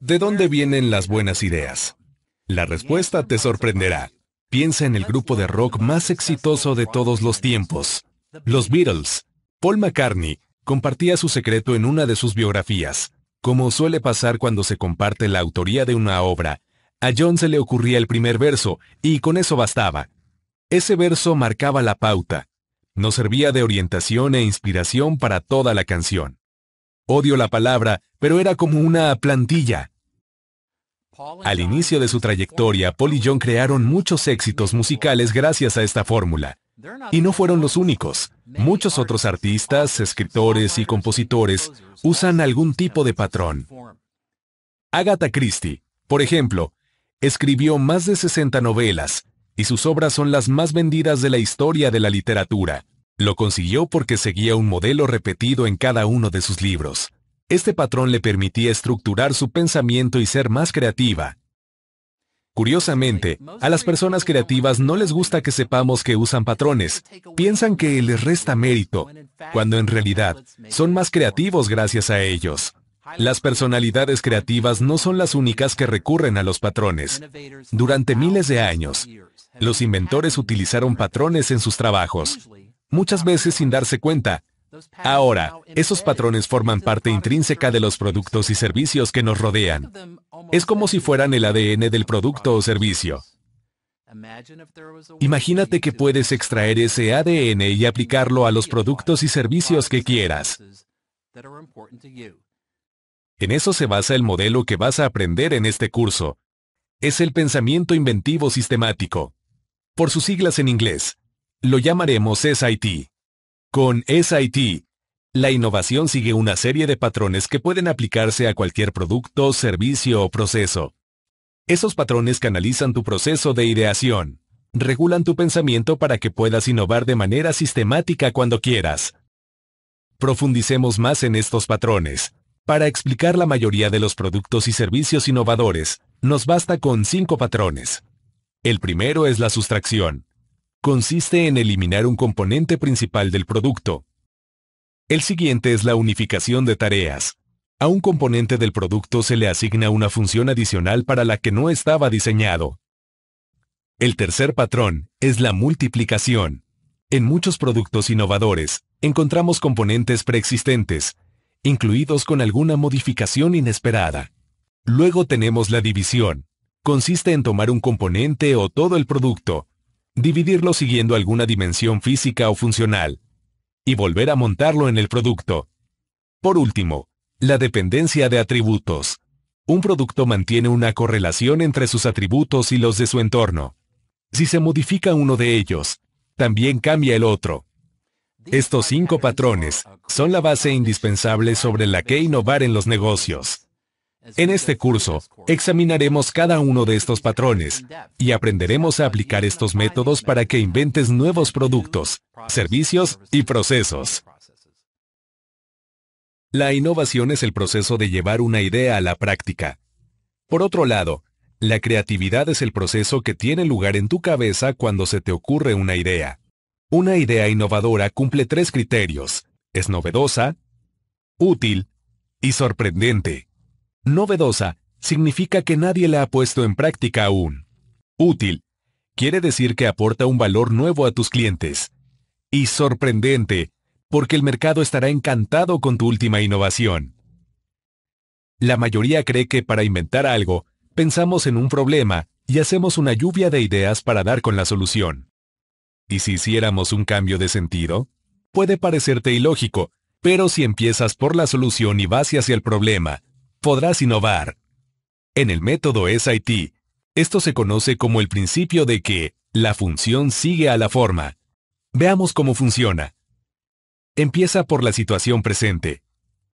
¿De dónde vienen las buenas ideas? La respuesta te sorprenderá. Piensa en el grupo de rock más exitoso de todos los tiempos, los Beatles. Paul McCartney compartía su secreto en una de sus biografías. Como suele pasar cuando se comparte la autoría de una obra, a John se le ocurría el primer verso, y con eso bastaba. Ese verso marcaba la pauta. Nos servía de orientación e inspiración para toda la canción. Odio la palabra, pero era como una plantilla. Al inicio de su trayectoria, Paul y John crearon muchos éxitos musicales gracias a esta fórmula. Y no fueron los únicos. Muchos otros artistas, escritores y compositores usan algún tipo de patrón. Agatha Christie, por ejemplo, escribió más de 60 novelas, y sus obras son las más vendidas de la historia de la literatura. Lo consiguió porque seguía un modelo repetido en cada uno de sus libros. Este patrón le permitía estructurar su pensamiento y ser más creativa. Curiosamente, a las personas creativas no les gusta que sepamos que usan patrones, piensan que les resta mérito, cuando en realidad son más creativos gracias a ellos. Las personalidades creativas no son las únicas que recurren a los patrones. Durante miles de años, los inventores utilizaron patrones en sus trabajos, muchas veces sin darse cuenta. Ahora, esos patrones forman parte intrínseca de los productos y servicios que nos rodean. Es como si fueran el ADN del producto o servicio. Imagínate que puedes extraer ese ADN y aplicarlo a los productos y servicios que quieras. En eso se basa el modelo que vas a aprender en este curso. Es el pensamiento inventivo sistemático. Por sus siglas en inglés, lo llamaremos SIT. Con SIT, la innovación sigue una serie de patrones que pueden aplicarse a cualquier producto, servicio o proceso. Esos patrones canalizan tu proceso de ideación, regulan tu pensamiento para que puedas innovar de manera sistemática cuando quieras. Profundicemos más en estos patrones. Para explicar la mayoría de los productos y servicios innovadores, nos basta con cinco patrones. El primero es la sustracción consiste en eliminar un componente principal del producto. El siguiente es la unificación de tareas. A un componente del producto se le asigna una función adicional para la que no estaba diseñado. El tercer patrón es la multiplicación. En muchos productos innovadores, encontramos componentes preexistentes, incluidos con alguna modificación inesperada. Luego tenemos la división. Consiste en tomar un componente o todo el producto, dividirlo siguiendo alguna dimensión física o funcional, y volver a montarlo en el producto. Por último, la dependencia de atributos. Un producto mantiene una correlación entre sus atributos y los de su entorno. Si se modifica uno de ellos, también cambia el otro. Estos cinco patrones son la base indispensable sobre la que innovar en los negocios. En este curso, examinaremos cada uno de estos patrones y aprenderemos a aplicar estos métodos para que inventes nuevos productos, servicios y procesos. La innovación es el proceso de llevar una idea a la práctica. Por otro lado, la creatividad es el proceso que tiene lugar en tu cabeza cuando se te ocurre una idea. Una idea innovadora cumple tres criterios. Es novedosa, útil y sorprendente. Novedosa significa que nadie la ha puesto en práctica aún. Útil quiere decir que aporta un valor nuevo a tus clientes. Y sorprendente, porque el mercado estará encantado con tu última innovación. La mayoría cree que para inventar algo, pensamos en un problema y hacemos una lluvia de ideas para dar con la solución. ¿Y si hiciéramos un cambio de sentido? Puede parecerte ilógico, pero si empiezas por la solución y vas hacia el problema, podrás innovar. En el método SIT, esto se conoce como el principio de que la función sigue a la forma. Veamos cómo funciona. Empieza por la situación presente.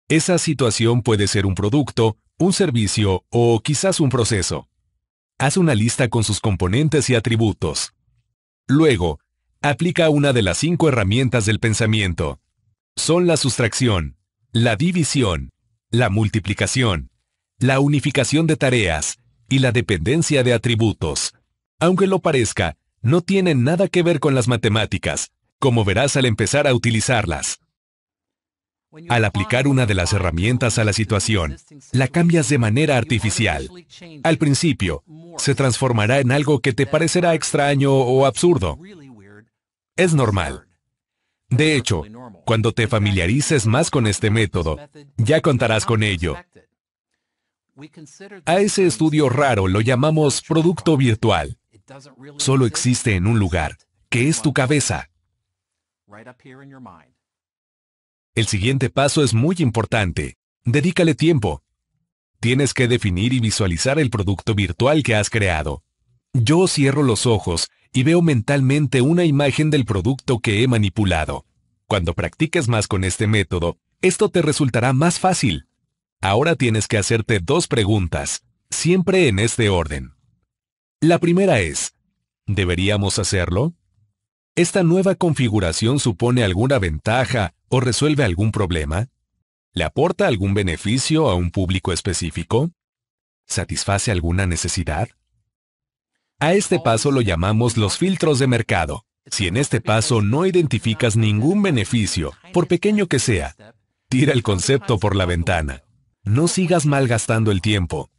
Esa situación puede ser un producto, un servicio o quizás un proceso. Haz una lista con sus componentes y atributos. Luego, aplica una de las cinco herramientas del pensamiento. Son la sustracción, la división, la multiplicación, la unificación de tareas y la dependencia de atributos. Aunque lo parezca, no tienen nada que ver con las matemáticas, como verás al empezar a utilizarlas. Al aplicar una de las herramientas a la situación, la cambias de manera artificial. Al principio, se transformará en algo que te parecerá extraño o absurdo. Es normal. De hecho, cuando te familiarices más con este método, ya contarás con ello. A ese estudio raro lo llamamos producto virtual. Solo existe en un lugar, que es tu cabeza. El siguiente paso es muy importante. Dedícale tiempo. Tienes que definir y visualizar el producto virtual que has creado. Yo cierro los ojos y veo mentalmente una imagen del producto que he manipulado. Cuando practiques más con este método, esto te resultará más fácil. Ahora tienes que hacerte dos preguntas, siempre en este orden. La primera es, ¿deberíamos hacerlo? ¿Esta nueva configuración supone alguna ventaja o resuelve algún problema? ¿Le aporta algún beneficio a un público específico? ¿Satisface alguna necesidad? A este paso lo llamamos los filtros de mercado. Si en este paso no identificas ningún beneficio, por pequeño que sea, tira el concepto por la ventana. No sigas malgastando el tiempo.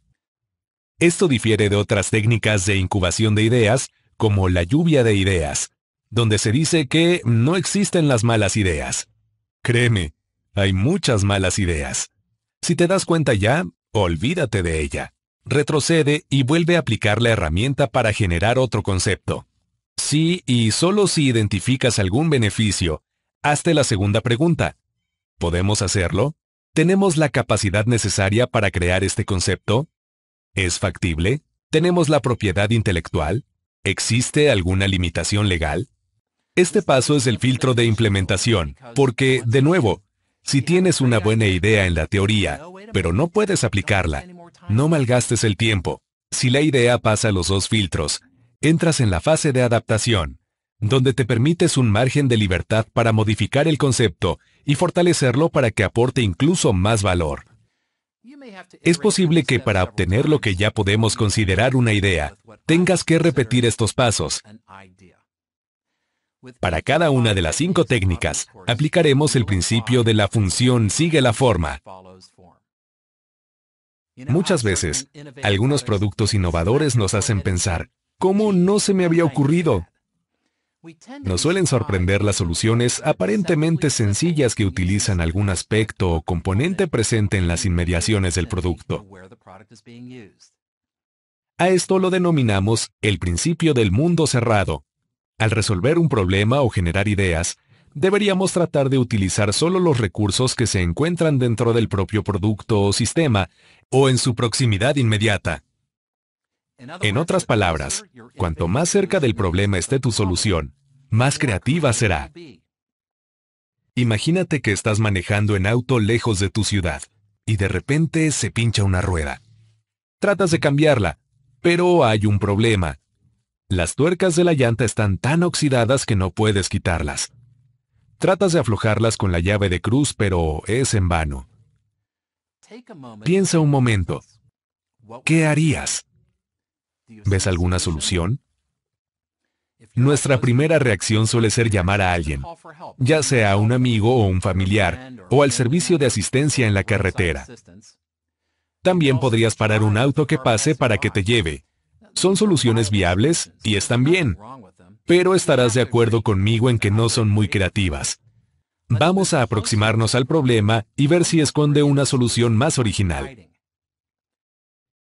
Esto difiere de otras técnicas de incubación de ideas, como la lluvia de ideas, donde se dice que no existen las malas ideas. Créeme, hay muchas malas ideas. Si te das cuenta ya, olvídate de ella retrocede y vuelve a aplicar la herramienta para generar otro concepto. Sí y solo si identificas algún beneficio, hazte la segunda pregunta. ¿Podemos hacerlo? ¿Tenemos la capacidad necesaria para crear este concepto? ¿Es factible? ¿Tenemos la propiedad intelectual? ¿Existe alguna limitación legal? Este paso es el filtro de implementación, porque, de nuevo, si tienes una buena idea en la teoría, pero no puedes aplicarla, no malgastes el tiempo. Si la idea pasa los dos filtros, entras en la fase de adaptación, donde te permites un margen de libertad para modificar el concepto y fortalecerlo para que aporte incluso más valor. Es posible que para obtener lo que ya podemos considerar una idea, tengas que repetir estos pasos. Para cada una de las cinco técnicas, aplicaremos el principio de la función sigue la forma. Muchas veces, algunos productos innovadores nos hacen pensar, ¿cómo no se me había ocurrido? Nos suelen sorprender las soluciones aparentemente sencillas que utilizan algún aspecto o componente presente en las inmediaciones del producto. A esto lo denominamos el principio del mundo cerrado. Al resolver un problema o generar ideas, deberíamos tratar de utilizar solo los recursos que se encuentran dentro del propio producto o sistema, o en su proximidad inmediata. En otras palabras, cuanto más cerca del problema esté tu solución, más creativa será. Imagínate que estás manejando en auto lejos de tu ciudad, y de repente se pincha una rueda. Tratas de cambiarla, pero hay un problema. Las tuercas de la llanta están tan oxidadas que no puedes quitarlas. Tratas de aflojarlas con la llave de cruz, pero es en vano. Piensa un momento. ¿Qué harías? ¿Ves alguna solución? Nuestra primera reacción suele ser llamar a alguien, ya sea a un amigo o un familiar, o al servicio de asistencia en la carretera. También podrías parar un auto que pase para que te lleve. Son soluciones viables y están bien, pero estarás de acuerdo conmigo en que no son muy creativas. Vamos a aproximarnos al problema y ver si esconde una solución más original.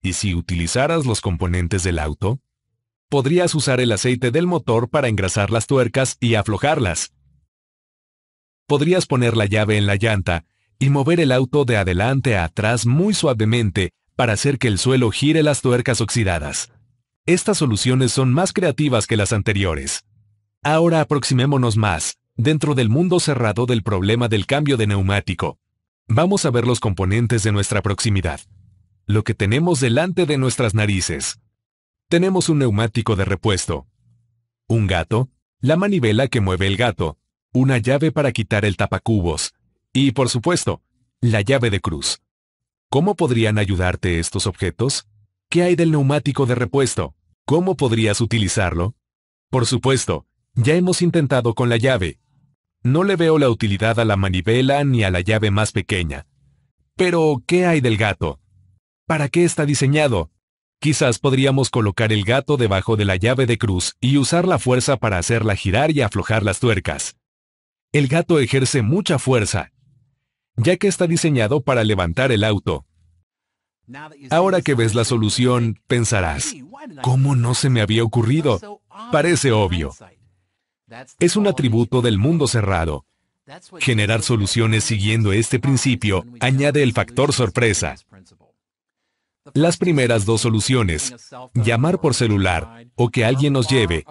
¿Y si utilizaras los componentes del auto? Podrías usar el aceite del motor para engrasar las tuercas y aflojarlas. Podrías poner la llave en la llanta y mover el auto de adelante a atrás muy suavemente para hacer que el suelo gire las tuercas oxidadas. Estas soluciones son más creativas que las anteriores. Ahora aproximémonos más, dentro del mundo cerrado del problema del cambio de neumático. Vamos a ver los componentes de nuestra proximidad. Lo que tenemos delante de nuestras narices. Tenemos un neumático de repuesto. Un gato, la manivela que mueve el gato, una llave para quitar el tapacubos y, por supuesto, la llave de cruz. ¿Cómo podrían ayudarte estos objetos? ¿Qué hay del neumático de repuesto? ¿Cómo podrías utilizarlo? Por supuesto, ya hemos intentado con la llave. No le veo la utilidad a la manivela ni a la llave más pequeña. Pero, ¿qué hay del gato? ¿Para qué está diseñado? Quizás podríamos colocar el gato debajo de la llave de cruz y usar la fuerza para hacerla girar y aflojar las tuercas. El gato ejerce mucha fuerza, ya que está diseñado para levantar el auto, Ahora que ves la solución, pensarás, ¿cómo no se me había ocurrido? Parece obvio. Es un atributo del mundo cerrado. Generar soluciones siguiendo este principio añade el factor sorpresa. Las primeras dos soluciones, llamar por celular o que alguien nos lleve,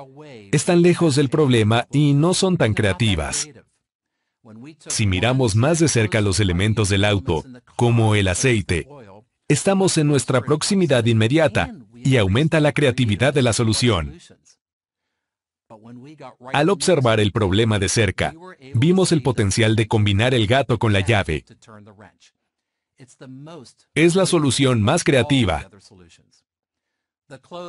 están lejos del problema y no son tan creativas. Si miramos más de cerca los elementos del auto, como el aceite, Estamos en nuestra proximidad inmediata y aumenta la creatividad de la solución. Al observar el problema de cerca, vimos el potencial de combinar el gato con la llave. Es la solución más creativa.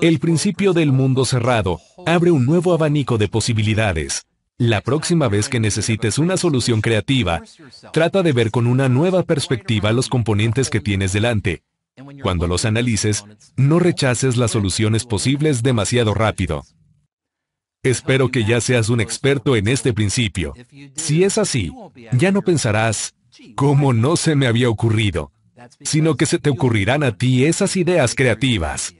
El principio del mundo cerrado abre un nuevo abanico de posibilidades. La próxima vez que necesites una solución creativa, trata de ver con una nueva perspectiva los componentes que tienes delante. Cuando los analices, no rechaces las soluciones posibles demasiado rápido. Espero que ya seas un experto en este principio. Si es así, ya no pensarás, ¿cómo no se me había ocurrido? Sino que se te ocurrirán a ti esas ideas creativas.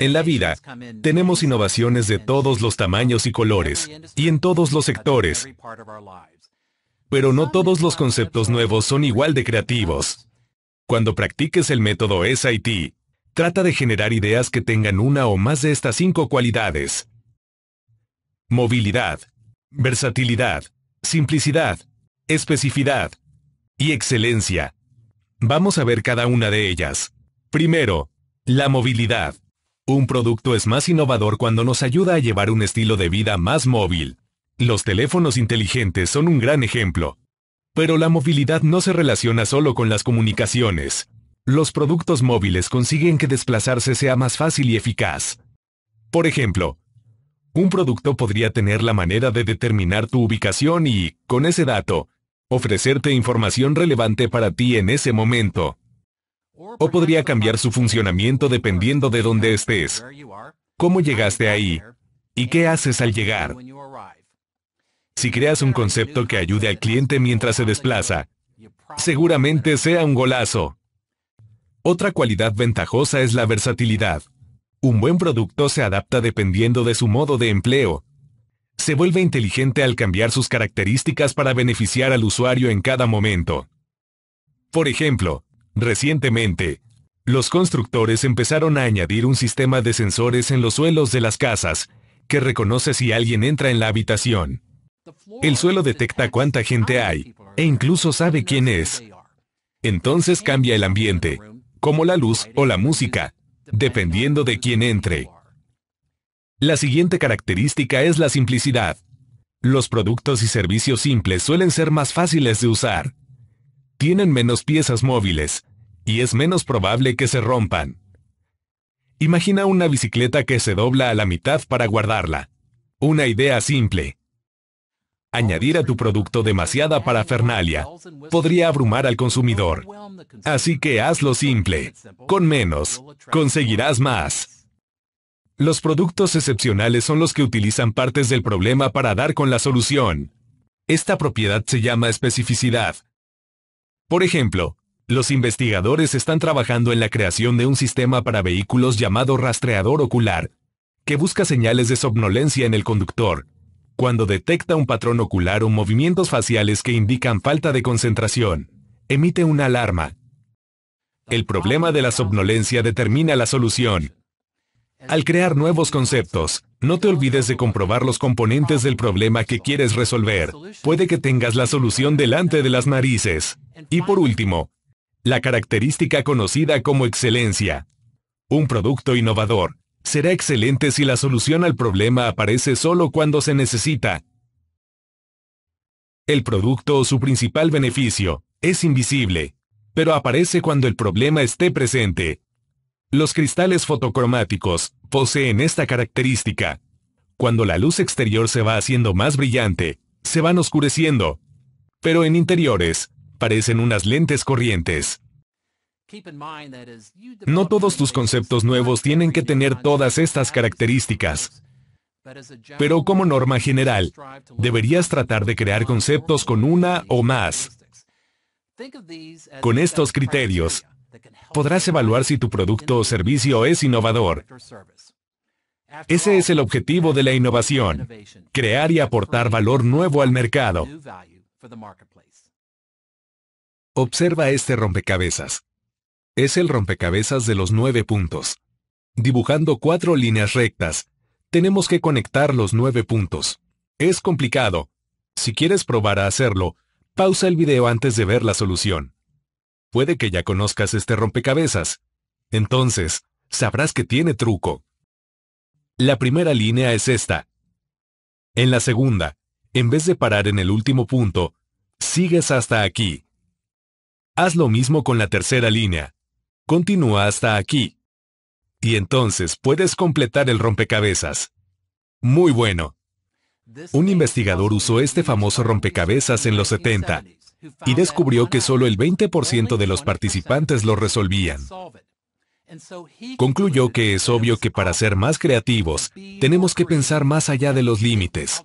En la vida, tenemos innovaciones de todos los tamaños y colores, y en todos los sectores. Pero no todos los conceptos nuevos son igual de creativos. Cuando practiques el método SIT, trata de generar ideas que tengan una o más de estas cinco cualidades. Movilidad, versatilidad, simplicidad, especificidad y excelencia. Vamos a ver cada una de ellas. Primero, la movilidad. Un producto es más innovador cuando nos ayuda a llevar un estilo de vida más móvil. Los teléfonos inteligentes son un gran ejemplo. Pero la movilidad no se relaciona solo con las comunicaciones. Los productos móviles consiguen que desplazarse sea más fácil y eficaz. Por ejemplo, un producto podría tener la manera de determinar tu ubicación y, con ese dato, ofrecerte información relevante para ti en ese momento. O podría cambiar su funcionamiento dependiendo de dónde estés, cómo llegaste ahí y qué haces al llegar. Si creas un concepto que ayude al cliente mientras se desplaza, seguramente sea un golazo. Otra cualidad ventajosa es la versatilidad. Un buen producto se adapta dependiendo de su modo de empleo. Se vuelve inteligente al cambiar sus características para beneficiar al usuario en cada momento. Por ejemplo, Recientemente, los constructores empezaron a añadir un sistema de sensores en los suelos de las casas, que reconoce si alguien entra en la habitación. El suelo detecta cuánta gente hay, e incluso sabe quién es. Entonces cambia el ambiente, como la luz o la música, dependiendo de quién entre. La siguiente característica es la simplicidad. Los productos y servicios simples suelen ser más fáciles de usar. Tienen menos piezas móviles, y es menos probable que se rompan. Imagina una bicicleta que se dobla a la mitad para guardarla. Una idea simple. Añadir a tu producto demasiada parafernalia podría abrumar al consumidor. Así que hazlo simple. Con menos, conseguirás más. Los productos excepcionales son los que utilizan partes del problema para dar con la solución. Esta propiedad se llama especificidad. Por ejemplo, los investigadores están trabajando en la creación de un sistema para vehículos llamado rastreador ocular, que busca señales de somnolencia en el conductor, cuando detecta un patrón ocular o movimientos faciales que indican falta de concentración, emite una alarma. El problema de la somnolencia determina la solución. Al crear nuevos conceptos, no te olvides de comprobar los componentes del problema que quieres resolver. Puede que tengas la solución delante de las narices. Y por último, la característica conocida como excelencia. Un producto innovador será excelente si la solución al problema aparece solo cuando se necesita. El producto o su principal beneficio es invisible, pero aparece cuando el problema esté presente. Los cristales fotocromáticos poseen esta característica. Cuando la luz exterior se va haciendo más brillante, se van oscureciendo. Pero en interiores, parecen unas lentes corrientes. No todos tus conceptos nuevos tienen que tener todas estas características. Pero como norma general, deberías tratar de crear conceptos con una o más. Con estos criterios, podrás evaluar si tu producto o servicio es innovador. Ese es el objetivo de la innovación, crear y aportar valor nuevo al mercado. Observa este rompecabezas. Es el rompecabezas de los nueve puntos. Dibujando cuatro líneas rectas, tenemos que conectar los nueve puntos. Es complicado. Si quieres probar a hacerlo, pausa el video antes de ver la solución. Puede que ya conozcas este rompecabezas. Entonces, sabrás que tiene truco. La primera línea es esta. En la segunda, en vez de parar en el último punto, sigues hasta aquí. Haz lo mismo con la tercera línea. Continúa hasta aquí. Y entonces puedes completar el rompecabezas. Muy bueno. Un investigador usó este famoso rompecabezas en los 70 y descubrió que solo el 20% de los participantes lo resolvían. Concluyó que es obvio que para ser más creativos, tenemos que pensar más allá de los límites.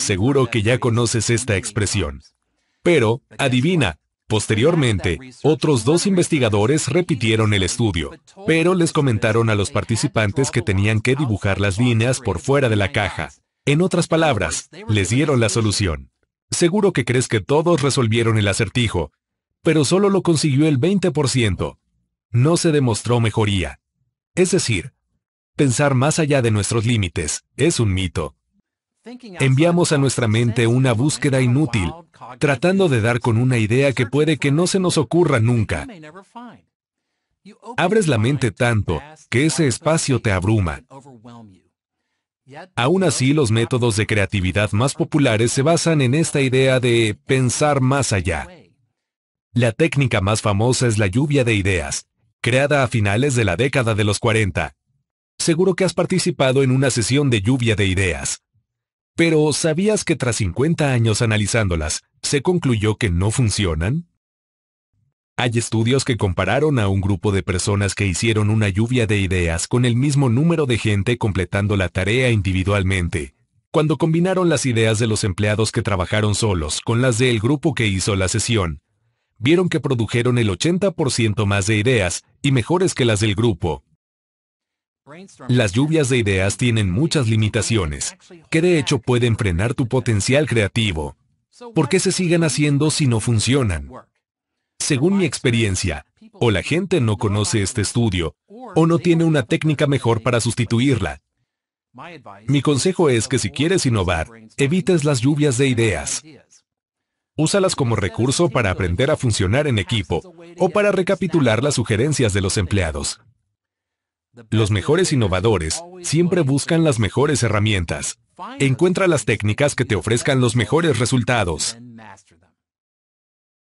Seguro que ya conoces esta expresión. Pero, adivina, Posteriormente, otros dos investigadores repitieron el estudio, pero les comentaron a los participantes que tenían que dibujar las líneas por fuera de la caja. En otras palabras, les dieron la solución. Seguro que crees que todos resolvieron el acertijo, pero solo lo consiguió el 20%. No se demostró mejoría. Es decir, pensar más allá de nuestros límites es un mito. Enviamos a nuestra mente una búsqueda inútil, tratando de dar con una idea que puede que no se nos ocurra nunca. Abres la mente tanto que ese espacio te abruma. Aún así, los métodos de creatividad más populares se basan en esta idea de pensar más allá. La técnica más famosa es la lluvia de ideas, creada a finales de la década de los 40. Seguro que has participado en una sesión de lluvia de ideas. Pero ¿sabías que tras 50 años analizándolas, se concluyó que no funcionan? Hay estudios que compararon a un grupo de personas que hicieron una lluvia de ideas con el mismo número de gente completando la tarea individualmente. Cuando combinaron las ideas de los empleados que trabajaron solos con las del grupo que hizo la sesión, vieron que produjeron el 80% más de ideas y mejores que las del grupo, las lluvias de ideas tienen muchas limitaciones, que de hecho pueden frenar tu potencial creativo. ¿Por qué se siguen haciendo si no funcionan? Según mi experiencia, o la gente no conoce este estudio, o no tiene una técnica mejor para sustituirla. Mi consejo es que si quieres innovar, evites las lluvias de ideas. Úsalas como recurso para aprender a funcionar en equipo o para recapitular las sugerencias de los empleados. Los mejores innovadores siempre buscan las mejores herramientas. Encuentra las técnicas que te ofrezcan los mejores resultados.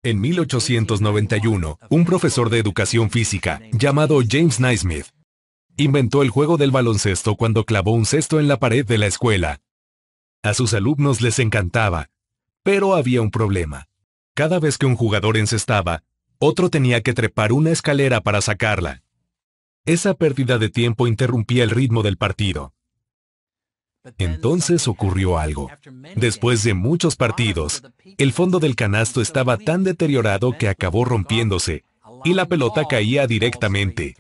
En 1891, un profesor de educación física, llamado James Naismith, inventó el juego del baloncesto cuando clavó un cesto en la pared de la escuela. A sus alumnos les encantaba, pero había un problema. Cada vez que un jugador encestaba, otro tenía que trepar una escalera para sacarla. Esa pérdida de tiempo interrumpía el ritmo del partido. Entonces ocurrió algo. Después de muchos partidos, el fondo del canasto estaba tan deteriorado que acabó rompiéndose, y la pelota caía directamente.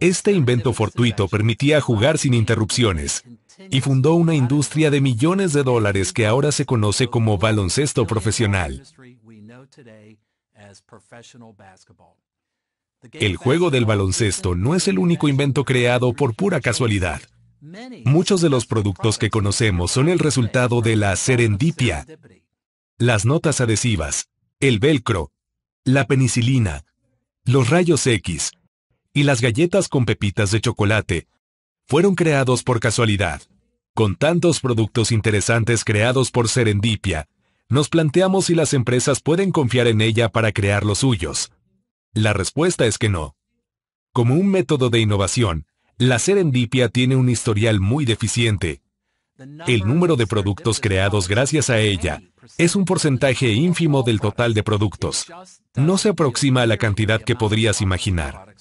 Este invento fortuito permitía jugar sin interrupciones y fundó una industria de millones de dólares que ahora se conoce como baloncesto profesional. El juego del baloncesto no es el único invento creado por pura casualidad. Muchos de los productos que conocemos son el resultado de la serendipia. Las notas adhesivas, el velcro, la penicilina, los rayos X y las galletas con pepitas de chocolate fueron creados por casualidad. Con tantos productos interesantes creados por serendipia, nos planteamos si las empresas pueden confiar en ella para crear los suyos. La respuesta es que no. Como un método de innovación, la serendipia tiene un historial muy deficiente. El número de productos creados gracias a ella es un porcentaje ínfimo del total de productos. No se aproxima a la cantidad que podrías imaginar.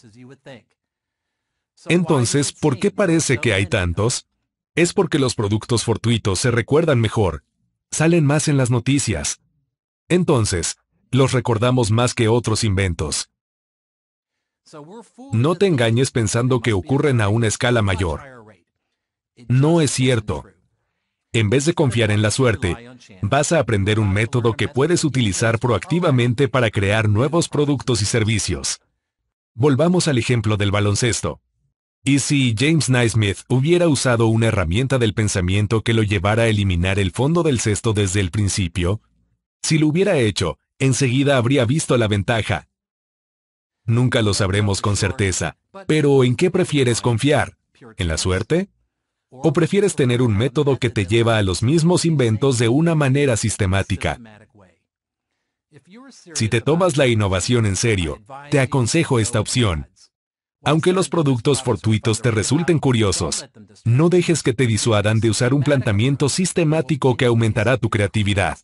Entonces, ¿por qué parece que hay tantos? Es porque los productos fortuitos se recuerdan mejor, salen más en las noticias. Entonces, los recordamos más que otros inventos. No te engañes pensando que ocurren a una escala mayor. No es cierto. En vez de confiar en la suerte, vas a aprender un método que puedes utilizar proactivamente para crear nuevos productos y servicios. Volvamos al ejemplo del baloncesto. ¿Y si James Naismith hubiera usado una herramienta del pensamiento que lo llevara a eliminar el fondo del cesto desde el principio? Si lo hubiera hecho, enseguida habría visto la ventaja, Nunca lo sabremos con certeza. Pero ¿en qué prefieres confiar? ¿En la suerte? ¿O prefieres tener un método que te lleva a los mismos inventos de una manera sistemática? Si te tomas la innovación en serio, te aconsejo esta opción. Aunque los productos fortuitos te resulten curiosos, no dejes que te disuadan de usar un planteamiento sistemático que aumentará tu creatividad.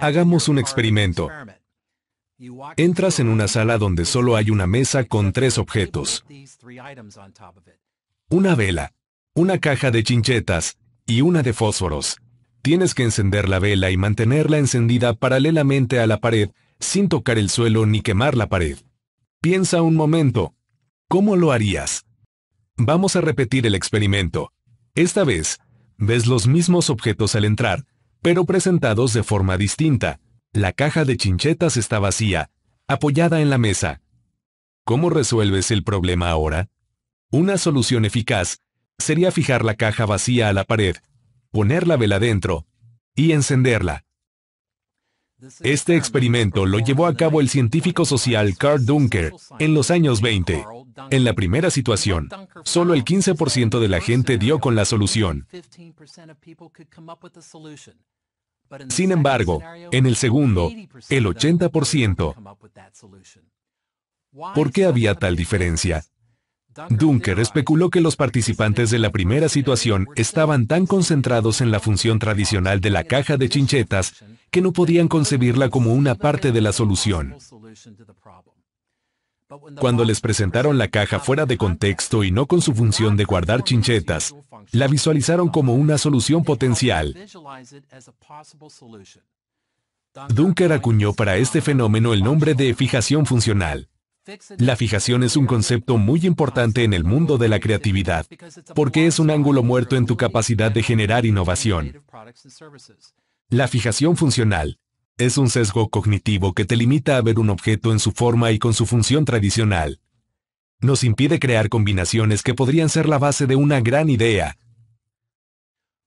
Hagamos un experimento. Entras en una sala donde solo hay una mesa con tres objetos. Una vela, una caja de chinchetas y una de fósforos. Tienes que encender la vela y mantenerla encendida paralelamente a la pared, sin tocar el suelo ni quemar la pared. Piensa un momento. ¿Cómo lo harías? Vamos a repetir el experimento. Esta vez, ves los mismos objetos al entrar, pero presentados de forma distinta. La caja de chinchetas está vacía, apoyada en la mesa. ¿Cómo resuelves el problema ahora? Una solución eficaz sería fijar la caja vacía a la pared, poner la vela dentro y encenderla. Este experimento lo llevó a cabo el científico social Carl Dunker en los años 20. En la primera situación, solo el 15% de la gente dio con la solución. Sin embargo, en el segundo, el 80%. ¿Por qué había tal diferencia? Dunker especuló que los participantes de la primera situación estaban tan concentrados en la función tradicional de la caja de chinchetas que no podían concebirla como una parte de la solución. Cuando les presentaron la caja fuera de contexto y no con su función de guardar chinchetas, la visualizaron como una solución potencial. Dunker acuñó para este fenómeno el nombre de fijación funcional. La fijación es un concepto muy importante en el mundo de la creatividad, porque es un ángulo muerto en tu capacidad de generar innovación. La fijación funcional es un sesgo cognitivo que te limita a ver un objeto en su forma y con su función tradicional. Nos impide crear combinaciones que podrían ser la base de una gran idea.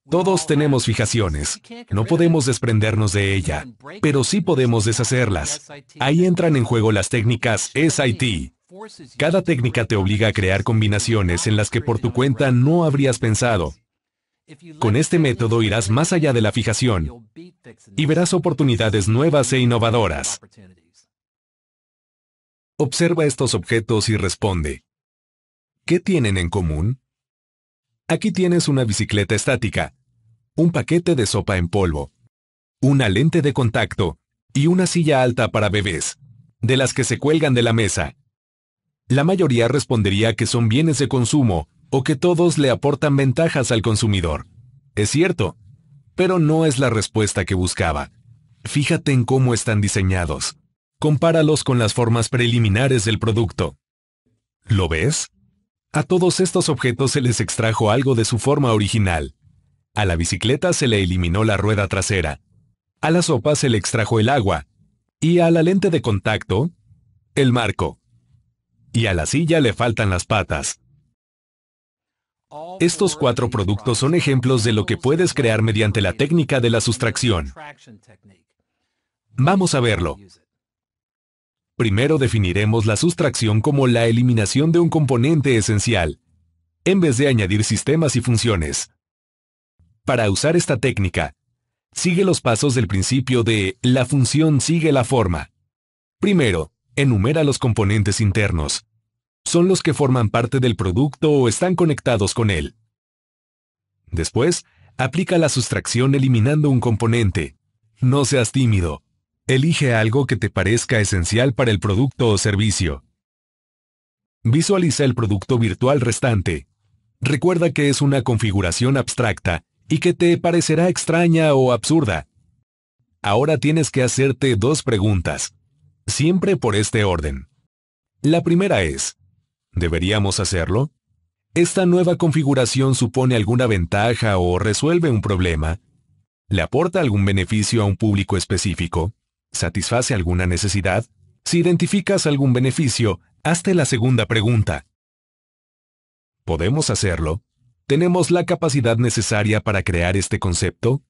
Todos tenemos fijaciones, no podemos desprendernos de ella, pero sí podemos deshacerlas. Ahí entran en juego las técnicas SIT. Cada técnica te obliga a crear combinaciones en las que por tu cuenta no habrías pensado. Con este método irás más allá de la fijación y verás oportunidades nuevas e innovadoras. Observa estos objetos y responde. ¿Qué tienen en común? Aquí tienes una bicicleta estática, un paquete de sopa en polvo, una lente de contacto y una silla alta para bebés, de las que se cuelgan de la mesa. La mayoría respondería que son bienes de consumo o que todos le aportan ventajas al consumidor. Es cierto, pero no es la respuesta que buscaba. Fíjate en cómo están diseñados. Compáralos con las formas preliminares del producto. ¿Lo ves? A todos estos objetos se les extrajo algo de su forma original. A la bicicleta se le eliminó la rueda trasera. A la sopa se le extrajo el agua. Y a la lente de contacto, el marco. Y a la silla le faltan las patas. Estos cuatro productos son ejemplos de lo que puedes crear mediante la técnica de la sustracción. Vamos a verlo. Primero definiremos la sustracción como la eliminación de un componente esencial, en vez de añadir sistemas y funciones. Para usar esta técnica, sigue los pasos del principio de la función sigue la forma. Primero, enumera los componentes internos, son los que forman parte del producto o están conectados con él. Después, aplica la sustracción eliminando un componente. No seas tímido. Elige algo que te parezca esencial para el producto o servicio. Visualiza el producto virtual restante. Recuerda que es una configuración abstracta y que te parecerá extraña o absurda. Ahora tienes que hacerte dos preguntas, siempre por este orden. La primera es, ¿Deberíamos hacerlo? ¿Esta nueva configuración supone alguna ventaja o resuelve un problema? ¿Le aporta algún beneficio a un público específico? ¿Satisface alguna necesidad? Si identificas algún beneficio, hazte la segunda pregunta. ¿Podemos hacerlo? ¿Tenemos la capacidad necesaria para crear este concepto?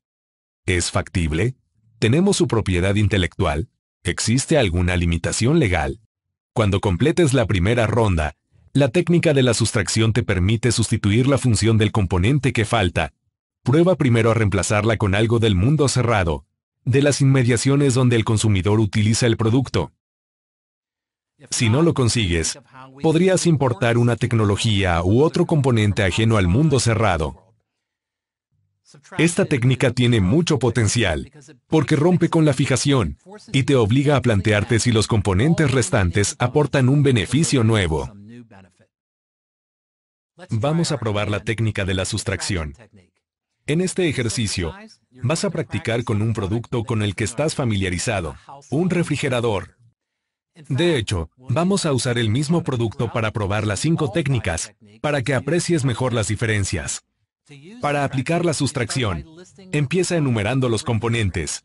¿Es factible? ¿Tenemos su propiedad intelectual? ¿Existe alguna limitación legal? Cuando completes la primera ronda, la técnica de la sustracción te permite sustituir la función del componente que falta. Prueba primero a reemplazarla con algo del mundo cerrado, de las inmediaciones donde el consumidor utiliza el producto. Si no lo consigues, podrías importar una tecnología u otro componente ajeno al mundo cerrado. Esta técnica tiene mucho potencial, porque rompe con la fijación y te obliga a plantearte si los componentes restantes aportan un beneficio nuevo. Vamos a probar la técnica de la sustracción. En este ejercicio, vas a practicar con un producto con el que estás familiarizado, un refrigerador. De hecho, vamos a usar el mismo producto para probar las cinco técnicas, para que aprecies mejor las diferencias. Para aplicar la sustracción, empieza enumerando los componentes.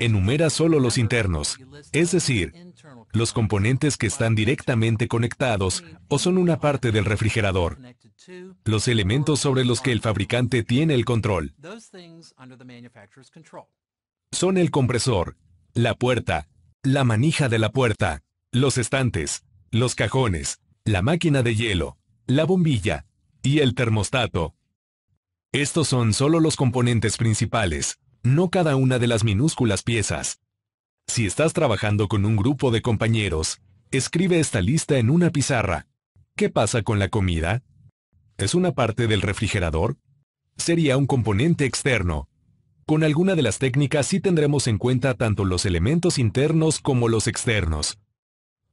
Enumera solo los internos, es decir, los componentes que están directamente conectados o son una parte del refrigerador, los elementos sobre los que el fabricante tiene el control. Son el compresor, la puerta, la manija de la puerta, los estantes, los cajones, la máquina de hielo, la bombilla y el termostato. Estos son solo los componentes principales no cada una de las minúsculas piezas. Si estás trabajando con un grupo de compañeros, escribe esta lista en una pizarra. ¿Qué pasa con la comida? ¿Es una parte del refrigerador? Sería un componente externo. Con alguna de las técnicas sí tendremos en cuenta tanto los elementos internos como los externos.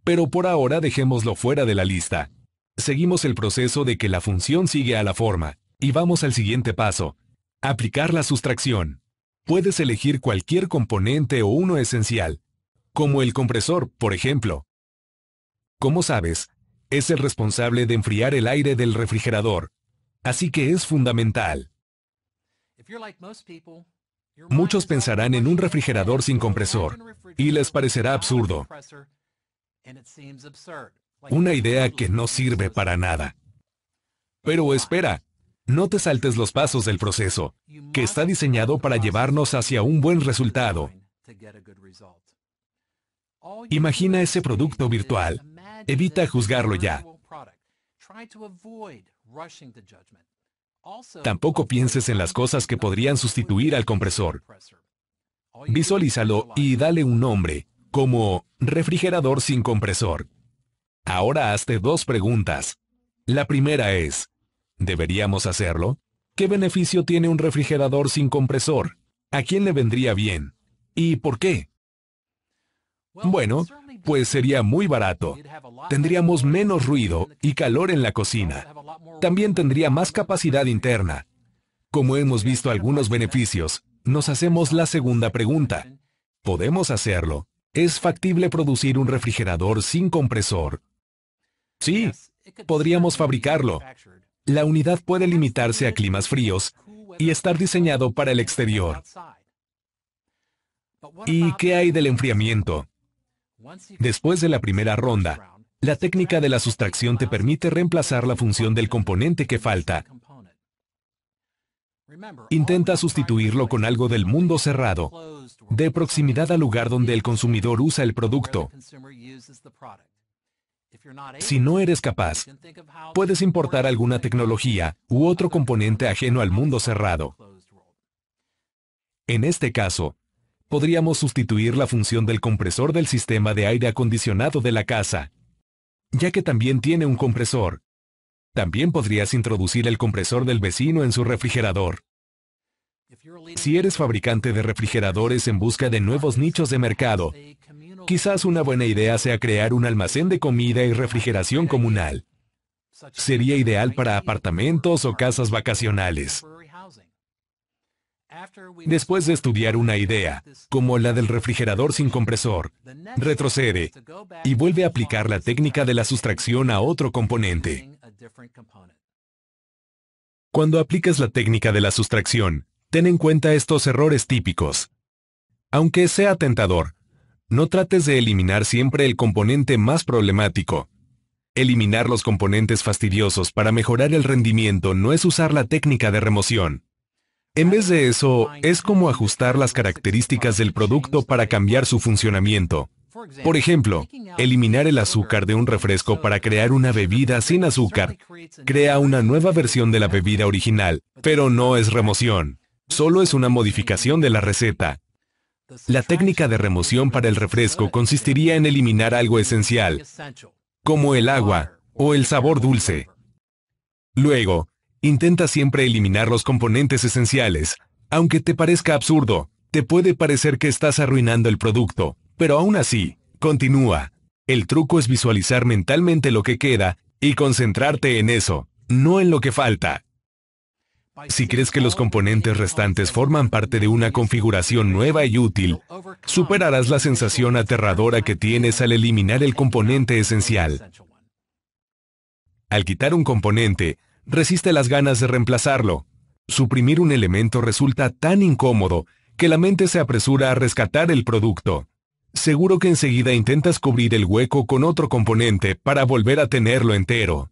Pero por ahora dejémoslo fuera de la lista. Seguimos el proceso de que la función sigue a la forma, y vamos al siguiente paso. Aplicar la sustracción puedes elegir cualquier componente o uno esencial, como el compresor, por ejemplo. Como sabes, es el responsable de enfriar el aire del refrigerador, así que es fundamental. Muchos pensarán en un refrigerador sin compresor, y les parecerá absurdo. Una idea que no sirve para nada. Pero espera, no te saltes los pasos del proceso, que está diseñado para llevarnos hacia un buen resultado. Imagina ese producto virtual. Evita juzgarlo ya. Tampoco pienses en las cosas que podrían sustituir al compresor. Visualízalo y dale un nombre, como refrigerador sin compresor. Ahora hazte dos preguntas. La primera es, ¿Deberíamos hacerlo? ¿Qué beneficio tiene un refrigerador sin compresor? ¿A quién le vendría bien? ¿Y por qué? Bueno, pues sería muy barato. Tendríamos menos ruido y calor en la cocina. También tendría más capacidad interna. Como hemos visto algunos beneficios, nos hacemos la segunda pregunta. ¿Podemos hacerlo? ¿Es factible producir un refrigerador sin compresor? Sí, podríamos fabricarlo. La unidad puede limitarse a climas fríos y estar diseñado para el exterior. ¿Y qué hay del enfriamiento? Después de la primera ronda, la técnica de la sustracción te permite reemplazar la función del componente que falta. Intenta sustituirlo con algo del mundo cerrado, de proximidad al lugar donde el consumidor usa el producto. Si no eres capaz, puedes importar alguna tecnología u otro componente ajeno al mundo cerrado. En este caso, podríamos sustituir la función del compresor del sistema de aire acondicionado de la casa, ya que también tiene un compresor. También podrías introducir el compresor del vecino en su refrigerador. Si eres fabricante de refrigeradores en busca de nuevos nichos de mercado, Quizás una buena idea sea crear un almacén de comida y refrigeración comunal. Sería ideal para apartamentos o casas vacacionales. Después de estudiar una idea, como la del refrigerador sin compresor, retrocede y vuelve a aplicar la técnica de la sustracción a otro componente. Cuando aplicas la técnica de la sustracción, ten en cuenta estos errores típicos. Aunque sea tentador, no trates de eliminar siempre el componente más problemático. Eliminar los componentes fastidiosos para mejorar el rendimiento no es usar la técnica de remoción. En vez de eso, es como ajustar las características del producto para cambiar su funcionamiento. Por ejemplo, eliminar el azúcar de un refresco para crear una bebida sin azúcar. Crea una nueva versión de la bebida original, pero no es remoción. Solo es una modificación de la receta. La técnica de remoción para el refresco consistiría en eliminar algo esencial, como el agua o el sabor dulce. Luego, intenta siempre eliminar los componentes esenciales, aunque te parezca absurdo, te puede parecer que estás arruinando el producto, pero aún así, continúa. El truco es visualizar mentalmente lo que queda y concentrarte en eso, no en lo que falta. Si crees que los componentes restantes forman parte de una configuración nueva y útil, superarás la sensación aterradora que tienes al eliminar el componente esencial. Al quitar un componente, resiste las ganas de reemplazarlo. Suprimir un elemento resulta tan incómodo que la mente se apresura a rescatar el producto. Seguro que enseguida intentas cubrir el hueco con otro componente para volver a tenerlo entero.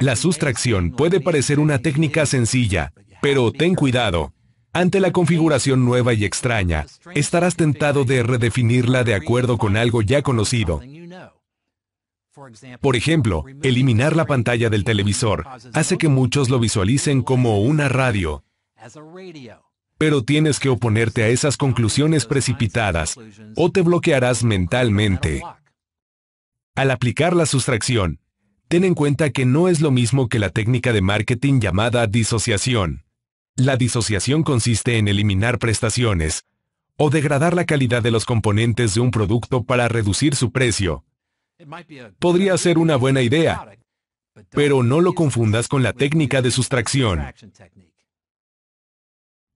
La sustracción puede parecer una técnica sencilla, pero ten cuidado. Ante la configuración nueva y extraña, estarás tentado de redefinirla de acuerdo con algo ya conocido. Por ejemplo, eliminar la pantalla del televisor hace que muchos lo visualicen como una radio. Pero tienes que oponerte a esas conclusiones precipitadas o te bloquearás mentalmente. Al aplicar la sustracción, ten en cuenta que no es lo mismo que la técnica de marketing llamada disociación. La disociación consiste en eliminar prestaciones o degradar la calidad de los componentes de un producto para reducir su precio. Podría ser una buena idea, pero no lo confundas con la técnica de sustracción.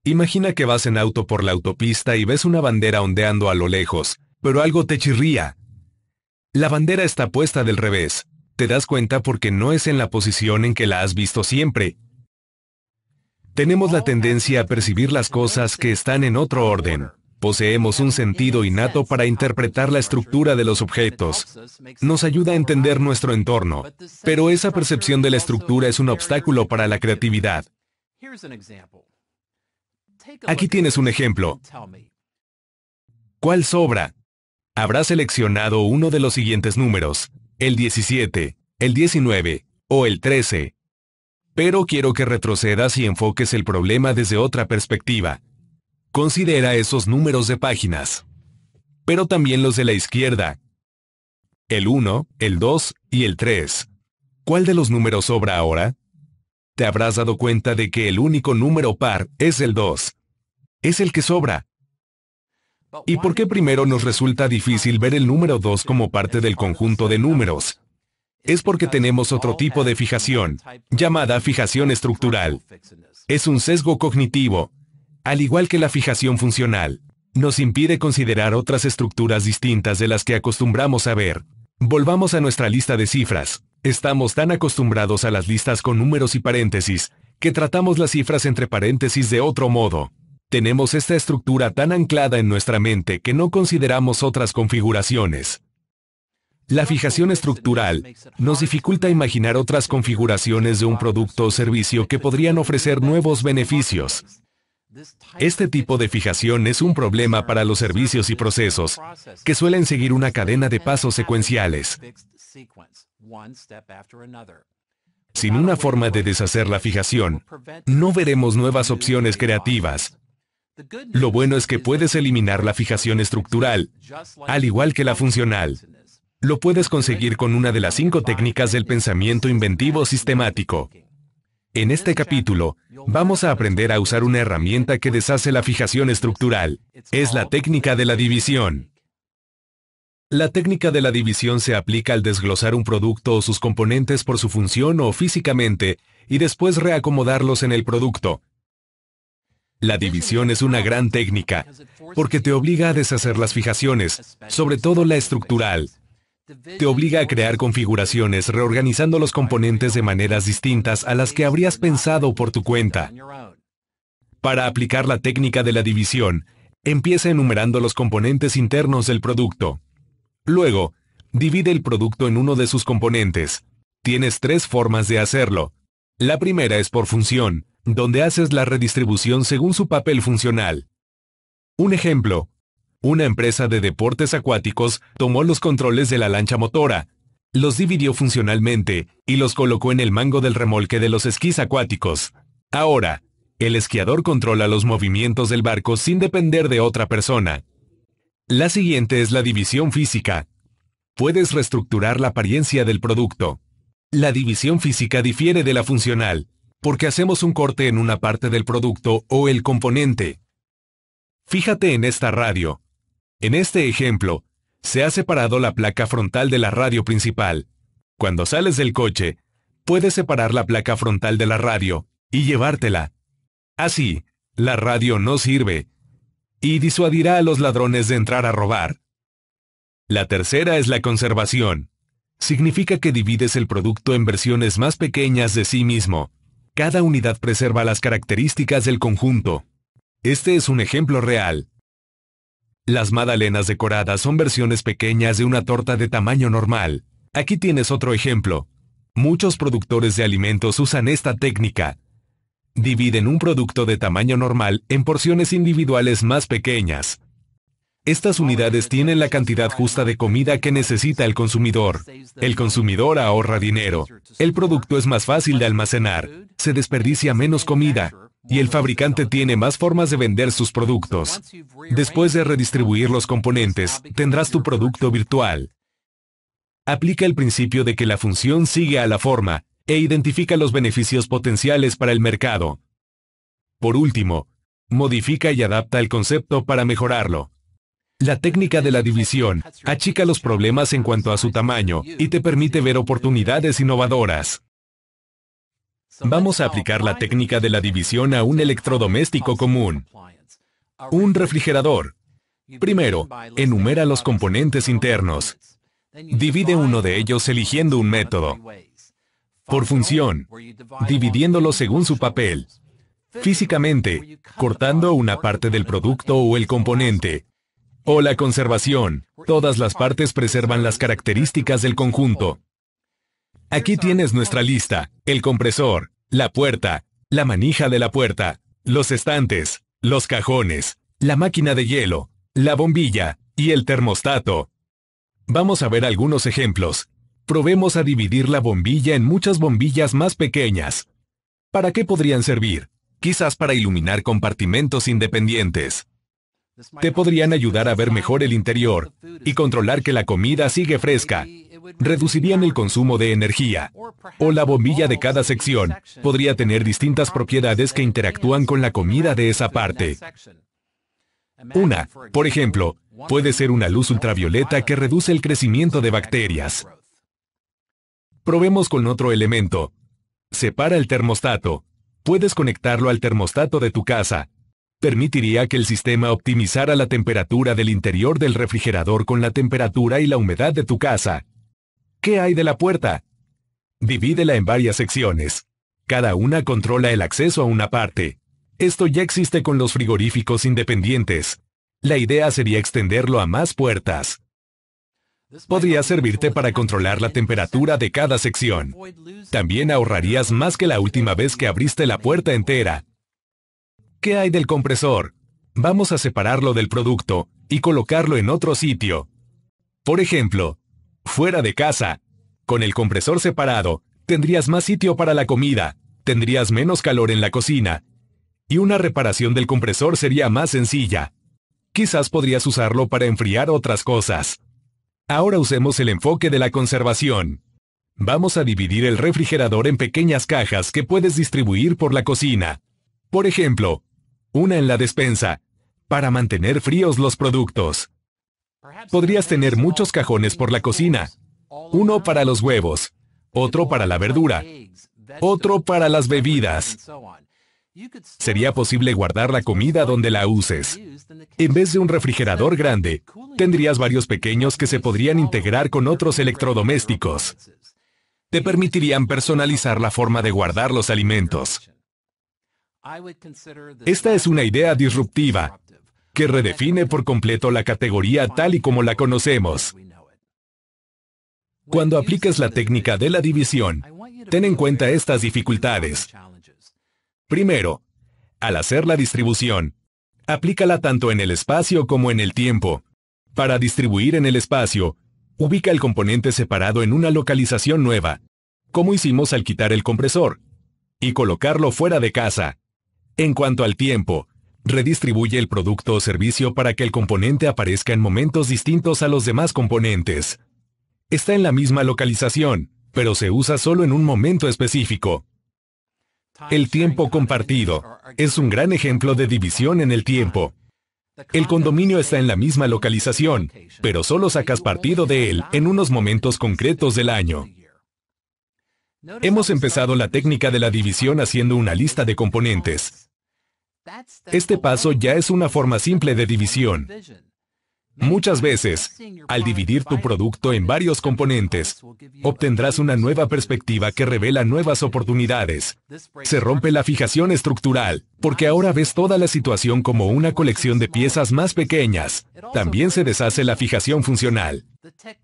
Imagina que vas en auto por la autopista y ves una bandera ondeando a lo lejos, pero algo te chirría. La bandera está puesta del revés te das cuenta porque no es en la posición en que la has visto siempre. Tenemos la tendencia a percibir las cosas que están en otro orden. Poseemos un sentido innato para interpretar la estructura de los objetos. Nos ayuda a entender nuestro entorno, pero esa percepción de la estructura es un obstáculo para la creatividad. Aquí tienes un ejemplo. ¿Cuál sobra? Habrá seleccionado uno de los siguientes números, el 17, el 19 o el 13. Pero quiero que retrocedas y enfoques el problema desde otra perspectiva. Considera esos números de páginas. Pero también los de la izquierda. El 1, el 2 y el 3. ¿Cuál de los números sobra ahora? Te habrás dado cuenta de que el único número par es el 2. Es el que sobra. ¿Y por qué primero nos resulta difícil ver el número 2 como parte del conjunto de números? Es porque tenemos otro tipo de fijación, llamada fijación estructural. Es un sesgo cognitivo, al igual que la fijación funcional. Nos impide considerar otras estructuras distintas de las que acostumbramos a ver. Volvamos a nuestra lista de cifras. Estamos tan acostumbrados a las listas con números y paréntesis, que tratamos las cifras entre paréntesis de otro modo. Tenemos esta estructura tan anclada en nuestra mente que no consideramos otras configuraciones. La fijación estructural nos dificulta imaginar otras configuraciones de un producto o servicio que podrían ofrecer nuevos beneficios. Este tipo de fijación es un problema para los servicios y procesos que suelen seguir una cadena de pasos secuenciales. Sin una forma de deshacer la fijación, no veremos nuevas opciones creativas, lo bueno es que puedes eliminar la fijación estructural, al igual que la funcional. Lo puedes conseguir con una de las cinco técnicas del pensamiento inventivo sistemático. En este capítulo, vamos a aprender a usar una herramienta que deshace la fijación estructural. Es la técnica de la división. La técnica de la división se aplica al desglosar un producto o sus componentes por su función o físicamente, y después reacomodarlos en el producto, la división es una gran técnica, porque te obliga a deshacer las fijaciones, sobre todo la estructural. Te obliga a crear configuraciones reorganizando los componentes de maneras distintas a las que habrías pensado por tu cuenta. Para aplicar la técnica de la división, empieza enumerando los componentes internos del producto. Luego, divide el producto en uno de sus componentes. Tienes tres formas de hacerlo. La primera es por función, donde haces la redistribución según su papel funcional. Un ejemplo. Una empresa de deportes acuáticos tomó los controles de la lancha motora, los dividió funcionalmente y los colocó en el mango del remolque de los esquís acuáticos. Ahora, el esquiador controla los movimientos del barco sin depender de otra persona. La siguiente es la división física. Puedes reestructurar la apariencia del producto. La división física difiere de la funcional, porque hacemos un corte en una parte del producto o el componente. Fíjate en esta radio. En este ejemplo, se ha separado la placa frontal de la radio principal. Cuando sales del coche, puedes separar la placa frontal de la radio y llevártela. Así, la radio no sirve y disuadirá a los ladrones de entrar a robar. La tercera es la conservación. Significa que divides el producto en versiones más pequeñas de sí mismo, cada unidad preserva las características del conjunto. Este es un ejemplo real. Las magdalenas decoradas son versiones pequeñas de una torta de tamaño normal. Aquí tienes otro ejemplo. Muchos productores de alimentos usan esta técnica. Dividen un producto de tamaño normal en porciones individuales más pequeñas. Estas unidades tienen la cantidad justa de comida que necesita el consumidor. El consumidor ahorra dinero. El producto es más fácil de almacenar. Se desperdicia menos comida. Y el fabricante tiene más formas de vender sus productos. Después de redistribuir los componentes, tendrás tu producto virtual. Aplica el principio de que la función sigue a la forma, e identifica los beneficios potenciales para el mercado. Por último, modifica y adapta el concepto para mejorarlo. La técnica de la división achica los problemas en cuanto a su tamaño y te permite ver oportunidades innovadoras. Vamos a aplicar la técnica de la división a un electrodoméstico común, un refrigerador. Primero, enumera los componentes internos. Divide uno de ellos eligiendo un método. Por función, dividiéndolo según su papel. Físicamente, cortando una parte del producto o el componente, o la conservación. Todas las partes preservan las características del conjunto. Aquí tienes nuestra lista, el compresor, la puerta, la manija de la puerta, los estantes, los cajones, la máquina de hielo, la bombilla y el termostato. Vamos a ver algunos ejemplos. Probemos a dividir la bombilla en muchas bombillas más pequeñas. ¿Para qué podrían servir? Quizás para iluminar compartimentos independientes te podrían ayudar a ver mejor el interior y controlar que la comida sigue fresca. Reducirían el consumo de energía. O la bombilla de cada sección podría tener distintas propiedades que interactúan con la comida de esa parte. Una, por ejemplo, puede ser una luz ultravioleta que reduce el crecimiento de bacterias. Probemos con otro elemento. Separa el termostato. Puedes conectarlo al termostato de tu casa permitiría que el sistema optimizara la temperatura del interior del refrigerador con la temperatura y la humedad de tu casa. ¿Qué hay de la puerta? Divídela en varias secciones. Cada una controla el acceso a una parte. Esto ya existe con los frigoríficos independientes. La idea sería extenderlo a más puertas. Podría servirte para controlar la temperatura de cada sección. También ahorrarías más que la última vez que abriste la puerta entera, ¿Qué hay del compresor? Vamos a separarlo del producto y colocarlo en otro sitio. Por ejemplo, fuera de casa. Con el compresor separado, tendrías más sitio para la comida, tendrías menos calor en la cocina. Y una reparación del compresor sería más sencilla. Quizás podrías usarlo para enfriar otras cosas. Ahora usemos el enfoque de la conservación. Vamos a dividir el refrigerador en pequeñas cajas que puedes distribuir por la cocina. Por ejemplo, una en la despensa, para mantener fríos los productos. Podrías tener muchos cajones por la cocina, uno para los huevos, otro para la verdura, otro para las bebidas. Sería posible guardar la comida donde la uses. En vez de un refrigerador grande, tendrías varios pequeños que se podrían integrar con otros electrodomésticos. Te permitirían personalizar la forma de guardar los alimentos. Esta es una idea disruptiva que redefine por completo la categoría tal y como la conocemos. Cuando apliques la técnica de la división, ten en cuenta estas dificultades. Primero, al hacer la distribución, aplícala tanto en el espacio como en el tiempo. Para distribuir en el espacio, ubica el componente separado en una localización nueva, como hicimos al quitar el compresor, y colocarlo fuera de casa. En cuanto al tiempo, redistribuye el producto o servicio para que el componente aparezca en momentos distintos a los demás componentes. Está en la misma localización, pero se usa solo en un momento específico. El tiempo compartido es un gran ejemplo de división en el tiempo. El condominio está en la misma localización, pero solo sacas partido de él en unos momentos concretos del año. Hemos empezado la técnica de la división haciendo una lista de componentes. Este paso ya es una forma simple de división. Muchas veces, al dividir tu producto en varios componentes, obtendrás una nueva perspectiva que revela nuevas oportunidades. Se rompe la fijación estructural, porque ahora ves toda la situación como una colección de piezas más pequeñas. También se deshace la fijación funcional.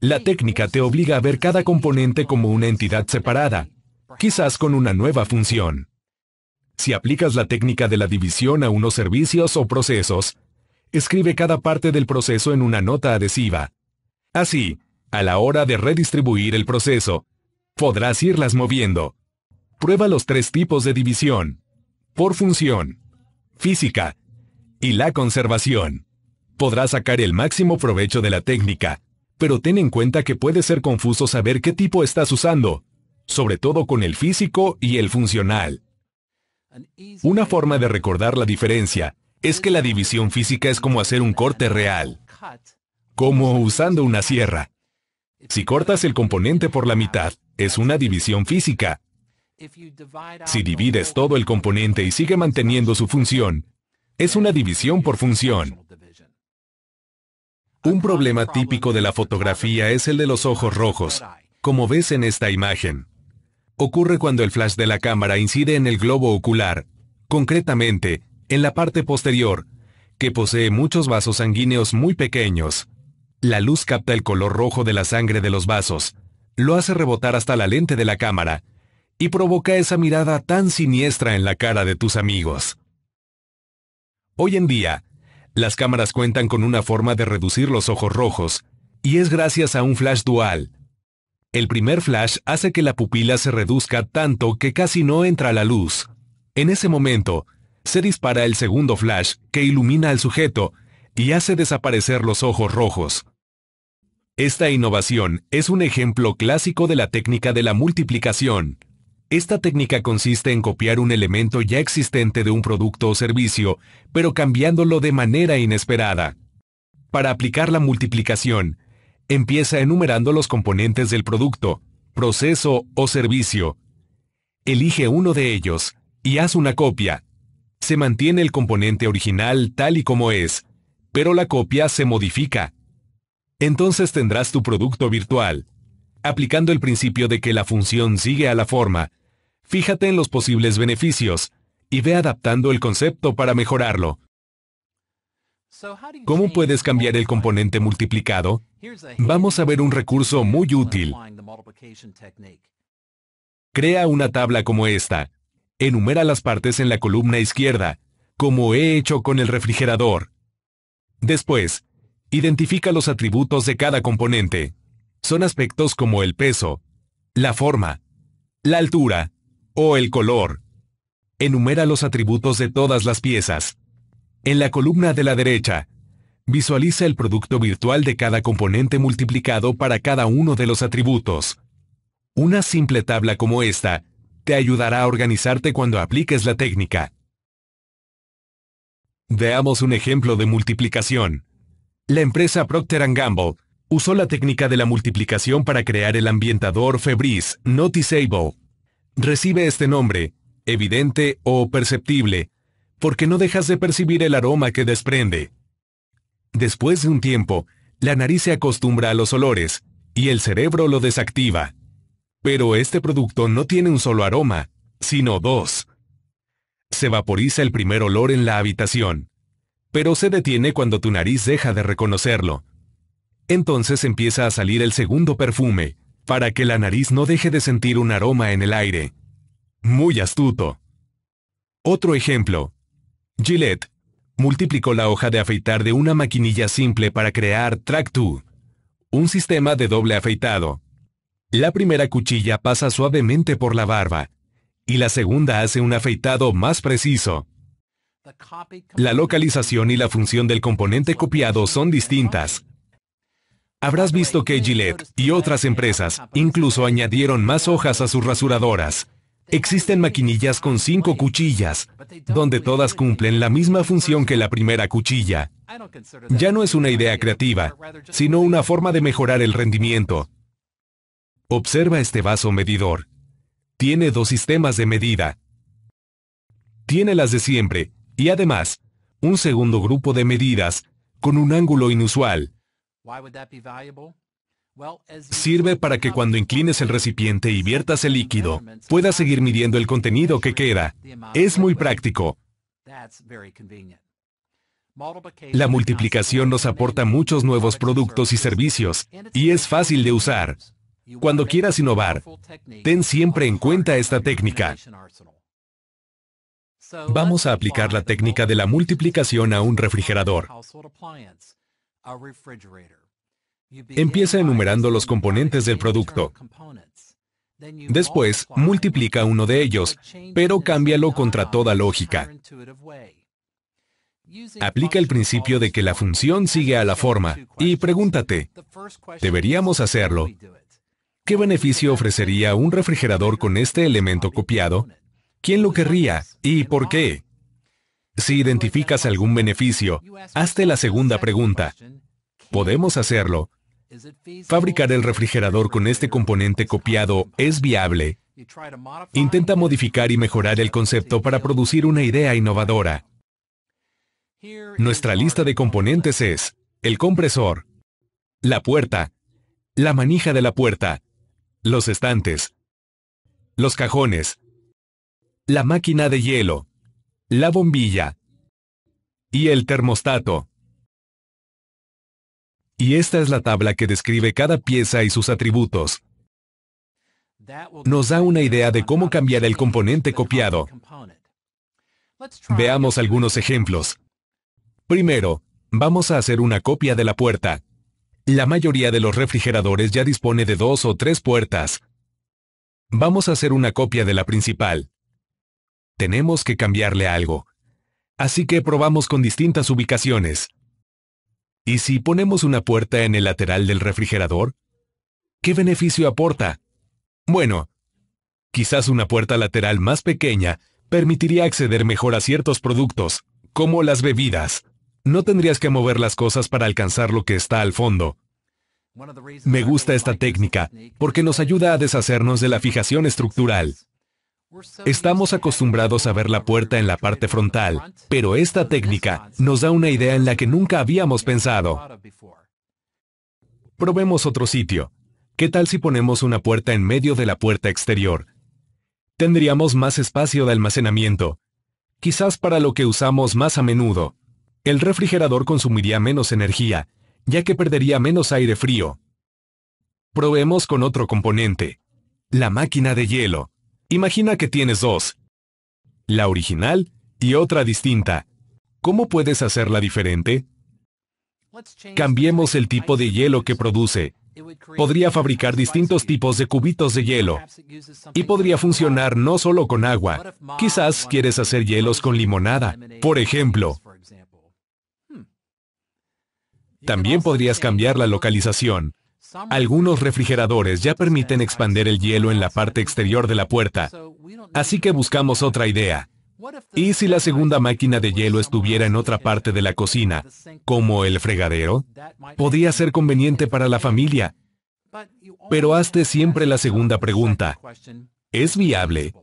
La técnica te obliga a ver cada componente como una entidad separada, quizás con una nueva función. Si aplicas la técnica de la división a unos servicios o procesos, escribe cada parte del proceso en una nota adhesiva. Así, a la hora de redistribuir el proceso, podrás irlas moviendo. Prueba los tres tipos de división. Por función, física y la conservación. Podrás sacar el máximo provecho de la técnica, pero ten en cuenta que puede ser confuso saber qué tipo estás usando, sobre todo con el físico y el funcional. Una forma de recordar la diferencia es que la división física es como hacer un corte real, como usando una sierra. Si cortas el componente por la mitad, es una división física. Si divides todo el componente y sigue manteniendo su función, es una división por función. Un problema típico de la fotografía es el de los ojos rojos, como ves en esta imagen ocurre cuando el flash de la cámara incide en el globo ocular, concretamente, en la parte posterior, que posee muchos vasos sanguíneos muy pequeños. La luz capta el color rojo de la sangre de los vasos, lo hace rebotar hasta la lente de la cámara, y provoca esa mirada tan siniestra en la cara de tus amigos. Hoy en día, las cámaras cuentan con una forma de reducir los ojos rojos, y es gracias a un flash dual, el primer flash hace que la pupila se reduzca tanto que casi no entra la luz. En ese momento, se dispara el segundo flash que ilumina al sujeto y hace desaparecer los ojos rojos. Esta innovación es un ejemplo clásico de la técnica de la multiplicación. Esta técnica consiste en copiar un elemento ya existente de un producto o servicio, pero cambiándolo de manera inesperada. Para aplicar la multiplicación, empieza enumerando los componentes del producto, proceso o servicio. Elige uno de ellos y haz una copia. Se mantiene el componente original tal y como es, pero la copia se modifica. Entonces tendrás tu producto virtual. Aplicando el principio de que la función sigue a la forma, fíjate en los posibles beneficios y ve adaptando el concepto para mejorarlo. ¿Cómo puedes cambiar el componente multiplicado? Vamos a ver un recurso muy útil. Crea una tabla como esta. Enumera las partes en la columna izquierda, como he hecho con el refrigerador. Después, identifica los atributos de cada componente. Son aspectos como el peso, la forma, la altura o el color. Enumera los atributos de todas las piezas. En la columna de la derecha, visualiza el producto virtual de cada componente multiplicado para cada uno de los atributos. Una simple tabla como esta te ayudará a organizarte cuando apliques la técnica. Veamos un ejemplo de multiplicación. La empresa Procter Gamble usó la técnica de la multiplicación para crear el ambientador Febris Noticeable. Recibe este nombre, evidente o perceptible, porque no dejas de percibir el aroma que desprende. Después de un tiempo, la nariz se acostumbra a los olores, y el cerebro lo desactiva. Pero este producto no tiene un solo aroma, sino dos. Se vaporiza el primer olor en la habitación, pero se detiene cuando tu nariz deja de reconocerlo. Entonces empieza a salir el segundo perfume, para que la nariz no deje de sentir un aroma en el aire. Muy astuto. Otro ejemplo, Gillette multiplicó la hoja de afeitar de una maquinilla simple para crear Track 2, un sistema de doble afeitado. La primera cuchilla pasa suavemente por la barba y la segunda hace un afeitado más preciso. La localización y la función del componente copiado son distintas. Habrás visto que Gillette y otras empresas incluso añadieron más hojas a sus rasuradoras. Existen maquinillas con cinco cuchillas, donde todas cumplen la misma función que la primera cuchilla. Ya no es una idea creativa, sino una forma de mejorar el rendimiento. Observa este vaso medidor. Tiene dos sistemas de medida. Tiene las de siempre, y además, un segundo grupo de medidas, con un ángulo inusual. Sirve para que cuando inclines el recipiente y viertas el líquido, puedas seguir midiendo el contenido que queda. Es muy práctico. La multiplicación nos aporta muchos nuevos productos y servicios, y es fácil de usar. Cuando quieras innovar, ten siempre en cuenta esta técnica. Vamos a aplicar la técnica de la multiplicación a un refrigerador. Empieza enumerando los componentes del producto. Después, multiplica uno de ellos, pero cámbialo contra toda lógica. Aplica el principio de que la función sigue a la forma y pregúntate, ¿deberíamos hacerlo? ¿Qué beneficio ofrecería un refrigerador con este elemento copiado? ¿Quién lo querría y por qué? Si identificas algún beneficio, hazte la segunda pregunta. ¿Podemos hacerlo? Fabricar el refrigerador con este componente copiado es viable. Intenta modificar y mejorar el concepto para producir una idea innovadora. Nuestra lista de componentes es el compresor, la puerta, la manija de la puerta, los estantes, los cajones, la máquina de hielo, la bombilla y el termostato. Y esta es la tabla que describe cada pieza y sus atributos. Nos da una idea de cómo cambiar el componente copiado. Veamos algunos ejemplos. Primero, vamos a hacer una copia de la puerta. La mayoría de los refrigeradores ya dispone de dos o tres puertas. Vamos a hacer una copia de la principal. Tenemos que cambiarle algo. Así que probamos con distintas ubicaciones. ¿Y si ponemos una puerta en el lateral del refrigerador? ¿Qué beneficio aporta? Bueno, quizás una puerta lateral más pequeña permitiría acceder mejor a ciertos productos, como las bebidas. No tendrías que mover las cosas para alcanzar lo que está al fondo. Me gusta esta técnica porque nos ayuda a deshacernos de la fijación estructural. Estamos acostumbrados a ver la puerta en la parte frontal, pero esta técnica nos da una idea en la que nunca habíamos pensado. Probemos otro sitio. ¿Qué tal si ponemos una puerta en medio de la puerta exterior? Tendríamos más espacio de almacenamiento, quizás para lo que usamos más a menudo. El refrigerador consumiría menos energía, ya que perdería menos aire frío. Probemos con otro componente, la máquina de hielo. Imagina que tienes dos. La original y otra distinta. ¿Cómo puedes hacerla diferente? Cambiemos el tipo de hielo que produce. Podría fabricar distintos tipos de cubitos de hielo. Y podría funcionar no solo con agua. Quizás quieres hacer hielos con limonada, por ejemplo. También podrías cambiar la localización. Algunos refrigeradores ya permiten expander el hielo en la parte exterior de la puerta, así que buscamos otra idea. ¿Y si la segunda máquina de hielo estuviera en otra parte de la cocina, como el fregadero? Podría ser conveniente para la familia. Pero hazte siempre la segunda pregunta. ¿Es viable?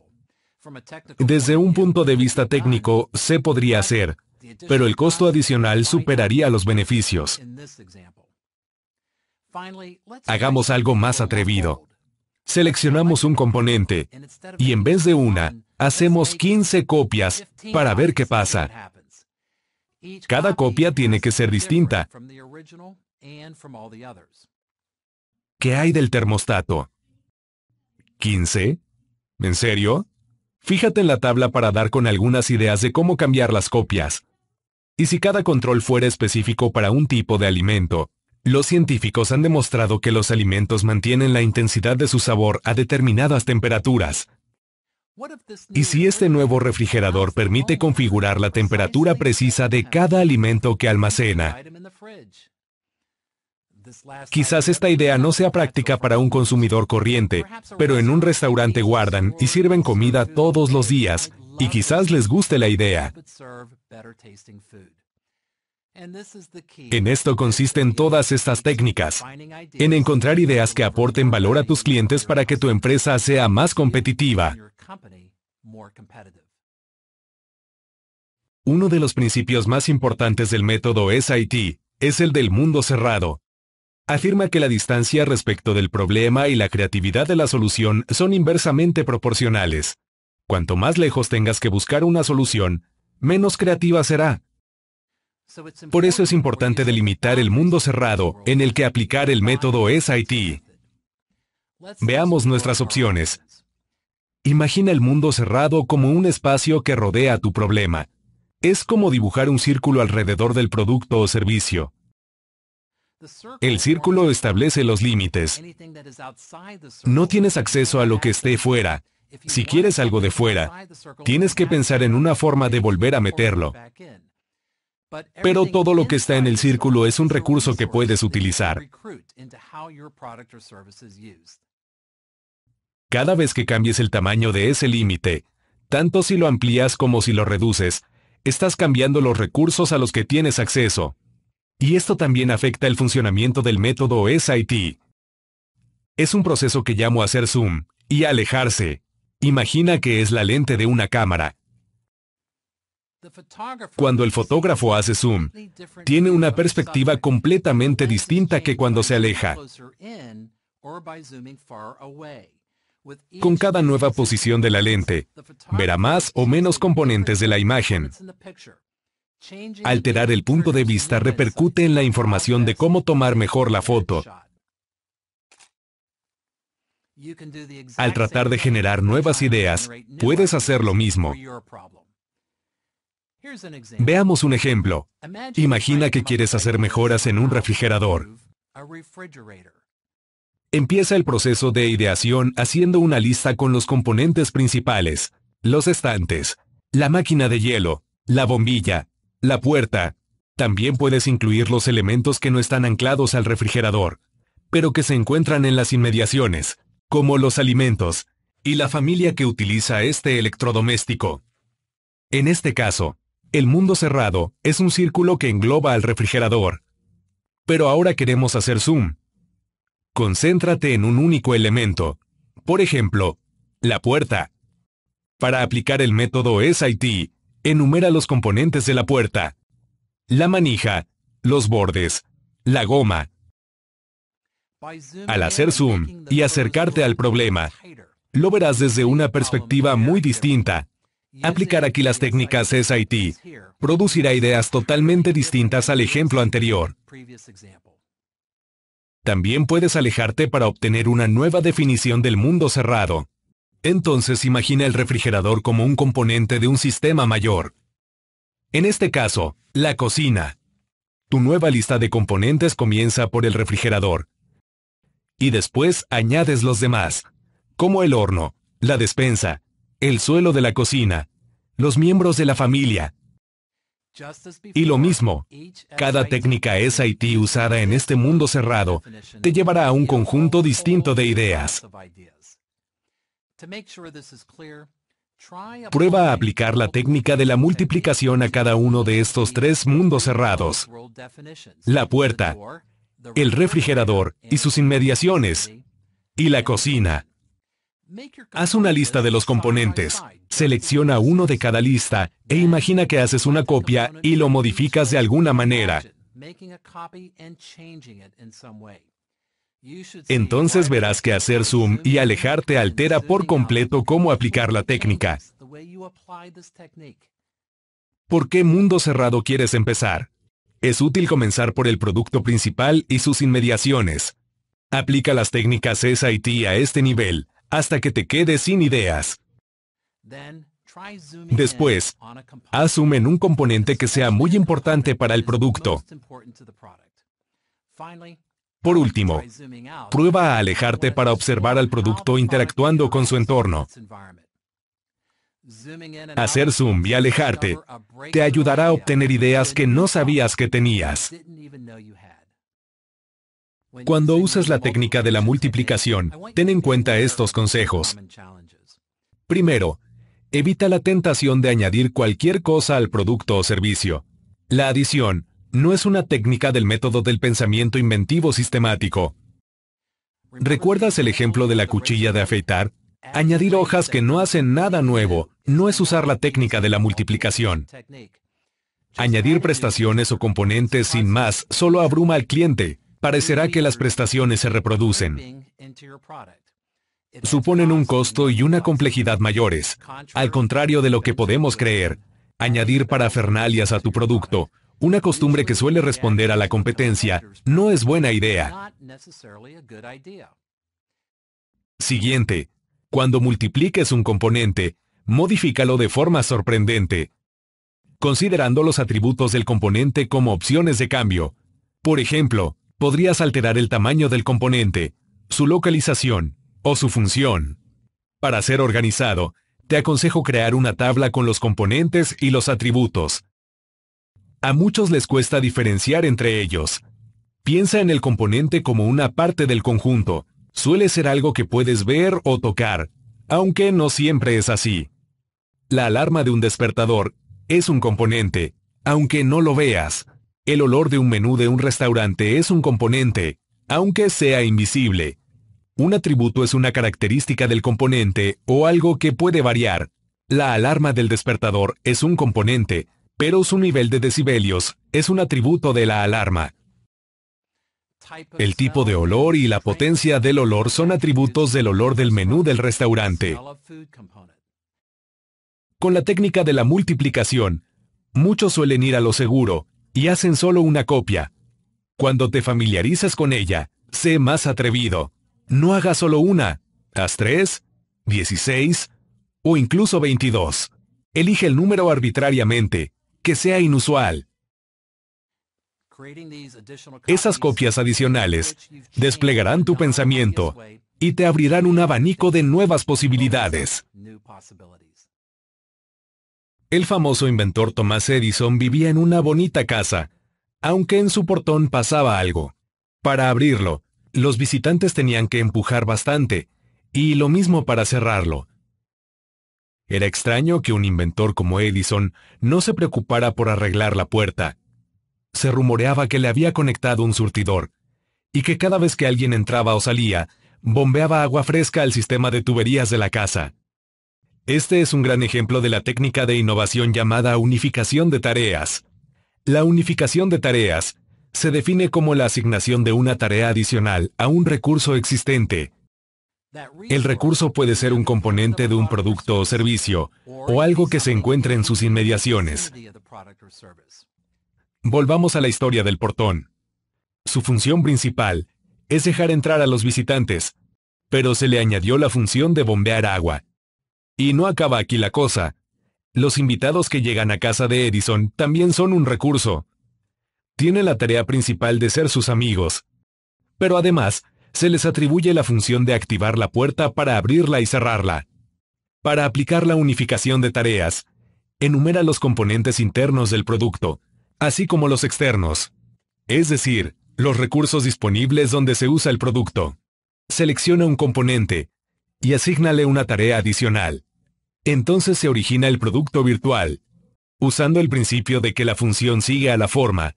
Desde un punto de vista técnico, se podría hacer, pero el costo adicional superaría los beneficios. Hagamos algo más atrevido. Seleccionamos un componente y en vez de una, hacemos 15 copias para ver qué pasa. Cada copia tiene que ser distinta. ¿Qué hay del termostato? ¿15? ¿En serio? Fíjate en la tabla para dar con algunas ideas de cómo cambiar las copias. Y si cada control fuera específico para un tipo de alimento, los científicos han demostrado que los alimentos mantienen la intensidad de su sabor a determinadas temperaturas. Y si este nuevo refrigerador permite configurar la temperatura precisa de cada alimento que almacena, Quizás esta idea no sea práctica para un consumidor corriente, pero en un restaurante guardan y sirven comida todos los días, y quizás les guste la idea. En esto consisten todas estas técnicas, en encontrar ideas que aporten valor a tus clientes para que tu empresa sea más competitiva. Uno de los principios más importantes del método SIT es el del mundo cerrado. Afirma que la distancia respecto del problema y la creatividad de la solución son inversamente proporcionales. Cuanto más lejos tengas que buscar una solución, menos creativa será, por eso es importante delimitar el mundo cerrado en el que aplicar el método SIT. Veamos nuestras opciones. Imagina el mundo cerrado como un espacio que rodea tu problema. Es como dibujar un círculo alrededor del producto o servicio. El círculo establece los límites. No tienes acceso a lo que esté fuera. Si quieres algo de fuera, tienes que pensar en una forma de volver a meterlo. Pero todo lo que está en el círculo es un recurso que puedes utilizar. Cada vez que cambies el tamaño de ese límite, tanto si lo amplías como si lo reduces, estás cambiando los recursos a los que tienes acceso. Y esto también afecta el funcionamiento del método SIT. Es un proceso que llamo hacer zoom y alejarse. Imagina que es la lente de una cámara, cuando el fotógrafo hace zoom, tiene una perspectiva completamente distinta que cuando se aleja. Con cada nueva posición de la lente, verá más o menos componentes de la imagen. Alterar el punto de vista repercute en la información de cómo tomar mejor la foto. Al tratar de generar nuevas ideas, puedes hacer lo mismo. Veamos un ejemplo. Imagina que quieres hacer mejoras en un refrigerador. Empieza el proceso de ideación haciendo una lista con los componentes principales, los estantes, la máquina de hielo, la bombilla, la puerta. También puedes incluir los elementos que no están anclados al refrigerador, pero que se encuentran en las inmediaciones, como los alimentos, y la familia que utiliza este electrodoméstico. En este caso, el mundo cerrado es un círculo que engloba al refrigerador. Pero ahora queremos hacer zoom. Concéntrate en un único elemento. Por ejemplo, la puerta. Para aplicar el método SIT, enumera los componentes de la puerta. La manija, los bordes, la goma. Al hacer zoom y acercarte al problema, lo verás desde una perspectiva muy distinta. Aplicar aquí las técnicas SIT producirá ideas totalmente distintas al ejemplo anterior. También puedes alejarte para obtener una nueva definición del mundo cerrado. Entonces imagina el refrigerador como un componente de un sistema mayor. En este caso, la cocina. Tu nueva lista de componentes comienza por el refrigerador. Y después añades los demás, como el horno, la despensa, el suelo de la cocina, los miembros de la familia. Y lo mismo, cada técnica SIT usada en este mundo cerrado te llevará a un conjunto distinto de ideas. Prueba a aplicar la técnica de la multiplicación a cada uno de estos tres mundos cerrados. La puerta, el refrigerador y sus inmediaciones, y la cocina. Haz una lista de los componentes, selecciona uno de cada lista e imagina que haces una copia y lo modificas de alguna manera. Entonces verás que hacer zoom y alejarte altera por completo cómo aplicar la técnica. ¿Por qué mundo cerrado quieres empezar? Es útil comenzar por el producto principal y sus inmediaciones. Aplica las técnicas SIT a este nivel hasta que te quedes sin ideas. Después, zoom en un componente que sea muy importante para el producto. Por último, prueba a alejarte para observar al producto interactuando con su entorno. Hacer zoom y alejarte te ayudará a obtener ideas que no sabías que tenías. Cuando usas la técnica de la multiplicación, ten en cuenta estos consejos. Primero, evita la tentación de añadir cualquier cosa al producto o servicio. La adición no es una técnica del método del pensamiento inventivo sistemático. ¿Recuerdas el ejemplo de la cuchilla de afeitar? Añadir hojas que no hacen nada nuevo no es usar la técnica de la multiplicación. Añadir prestaciones o componentes sin más solo abruma al cliente parecerá que las prestaciones se reproducen. Suponen un costo y una complejidad mayores, al contrario de lo que podemos creer. Añadir parafernalias a tu producto, una costumbre que suele responder a la competencia, no es buena idea. Siguiente. Cuando multipliques un componente, modifícalo de forma sorprendente, considerando los atributos del componente como opciones de cambio. Por ejemplo, podrías alterar el tamaño del componente, su localización o su función. Para ser organizado, te aconsejo crear una tabla con los componentes y los atributos. A muchos les cuesta diferenciar entre ellos. Piensa en el componente como una parte del conjunto, suele ser algo que puedes ver o tocar, aunque no siempre es así. La alarma de un despertador es un componente, aunque no lo veas. El olor de un menú de un restaurante es un componente, aunque sea invisible. Un atributo es una característica del componente o algo que puede variar. La alarma del despertador es un componente, pero su nivel de decibelios es un atributo de la alarma. El tipo de olor y la potencia del olor son atributos del olor del menú del restaurante. Con la técnica de la multiplicación, muchos suelen ir a lo seguro, y hacen solo una copia. Cuando te familiarizas con ella, sé más atrevido. No hagas solo una, haz tres, 16 o incluso 22. Elige el número arbitrariamente, que sea inusual. Esas copias adicionales desplegarán tu pensamiento y te abrirán un abanico de nuevas posibilidades. El famoso inventor Thomas Edison vivía en una bonita casa, aunque en su portón pasaba algo. Para abrirlo, los visitantes tenían que empujar bastante, y lo mismo para cerrarlo. Era extraño que un inventor como Edison no se preocupara por arreglar la puerta. Se rumoreaba que le había conectado un surtidor, y que cada vez que alguien entraba o salía, bombeaba agua fresca al sistema de tuberías de la casa. Este es un gran ejemplo de la técnica de innovación llamada unificación de tareas. La unificación de tareas se define como la asignación de una tarea adicional a un recurso existente. El recurso puede ser un componente de un producto o servicio, o algo que se encuentre en sus inmediaciones. Volvamos a la historia del portón. Su función principal es dejar entrar a los visitantes, pero se le añadió la función de bombear agua, y no acaba aquí la cosa. Los invitados que llegan a casa de Edison también son un recurso. Tiene la tarea principal de ser sus amigos. Pero además, se les atribuye la función de activar la puerta para abrirla y cerrarla. Para aplicar la unificación de tareas, enumera los componentes internos del producto, así como los externos. Es decir, los recursos disponibles donde se usa el producto. Selecciona un componente y asígnale una tarea adicional entonces se origina el producto virtual. Usando el principio de que la función sigue a la forma,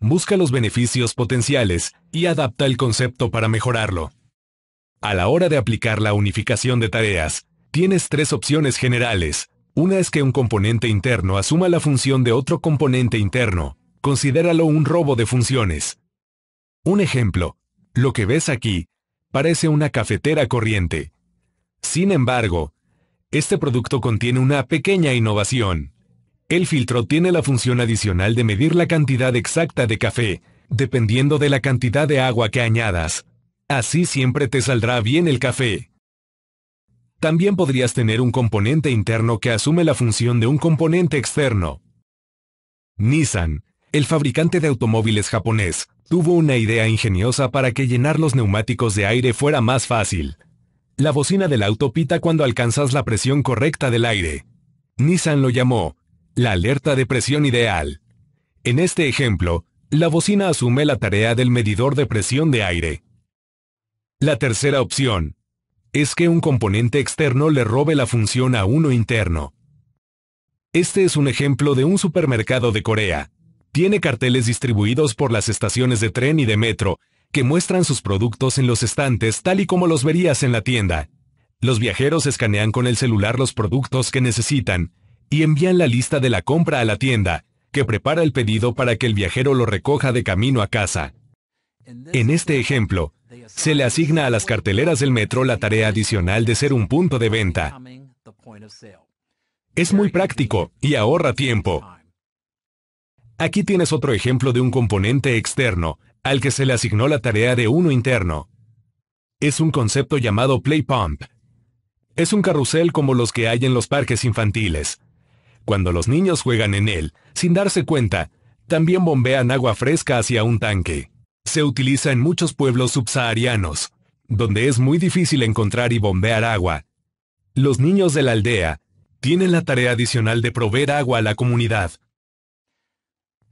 busca los beneficios potenciales y adapta el concepto para mejorarlo. A la hora de aplicar la unificación de tareas, tienes tres opciones generales. Una es que un componente interno asuma la función de otro componente interno. Considéralo un robo de funciones. Un ejemplo, lo que ves aquí, parece una cafetera corriente. Sin embargo, este producto contiene una pequeña innovación. El filtro tiene la función adicional de medir la cantidad exacta de café, dependiendo de la cantidad de agua que añadas. Así siempre te saldrá bien el café. También podrías tener un componente interno que asume la función de un componente externo. Nissan, el fabricante de automóviles japonés, tuvo una idea ingeniosa para que llenar los neumáticos de aire fuera más fácil la bocina del auto pita cuando alcanzas la presión correcta del aire. Nissan lo llamó la alerta de presión ideal. En este ejemplo, la bocina asume la tarea del medidor de presión de aire. La tercera opción es que un componente externo le robe la función a uno interno. Este es un ejemplo de un supermercado de Corea. Tiene carteles distribuidos por las estaciones de tren y de metro, que muestran sus productos en los estantes tal y como los verías en la tienda. Los viajeros escanean con el celular los productos que necesitan y envían la lista de la compra a la tienda, que prepara el pedido para que el viajero lo recoja de camino a casa. En este ejemplo, se le asigna a las carteleras del metro la tarea adicional de ser un punto de venta. Es muy práctico y ahorra tiempo. Aquí tienes otro ejemplo de un componente externo, al que se le asignó la tarea de uno interno. Es un concepto llamado play pump. Es un carrusel como los que hay en los parques infantiles. Cuando los niños juegan en él, sin darse cuenta, también bombean agua fresca hacia un tanque. Se utiliza en muchos pueblos subsaharianos, donde es muy difícil encontrar y bombear agua. Los niños de la aldea tienen la tarea adicional de proveer agua a la comunidad.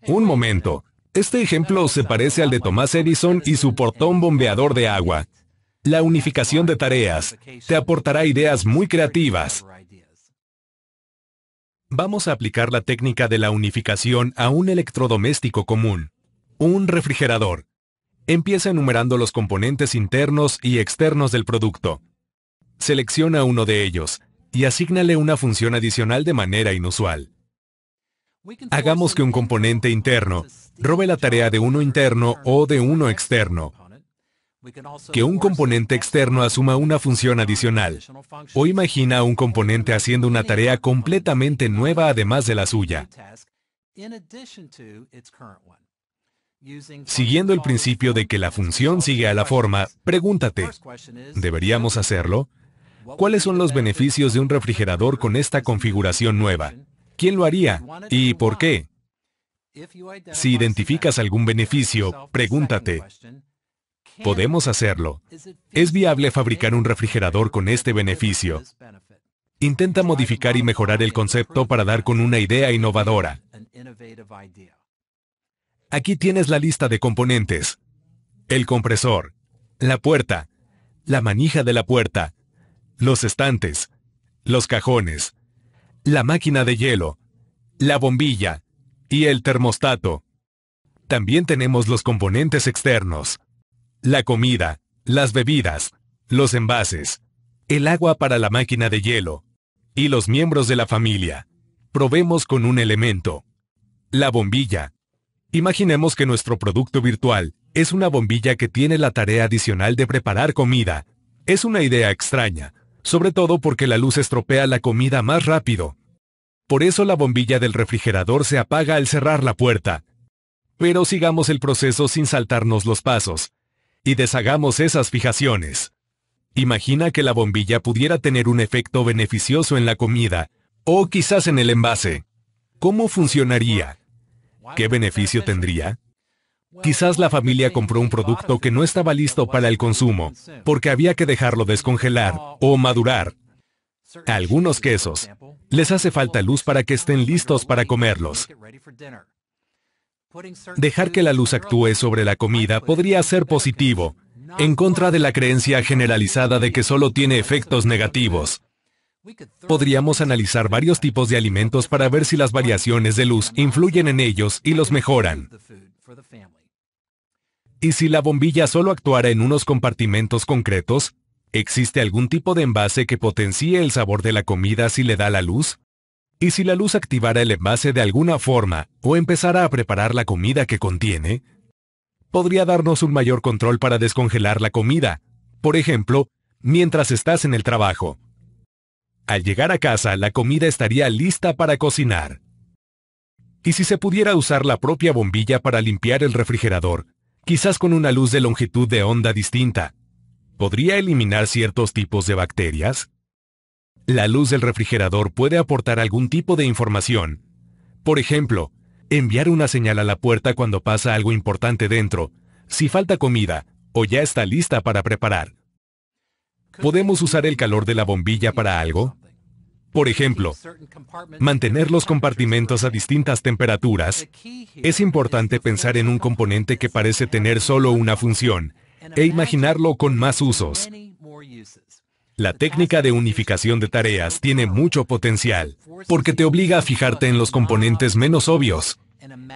Un momento, este ejemplo se parece al de Thomas Edison y su portón bombeador de agua. La unificación de tareas te aportará ideas muy creativas. Vamos a aplicar la técnica de la unificación a un electrodoméstico común, un refrigerador. Empieza enumerando los componentes internos y externos del producto. Selecciona uno de ellos y asígnale una función adicional de manera inusual. Hagamos que un componente interno robe la tarea de uno interno o de uno externo. Que un componente externo asuma una función adicional. O imagina un componente haciendo una tarea completamente nueva además de la suya. Siguiendo el principio de que la función sigue a la forma, pregúntate, ¿deberíamos hacerlo? ¿Cuáles son los beneficios de un refrigerador con esta configuración nueva? ¿Quién lo haría? ¿Y por qué? Si identificas algún beneficio, pregúntate, ¿podemos hacerlo? ¿Es viable fabricar un refrigerador con este beneficio? Intenta modificar y mejorar el concepto para dar con una idea innovadora. Aquí tienes la lista de componentes. El compresor, la puerta, la manija de la puerta, los estantes, los cajones, la máquina de hielo, la bombilla y el termostato. También tenemos los componentes externos, la comida, las bebidas, los envases, el agua para la máquina de hielo y los miembros de la familia. Probemos con un elemento, la bombilla. Imaginemos que nuestro producto virtual es una bombilla que tiene la tarea adicional de preparar comida. Es una idea extraña, sobre todo porque la luz estropea la comida más rápido. Por eso la bombilla del refrigerador se apaga al cerrar la puerta. Pero sigamos el proceso sin saltarnos los pasos. Y deshagamos esas fijaciones. Imagina que la bombilla pudiera tener un efecto beneficioso en la comida, o quizás en el envase. ¿Cómo funcionaría? ¿Qué beneficio tendría? Quizás la familia compró un producto que no estaba listo para el consumo, porque había que dejarlo descongelar o madurar. algunos quesos les hace falta luz para que estén listos para comerlos. Dejar que la luz actúe sobre la comida podría ser positivo, en contra de la creencia generalizada de que solo tiene efectos negativos. Podríamos analizar varios tipos de alimentos para ver si las variaciones de luz influyen en ellos y los mejoran. Y si la bombilla solo actuara en unos compartimentos concretos, ¿existe algún tipo de envase que potencie el sabor de la comida si le da la luz? ¿Y si la luz activara el envase de alguna forma o empezara a preparar la comida que contiene? Podría darnos un mayor control para descongelar la comida, por ejemplo, mientras estás en el trabajo. Al llegar a casa, la comida estaría lista para cocinar. Y si se pudiera usar la propia bombilla para limpiar el refrigerador, quizás con una luz de longitud de onda distinta, podría eliminar ciertos tipos de bacterias? La luz del refrigerador puede aportar algún tipo de información. Por ejemplo, enviar una señal a la puerta cuando pasa algo importante dentro, si falta comida o ya está lista para preparar. ¿Podemos usar el calor de la bombilla para algo? Por ejemplo, mantener los compartimentos a distintas temperaturas. Es importante pensar en un componente que parece tener solo una función e imaginarlo con más usos. La técnica de unificación de tareas tiene mucho potencial, porque te obliga a fijarte en los componentes menos obvios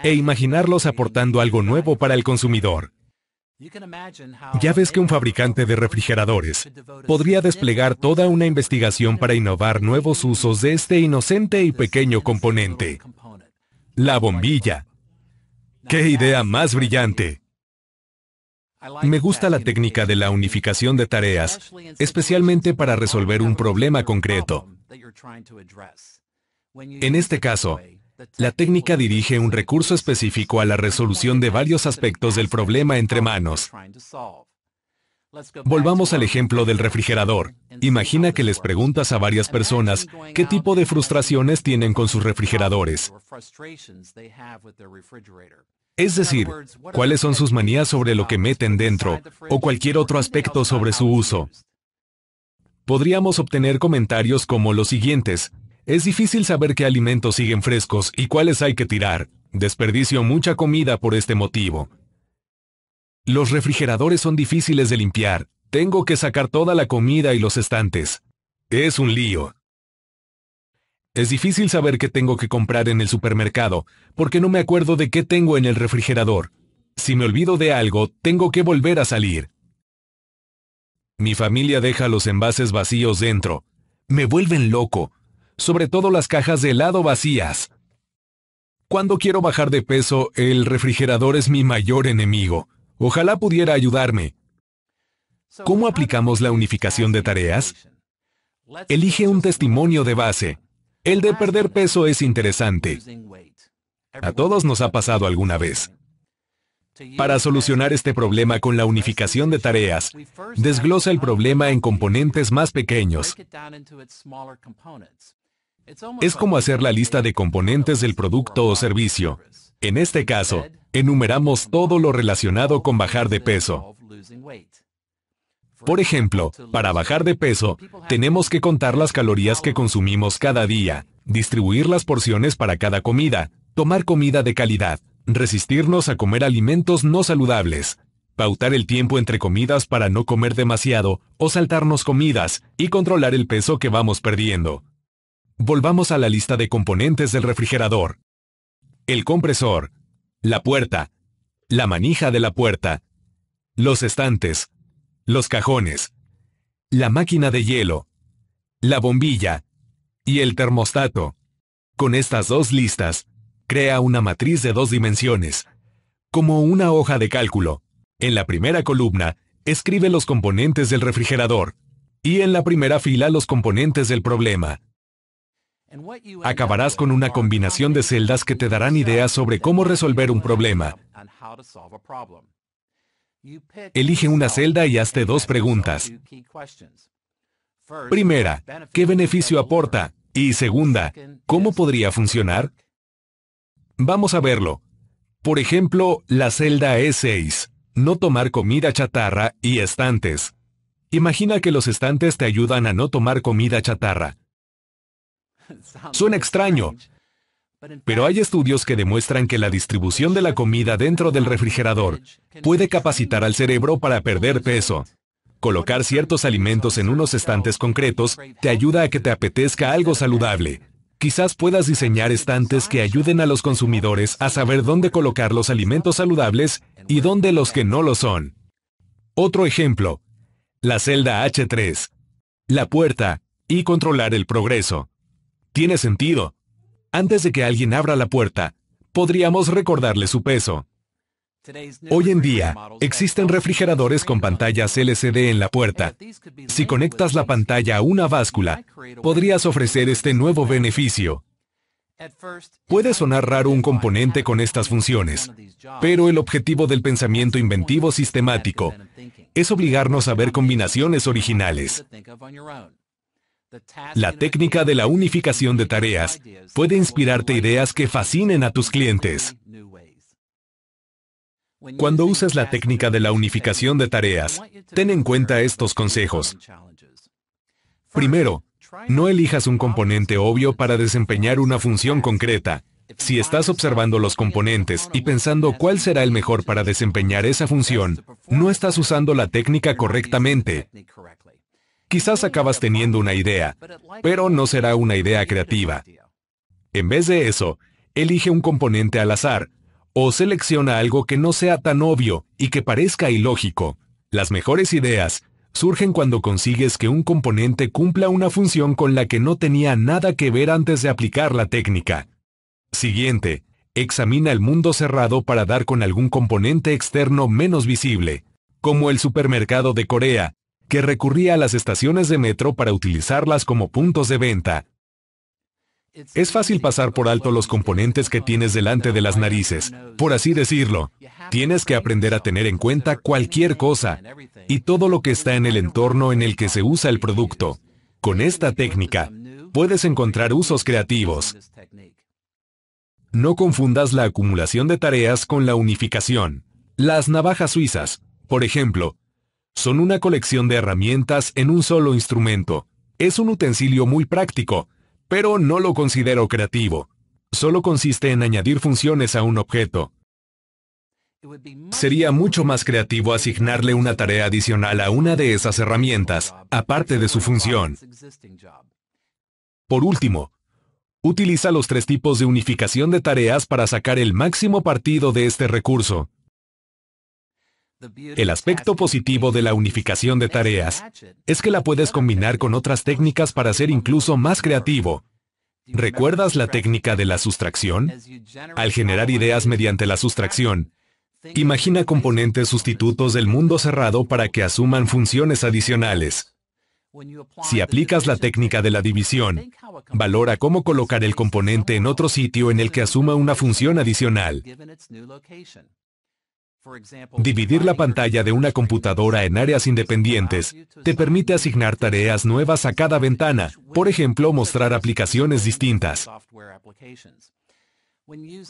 e imaginarlos aportando algo nuevo para el consumidor. Ya ves que un fabricante de refrigeradores podría desplegar toda una investigación para innovar nuevos usos de este inocente y pequeño componente. La bombilla. ¡Qué idea más brillante! Me gusta la técnica de la unificación de tareas, especialmente para resolver un problema concreto. En este caso, la técnica dirige un recurso específico a la resolución de varios aspectos del problema entre manos. Volvamos al ejemplo del refrigerador. Imagina que les preguntas a varias personas qué tipo de frustraciones tienen con sus refrigeradores. Es decir, cuáles son sus manías sobre lo que meten dentro o cualquier otro aspecto sobre su uso. Podríamos obtener comentarios como los siguientes. Es difícil saber qué alimentos siguen frescos y cuáles hay que tirar. Desperdicio mucha comida por este motivo. Los refrigeradores son difíciles de limpiar. Tengo que sacar toda la comida y los estantes. Es un lío. Es difícil saber qué tengo que comprar en el supermercado, porque no me acuerdo de qué tengo en el refrigerador. Si me olvido de algo, tengo que volver a salir. Mi familia deja los envases vacíos dentro. Me vuelven loco sobre todo las cajas de helado vacías. Cuando quiero bajar de peso, el refrigerador es mi mayor enemigo. Ojalá pudiera ayudarme. ¿Cómo aplicamos la unificación de tareas? Elige un testimonio de base. El de perder peso es interesante. A todos nos ha pasado alguna vez. Para solucionar este problema con la unificación de tareas, desglosa el problema en componentes más pequeños. Es como hacer la lista de componentes del producto o servicio. En este caso, enumeramos todo lo relacionado con bajar de peso. Por ejemplo, para bajar de peso, tenemos que contar las calorías que consumimos cada día, distribuir las porciones para cada comida, tomar comida de calidad, resistirnos a comer alimentos no saludables, pautar el tiempo entre comidas para no comer demasiado o saltarnos comidas, y controlar el peso que vamos perdiendo. Volvamos a la lista de componentes del refrigerador. El compresor, la puerta, la manija de la puerta, los estantes, los cajones, la máquina de hielo, la bombilla y el termostato. Con estas dos listas, crea una matriz de dos dimensiones, como una hoja de cálculo. En la primera columna, escribe los componentes del refrigerador y en la primera fila los componentes del problema. Acabarás con una combinación de celdas que te darán ideas sobre cómo resolver un problema. Elige una celda y hazte dos preguntas. Primera, ¿qué beneficio aporta? Y segunda, ¿cómo podría funcionar? Vamos a verlo. Por ejemplo, la celda E6. No tomar comida chatarra y estantes. Imagina que los estantes te ayudan a no tomar comida chatarra. Suena extraño, pero hay estudios que demuestran que la distribución de la comida dentro del refrigerador puede capacitar al cerebro para perder peso. Colocar ciertos alimentos en unos estantes concretos te ayuda a que te apetezca algo saludable. Quizás puedas diseñar estantes que ayuden a los consumidores a saber dónde colocar los alimentos saludables y dónde los que no lo son. Otro ejemplo, la celda H3, la puerta y controlar el progreso. Tiene sentido. Antes de que alguien abra la puerta, podríamos recordarle su peso. Hoy en día, existen refrigeradores con pantallas LCD en la puerta. Si conectas la pantalla a una báscula, podrías ofrecer este nuevo beneficio. Puede sonar raro un componente con estas funciones, pero el objetivo del pensamiento inventivo sistemático es obligarnos a ver combinaciones originales. La técnica de la unificación de tareas puede inspirarte ideas que fascinen a tus clientes. Cuando uses la técnica de la unificación de tareas, ten en cuenta estos consejos. Primero, no elijas un componente obvio para desempeñar una función concreta. Si estás observando los componentes y pensando cuál será el mejor para desempeñar esa función, no estás usando la técnica correctamente. Quizás acabas teniendo una idea, pero no será una idea creativa. En vez de eso, elige un componente al azar, o selecciona algo que no sea tan obvio y que parezca ilógico. Las mejores ideas surgen cuando consigues que un componente cumpla una función con la que no tenía nada que ver antes de aplicar la técnica. Siguiente, examina el mundo cerrado para dar con algún componente externo menos visible, como el supermercado de Corea, que recurría a las estaciones de metro para utilizarlas como puntos de venta. Es fácil pasar por alto los componentes que tienes delante de las narices, por así decirlo. Tienes que aprender a tener en cuenta cualquier cosa y todo lo que está en el entorno en el que se usa el producto. Con esta técnica, puedes encontrar usos creativos. No confundas la acumulación de tareas con la unificación. Las navajas suizas, por ejemplo, son una colección de herramientas en un solo instrumento. Es un utensilio muy práctico, pero no lo considero creativo. Solo consiste en añadir funciones a un objeto. Sería mucho más creativo asignarle una tarea adicional a una de esas herramientas, aparte de su función. Por último, utiliza los tres tipos de unificación de tareas para sacar el máximo partido de este recurso. El aspecto positivo de la unificación de tareas es que la puedes combinar con otras técnicas para ser incluso más creativo. ¿Recuerdas la técnica de la sustracción? Al generar ideas mediante la sustracción, imagina componentes sustitutos del mundo cerrado para que asuman funciones adicionales. Si aplicas la técnica de la división, valora cómo colocar el componente en otro sitio en el que asuma una función adicional. Dividir la pantalla de una computadora en áreas independientes te permite asignar tareas nuevas a cada ventana, por ejemplo, mostrar aplicaciones distintas.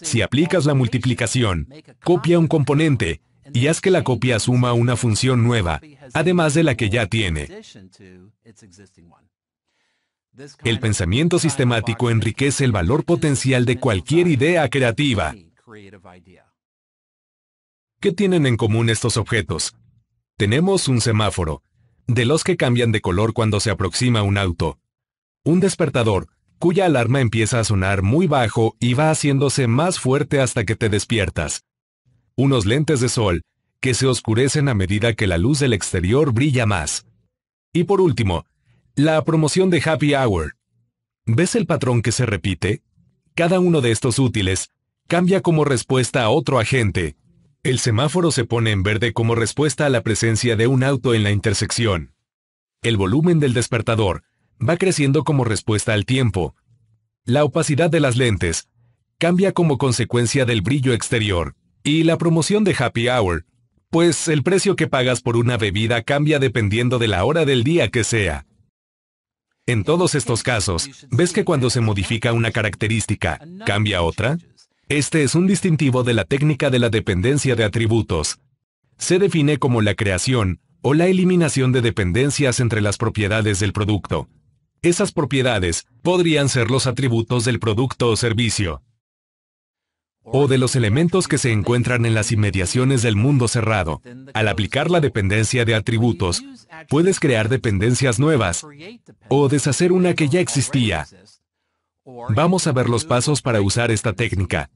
Si aplicas la multiplicación, copia un componente y haz que la copia suma una función nueva, además de la que ya tiene. El pensamiento sistemático enriquece el valor potencial de cualquier idea creativa. ¿Qué tienen en común estos objetos? Tenemos un semáforo, de los que cambian de color cuando se aproxima un auto. Un despertador, cuya alarma empieza a sonar muy bajo y va haciéndose más fuerte hasta que te despiertas. Unos lentes de sol, que se oscurecen a medida que la luz del exterior brilla más. Y por último, la promoción de Happy Hour. ¿Ves el patrón que se repite? Cada uno de estos útiles cambia como respuesta a otro agente, el semáforo se pone en verde como respuesta a la presencia de un auto en la intersección. El volumen del despertador va creciendo como respuesta al tiempo. La opacidad de las lentes cambia como consecuencia del brillo exterior. Y la promoción de Happy Hour, pues el precio que pagas por una bebida cambia dependiendo de la hora del día que sea. En todos estos casos, ¿ves que cuando se modifica una característica, cambia otra? Este es un distintivo de la técnica de la dependencia de atributos. Se define como la creación o la eliminación de dependencias entre las propiedades del producto. Esas propiedades podrían ser los atributos del producto o servicio, o de los elementos que se encuentran en las inmediaciones del mundo cerrado. Al aplicar la dependencia de atributos, puedes crear dependencias nuevas o deshacer una que ya existía, Vamos a ver los pasos para usar esta técnica.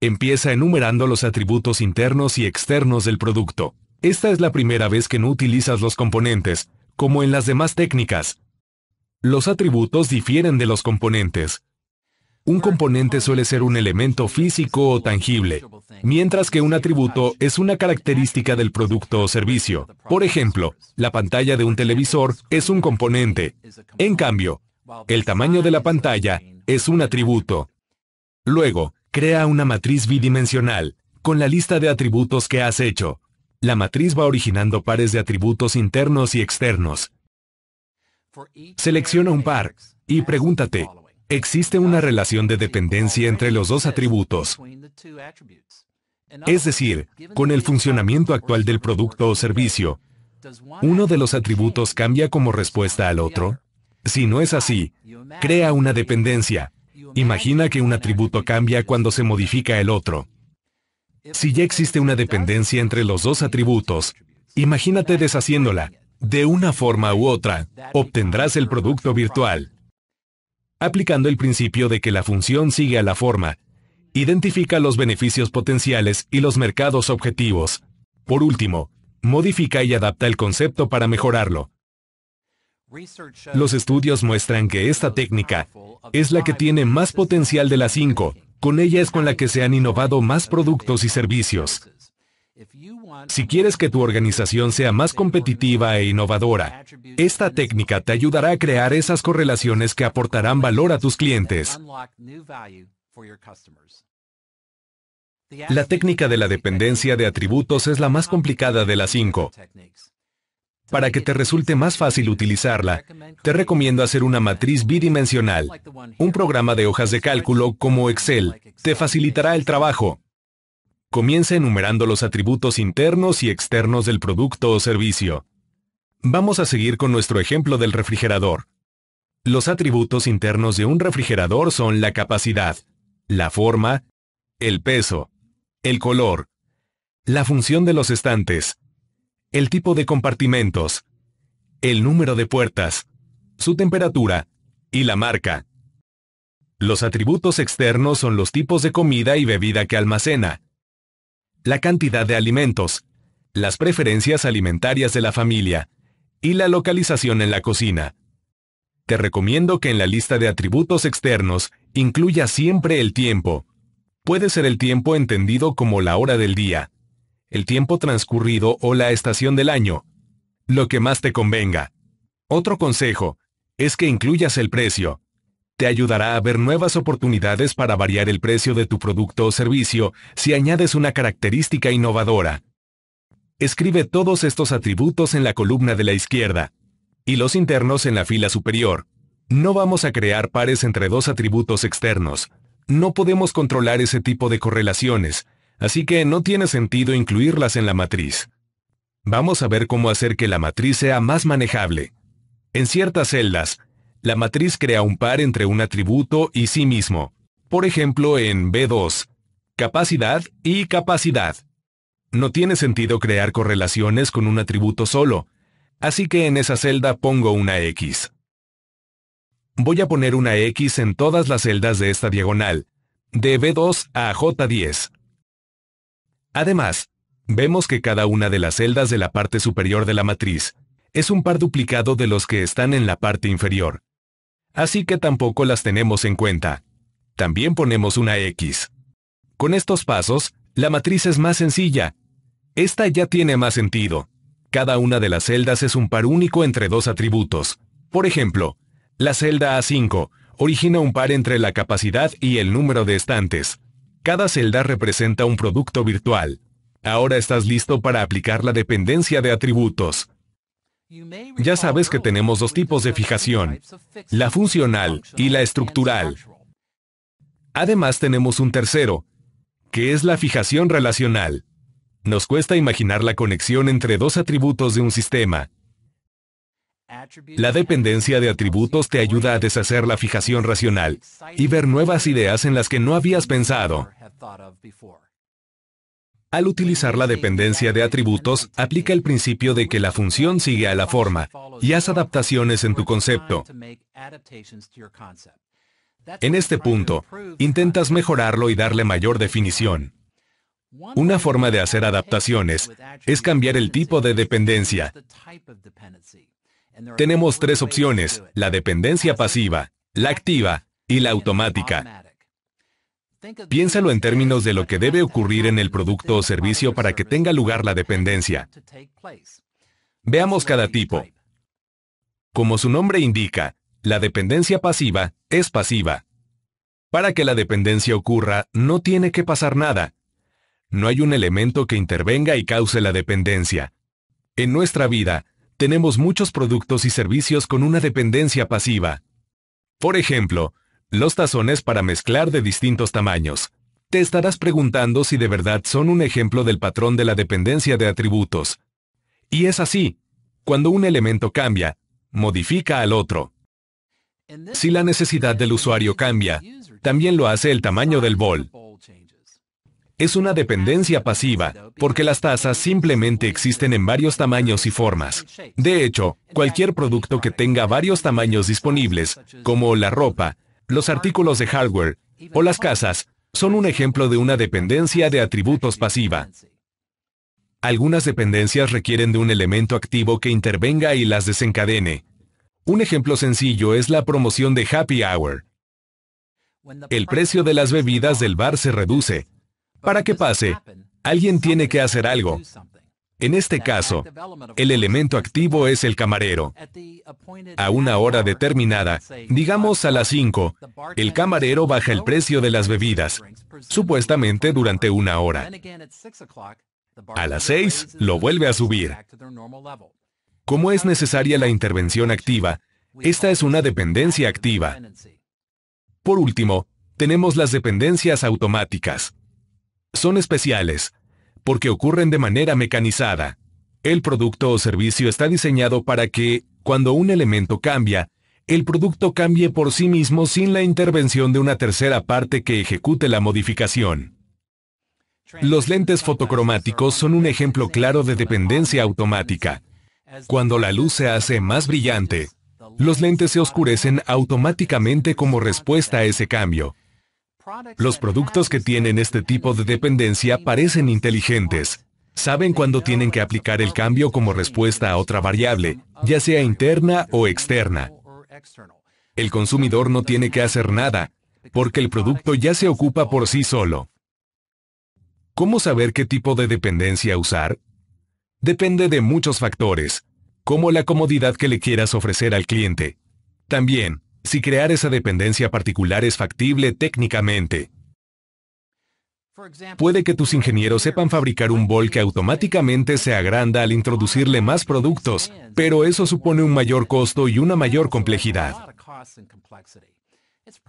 Empieza enumerando los atributos internos y externos del producto. Esta es la primera vez que no utilizas los componentes, como en las demás técnicas. Los atributos difieren de los componentes. Un componente suele ser un elemento físico o tangible, mientras que un atributo es una característica del producto o servicio. Por ejemplo, la pantalla de un televisor es un componente. En cambio, el tamaño de la pantalla es un atributo. Luego, crea una matriz bidimensional, con la lista de atributos que has hecho. La matriz va originando pares de atributos internos y externos. Selecciona un par, y pregúntate, ¿existe una relación de dependencia entre los dos atributos? Es decir, con el funcionamiento actual del producto o servicio, ¿uno de los atributos cambia como respuesta al otro? Si no es así, crea una dependencia. Imagina que un atributo cambia cuando se modifica el otro. Si ya existe una dependencia entre los dos atributos, imagínate deshaciéndola. De una forma u otra, obtendrás el producto virtual. Aplicando el principio de que la función sigue a la forma, identifica los beneficios potenciales y los mercados objetivos. Por último, modifica y adapta el concepto para mejorarlo. Los estudios muestran que esta técnica es la que tiene más potencial de las cinco, con ella es con la que se han innovado más productos y servicios. Si quieres que tu organización sea más competitiva e innovadora, esta técnica te ayudará a crear esas correlaciones que aportarán valor a tus clientes. La técnica de la dependencia de atributos es la más complicada de las cinco. Para que te resulte más fácil utilizarla, te recomiendo hacer una matriz bidimensional. Un programa de hojas de cálculo como Excel te facilitará el trabajo. Comienza enumerando los atributos internos y externos del producto o servicio. Vamos a seguir con nuestro ejemplo del refrigerador. Los atributos internos de un refrigerador son la capacidad, la forma, el peso, el color, la función de los estantes, el tipo de compartimentos, el número de puertas, su temperatura y la marca. Los atributos externos son los tipos de comida y bebida que almacena, la cantidad de alimentos, las preferencias alimentarias de la familia y la localización en la cocina. Te recomiendo que en la lista de atributos externos incluya siempre el tiempo. Puede ser el tiempo entendido como la hora del día, el tiempo transcurrido o la estación del año. Lo que más te convenga. Otro consejo, es que incluyas el precio. Te ayudará a ver nuevas oportunidades para variar el precio de tu producto o servicio si añades una característica innovadora. Escribe todos estos atributos en la columna de la izquierda y los internos en la fila superior. No vamos a crear pares entre dos atributos externos. No podemos controlar ese tipo de correlaciones, así que no tiene sentido incluirlas en la matriz. Vamos a ver cómo hacer que la matriz sea más manejable. En ciertas celdas, la matriz crea un par entre un atributo y sí mismo, por ejemplo en B2, capacidad y capacidad. No tiene sentido crear correlaciones con un atributo solo, así que en esa celda pongo una X. Voy a poner una X en todas las celdas de esta diagonal, de B2 a J10. Además, vemos que cada una de las celdas de la parte superior de la matriz es un par duplicado de los que están en la parte inferior. Así que tampoco las tenemos en cuenta. También ponemos una X. Con estos pasos, la matriz es más sencilla. Esta ya tiene más sentido. Cada una de las celdas es un par único entre dos atributos. Por ejemplo, la celda A5 origina un par entre la capacidad y el número de estantes. Cada celda representa un producto virtual. Ahora estás listo para aplicar la dependencia de atributos. Ya sabes que tenemos dos tipos de fijación, la funcional y la estructural. Además tenemos un tercero, que es la fijación relacional. Nos cuesta imaginar la conexión entre dos atributos de un sistema, la dependencia de atributos te ayuda a deshacer la fijación racional y ver nuevas ideas en las que no habías pensado. Al utilizar la dependencia de atributos, aplica el principio de que la función sigue a la forma y haz adaptaciones en tu concepto. En este punto, intentas mejorarlo y darle mayor definición. Una forma de hacer adaptaciones es cambiar el tipo de dependencia. Tenemos tres opciones, la dependencia pasiva, la activa y la automática. Piénsalo en términos de lo que debe ocurrir en el producto o servicio para que tenga lugar la dependencia. Veamos cada tipo. Como su nombre indica, la dependencia pasiva es pasiva. Para que la dependencia ocurra, no tiene que pasar nada. No hay un elemento que intervenga y cause la dependencia. En nuestra vida, tenemos muchos productos y servicios con una dependencia pasiva. Por ejemplo, los tazones para mezclar de distintos tamaños. Te estarás preguntando si de verdad son un ejemplo del patrón de la dependencia de atributos. Y es así. Cuando un elemento cambia, modifica al otro. Si la necesidad del usuario cambia, también lo hace el tamaño del bol es una dependencia pasiva, porque las tasas simplemente existen en varios tamaños y formas. De hecho, cualquier producto que tenga varios tamaños disponibles, como la ropa, los artículos de hardware o las casas, son un ejemplo de una dependencia de atributos pasiva. Algunas dependencias requieren de un elemento activo que intervenga y las desencadene. Un ejemplo sencillo es la promoción de Happy Hour. El precio de las bebidas del bar se reduce, para que pase, alguien tiene que hacer algo. En este caso, el elemento activo es el camarero. A una hora determinada, digamos a las 5, el camarero baja el precio de las bebidas, supuestamente durante una hora. A las 6, lo vuelve a subir. Como es necesaria la intervención activa, esta es una dependencia activa. Por último, tenemos las dependencias automáticas son especiales, porque ocurren de manera mecanizada. El producto o servicio está diseñado para que, cuando un elemento cambia, el producto cambie por sí mismo sin la intervención de una tercera parte que ejecute la modificación. Los lentes fotocromáticos son un ejemplo claro de dependencia automática. Cuando la luz se hace más brillante, los lentes se oscurecen automáticamente como respuesta a ese cambio. Los productos que tienen este tipo de dependencia parecen inteligentes. Saben cuándo tienen que aplicar el cambio como respuesta a otra variable, ya sea interna o externa. El consumidor no tiene que hacer nada, porque el producto ya se ocupa por sí solo. ¿Cómo saber qué tipo de dependencia usar? Depende de muchos factores, como la comodidad que le quieras ofrecer al cliente. También, si crear esa dependencia particular es factible técnicamente. Puede que tus ingenieros sepan fabricar un bol que automáticamente se agranda al introducirle más productos, pero eso supone un mayor costo y una mayor complejidad.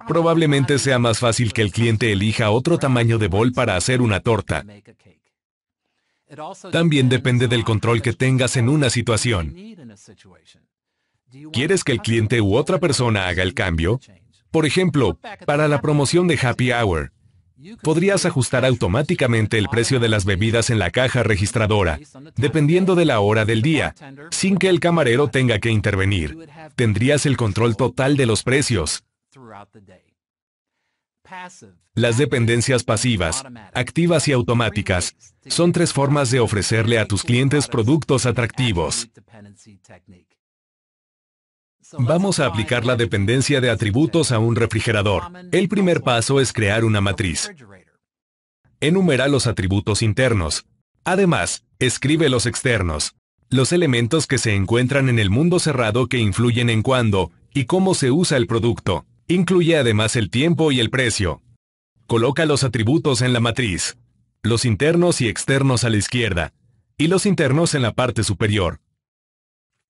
Probablemente sea más fácil que el cliente elija otro tamaño de bol para hacer una torta. También depende del control que tengas en una situación. ¿Quieres que el cliente u otra persona haga el cambio? Por ejemplo, para la promoción de Happy Hour, podrías ajustar automáticamente el precio de las bebidas en la caja registradora, dependiendo de la hora del día, sin que el camarero tenga que intervenir. Tendrías el control total de los precios. Las dependencias pasivas, activas y automáticas son tres formas de ofrecerle a tus clientes productos atractivos. Vamos a aplicar la dependencia de atributos a un refrigerador. El primer paso es crear una matriz. Enumera los atributos internos. Además, escribe los externos. Los elementos que se encuentran en el mundo cerrado que influyen en cuándo y cómo se usa el producto. Incluye además el tiempo y el precio. Coloca los atributos en la matriz. Los internos y externos a la izquierda. Y los internos en la parte superior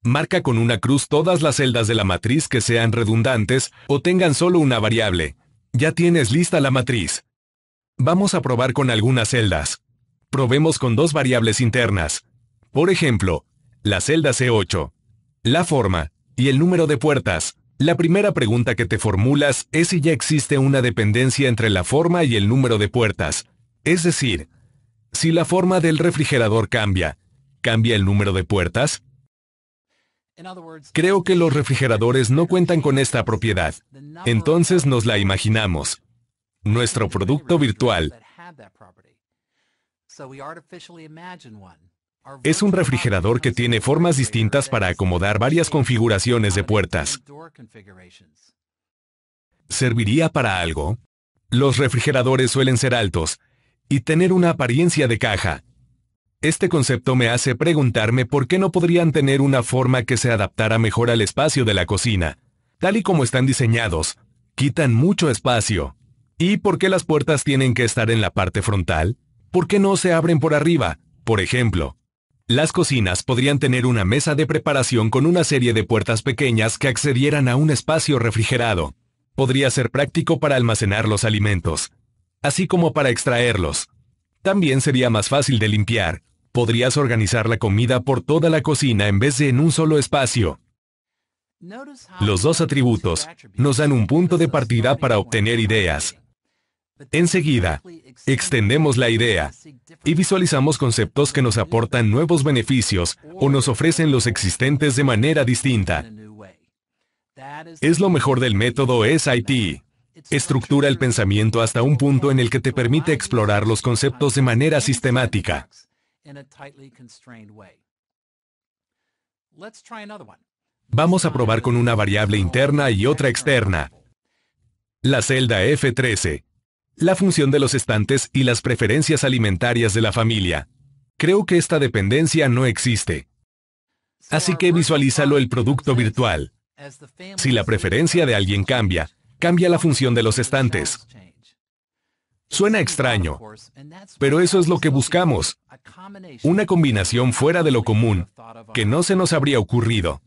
marca con una cruz todas las celdas de la matriz que sean redundantes o tengan solo una variable. Ya tienes lista la matriz. Vamos a probar con algunas celdas. Probemos con dos variables internas. Por ejemplo, la celda C8. La forma y el número de puertas. La primera pregunta que te formulas es si ya existe una dependencia entre la forma y el número de puertas. Es decir, si la forma del refrigerador cambia, ¿cambia el número de puertas? Creo que los refrigeradores no cuentan con esta propiedad. Entonces nos la imaginamos. Nuestro producto virtual es un refrigerador que tiene formas distintas para acomodar varias configuraciones de puertas. ¿Serviría para algo? Los refrigeradores suelen ser altos y tener una apariencia de caja, este concepto me hace preguntarme por qué no podrían tener una forma que se adaptara mejor al espacio de la cocina. Tal y como están diseñados, quitan mucho espacio. ¿Y por qué las puertas tienen que estar en la parte frontal? ¿Por qué no se abren por arriba? Por ejemplo, las cocinas podrían tener una mesa de preparación con una serie de puertas pequeñas que accedieran a un espacio refrigerado. Podría ser práctico para almacenar los alimentos, así como para extraerlos. También sería más fácil de limpiar. Podrías organizar la comida por toda la cocina en vez de en un solo espacio. Los dos atributos nos dan un punto de partida para obtener ideas. Enseguida, extendemos la idea y visualizamos conceptos que nos aportan nuevos beneficios o nos ofrecen los existentes de manera distinta. Es lo mejor del método SIT. Estructura el pensamiento hasta un punto en el que te permite explorar los conceptos de manera sistemática. Vamos a probar con una variable interna y otra externa. La celda F13. La función de los estantes y las preferencias alimentarias de la familia. Creo que esta dependencia no existe. Así que visualízalo el producto virtual. Si la preferencia de alguien cambia, cambia la función de los estantes. Suena extraño, pero eso es lo que buscamos. Una combinación fuera de lo común, que no se nos habría ocurrido.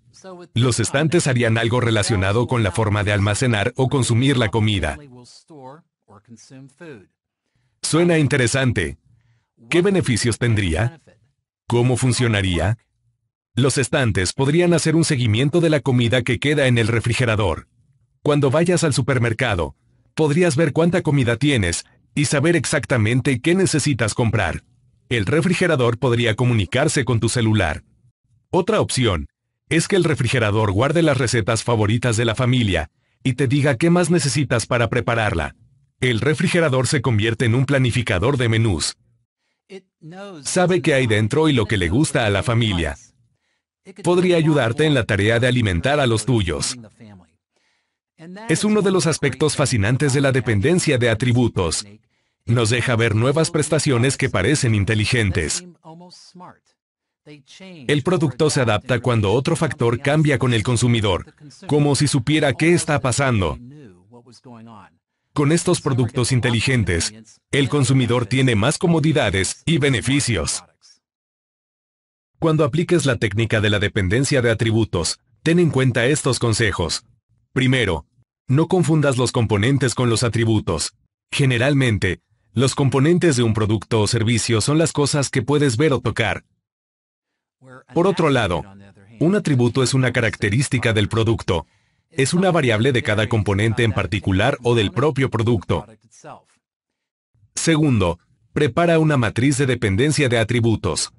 Los estantes harían algo relacionado con la forma de almacenar o consumir la comida. Suena interesante. ¿Qué beneficios tendría? ¿Cómo funcionaría? Los estantes podrían hacer un seguimiento de la comida que queda en el refrigerador. Cuando vayas al supermercado, podrías ver cuánta comida tienes y saber exactamente qué necesitas comprar. El refrigerador podría comunicarse con tu celular. Otra opción es que el refrigerador guarde las recetas favoritas de la familia y te diga qué más necesitas para prepararla. El refrigerador se convierte en un planificador de menús. Sabe qué hay dentro y lo que le gusta a la familia. Podría ayudarte en la tarea de alimentar a los tuyos. Es uno de los aspectos fascinantes de la dependencia de atributos. Nos deja ver nuevas prestaciones que parecen inteligentes. El producto se adapta cuando otro factor cambia con el consumidor, como si supiera qué está pasando. Con estos productos inteligentes, el consumidor tiene más comodidades y beneficios. Cuando apliques la técnica de la dependencia de atributos, ten en cuenta estos consejos. Primero, no confundas los componentes con los atributos. Generalmente, los componentes de un producto o servicio son las cosas que puedes ver o tocar. Por otro lado, un atributo es una característica del producto. Es una variable de cada componente en particular o del propio producto. Segundo, prepara una matriz de dependencia de atributos.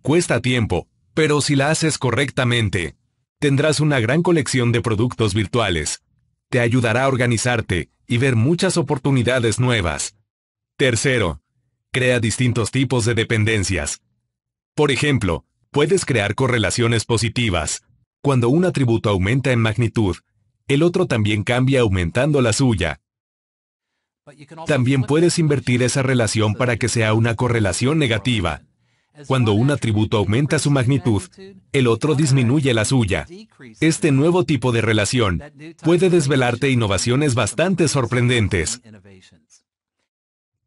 Cuesta tiempo, pero si la haces correctamente, tendrás una gran colección de productos virtuales te ayudará a organizarte y ver muchas oportunidades nuevas. Tercero, crea distintos tipos de dependencias. Por ejemplo, puedes crear correlaciones positivas. Cuando un atributo aumenta en magnitud, el otro también cambia aumentando la suya. También puedes invertir esa relación para que sea una correlación negativa. Cuando un atributo aumenta su magnitud, el otro disminuye la suya. Este nuevo tipo de relación puede desvelarte innovaciones bastante sorprendentes.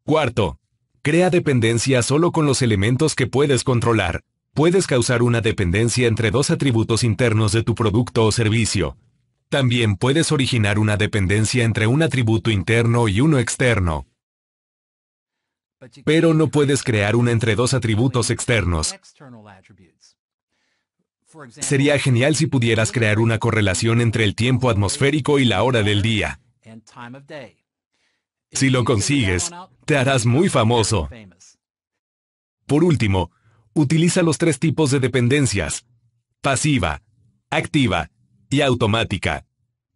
Cuarto, crea dependencia solo con los elementos que puedes controlar. Puedes causar una dependencia entre dos atributos internos de tu producto o servicio. También puedes originar una dependencia entre un atributo interno y uno externo pero no puedes crear una entre dos atributos externos. Sería genial si pudieras crear una correlación entre el tiempo atmosférico y la hora del día. Si lo consigues, te harás muy famoso. Por último, utiliza los tres tipos de dependencias. Pasiva, activa y automática.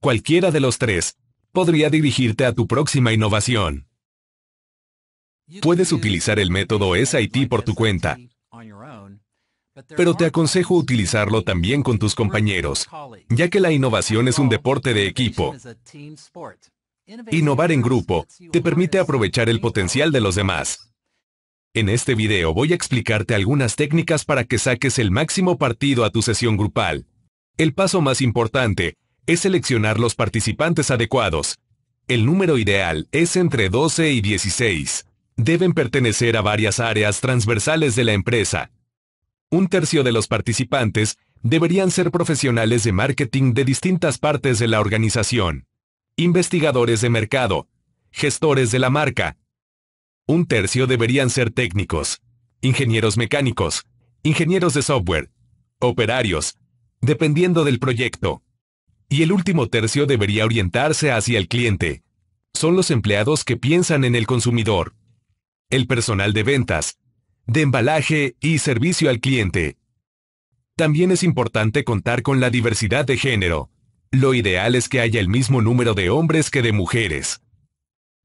Cualquiera de los tres podría dirigirte a tu próxima innovación. Puedes utilizar el método SIT por tu cuenta, pero te aconsejo utilizarlo también con tus compañeros, ya que la innovación es un deporte de equipo. Innovar en grupo te permite aprovechar el potencial de los demás. En este video voy a explicarte algunas técnicas para que saques el máximo partido a tu sesión grupal. El paso más importante es seleccionar los participantes adecuados. El número ideal es entre 12 y 16 deben pertenecer a varias áreas transversales de la empresa. Un tercio de los participantes deberían ser profesionales de marketing de distintas partes de la organización, investigadores de mercado, gestores de la marca. Un tercio deberían ser técnicos, ingenieros mecánicos, ingenieros de software, operarios, dependiendo del proyecto. Y el último tercio debería orientarse hacia el cliente. Son los empleados que piensan en el consumidor el personal de ventas, de embalaje y servicio al cliente. También es importante contar con la diversidad de género. Lo ideal es que haya el mismo número de hombres que de mujeres.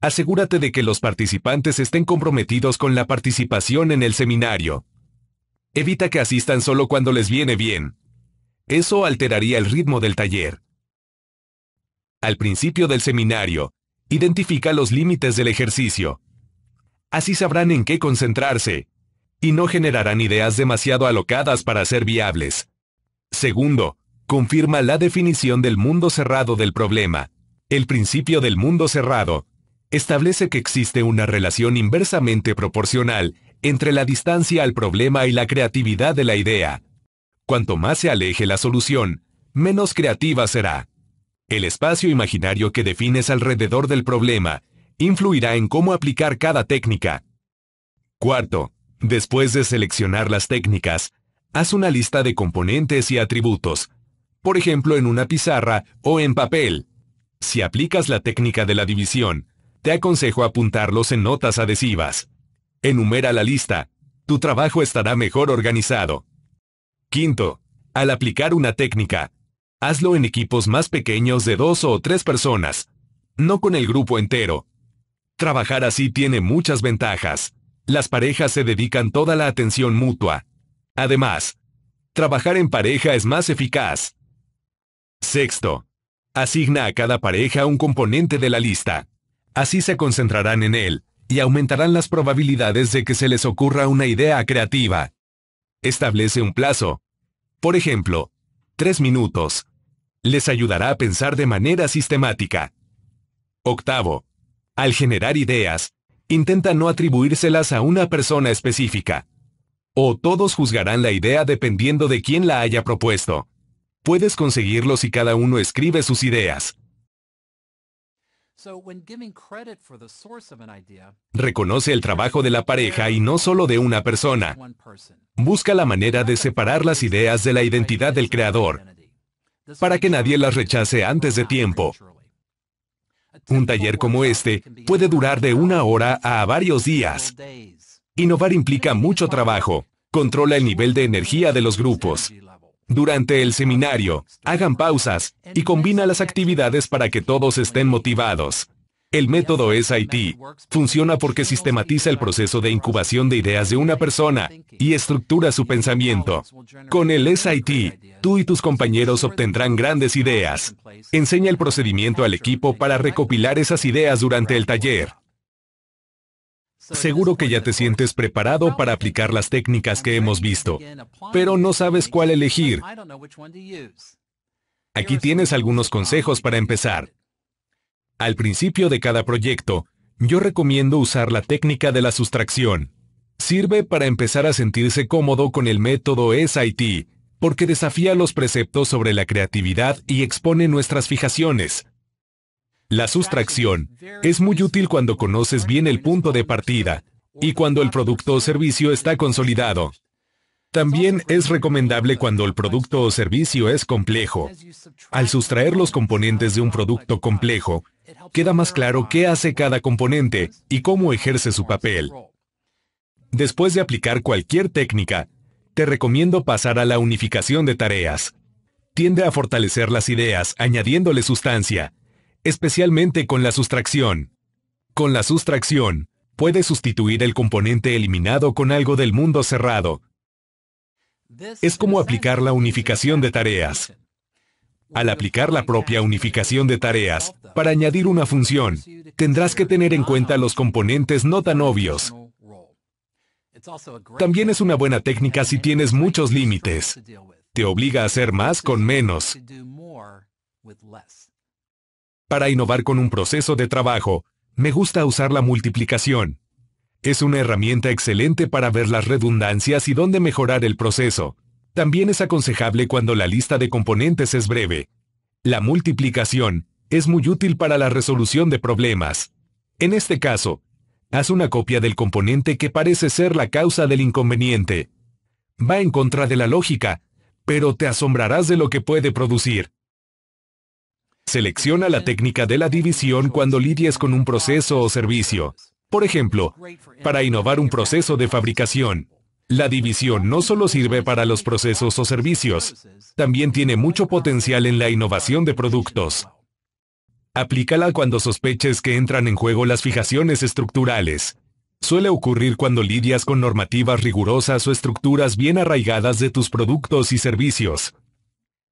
Asegúrate de que los participantes estén comprometidos con la participación en el seminario. Evita que asistan solo cuando les viene bien. Eso alteraría el ritmo del taller. Al principio del seminario, identifica los límites del ejercicio. Así sabrán en qué concentrarse. Y no generarán ideas demasiado alocadas para ser viables. Segundo, confirma la definición del mundo cerrado del problema. El principio del mundo cerrado establece que existe una relación inversamente proporcional entre la distancia al problema y la creatividad de la idea. Cuanto más se aleje la solución, menos creativa será. El espacio imaginario que defines alrededor del problema influirá en cómo aplicar cada técnica. Cuarto, después de seleccionar las técnicas, haz una lista de componentes y atributos, por ejemplo en una pizarra o en papel. Si aplicas la técnica de la división, te aconsejo apuntarlos en notas adhesivas. Enumera la lista, tu trabajo estará mejor organizado. Quinto, al aplicar una técnica, hazlo en equipos más pequeños de dos o tres personas, no con el grupo entero, Trabajar así tiene muchas ventajas. Las parejas se dedican toda la atención mutua. Además, trabajar en pareja es más eficaz. Sexto, asigna a cada pareja un componente de la lista. Así se concentrarán en él y aumentarán las probabilidades de que se les ocurra una idea creativa. Establece un plazo. Por ejemplo, tres minutos. Les ayudará a pensar de manera sistemática. Octavo, al generar ideas, intenta no atribuírselas a una persona específica. O todos juzgarán la idea dependiendo de quién la haya propuesto. Puedes conseguirlo si cada uno escribe sus ideas. Reconoce el trabajo de la pareja y no solo de una persona. Busca la manera de separar las ideas de la identidad del creador, para que nadie las rechace antes de tiempo. Un taller como este puede durar de una hora a varios días. Innovar implica mucho trabajo. Controla el nivel de energía de los grupos. Durante el seminario, hagan pausas y combina las actividades para que todos estén motivados. El método SIT funciona porque sistematiza el proceso de incubación de ideas de una persona y estructura su pensamiento. Con el SIT, tú y tus compañeros obtendrán grandes ideas. Enseña el procedimiento al equipo para recopilar esas ideas durante el taller. Seguro que ya te sientes preparado para aplicar las técnicas que hemos visto, pero no sabes cuál elegir. Aquí tienes algunos consejos para empezar. Al principio de cada proyecto, yo recomiendo usar la técnica de la sustracción. Sirve para empezar a sentirse cómodo con el método SIT, porque desafía los preceptos sobre la creatividad y expone nuestras fijaciones. La sustracción es muy útil cuando conoces bien el punto de partida y cuando el producto o servicio está consolidado. También es recomendable cuando el producto o servicio es complejo. Al sustraer los componentes de un producto complejo, queda más claro qué hace cada componente y cómo ejerce su papel. Después de aplicar cualquier técnica, te recomiendo pasar a la unificación de tareas. Tiende a fortalecer las ideas añadiéndole sustancia, especialmente con la sustracción. Con la sustracción, puedes sustituir el componente eliminado con algo del mundo cerrado, es como aplicar la unificación de tareas. Al aplicar la propia unificación de tareas, para añadir una función, tendrás que tener en cuenta los componentes no tan obvios. También es una buena técnica si tienes muchos límites. Te obliga a hacer más con menos. Para innovar con un proceso de trabajo, me gusta usar la multiplicación. Es una herramienta excelente para ver las redundancias y dónde mejorar el proceso. También es aconsejable cuando la lista de componentes es breve. La multiplicación es muy útil para la resolución de problemas. En este caso, haz una copia del componente que parece ser la causa del inconveniente. Va en contra de la lógica, pero te asombrarás de lo que puede producir. Selecciona la técnica de la división cuando lidies con un proceso o servicio. Por ejemplo, para innovar un proceso de fabricación, la división no solo sirve para los procesos o servicios, también tiene mucho potencial en la innovación de productos. Aplícala cuando sospeches que entran en juego las fijaciones estructurales. Suele ocurrir cuando lidias con normativas rigurosas o estructuras bien arraigadas de tus productos y servicios.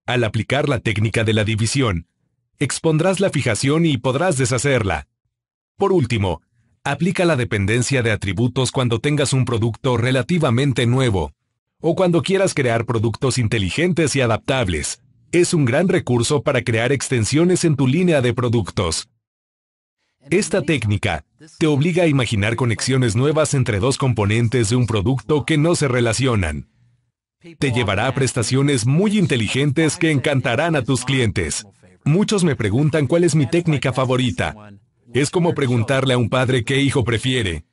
Al aplicar la técnica de la división, expondrás la fijación y podrás deshacerla. Por último, Aplica la dependencia de atributos cuando tengas un producto relativamente nuevo o cuando quieras crear productos inteligentes y adaptables. Es un gran recurso para crear extensiones en tu línea de productos. Esta técnica te obliga a imaginar conexiones nuevas entre dos componentes de un producto que no se relacionan. Te llevará a prestaciones muy inteligentes que encantarán a tus clientes. Muchos me preguntan cuál es mi técnica favorita. Es como preguntarle a un padre qué hijo prefiere.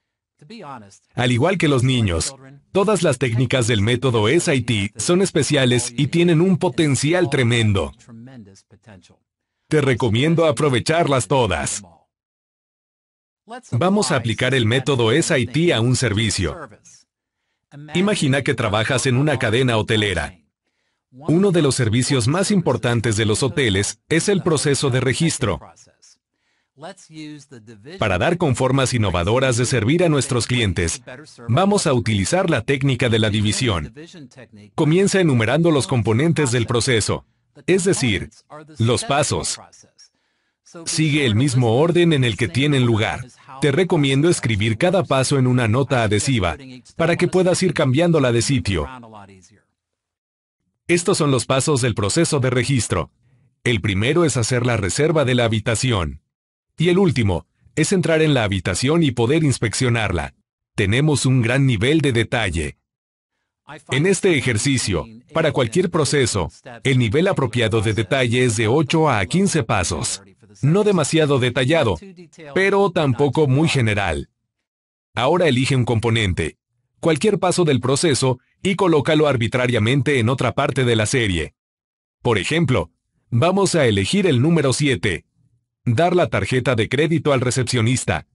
Al igual que los niños, todas las técnicas del método SIT son especiales y tienen un potencial tremendo. Te recomiendo aprovecharlas todas. Vamos a aplicar el método SIT a un servicio. Imagina que trabajas en una cadena hotelera. Uno de los servicios más importantes de los hoteles es el proceso de registro. Para dar con formas innovadoras de servir a nuestros clientes, vamos a utilizar la técnica de la división. Comienza enumerando los componentes del proceso, es decir, los pasos. Sigue el mismo orden en el que tienen lugar. Te recomiendo escribir cada paso en una nota adhesiva para que puedas ir cambiándola de sitio. Estos son los pasos del proceso de registro. El primero es hacer la reserva de la habitación. Y el último, es entrar en la habitación y poder inspeccionarla. Tenemos un gran nivel de detalle. En este ejercicio, para cualquier proceso, el nivel apropiado de detalle es de 8 a 15 pasos. No demasiado detallado, pero tampoco muy general. Ahora elige un componente, cualquier paso del proceso, y colócalo arbitrariamente en otra parte de la serie. Por ejemplo, vamos a elegir el número 7, dar la tarjeta de crédito al recepcionista.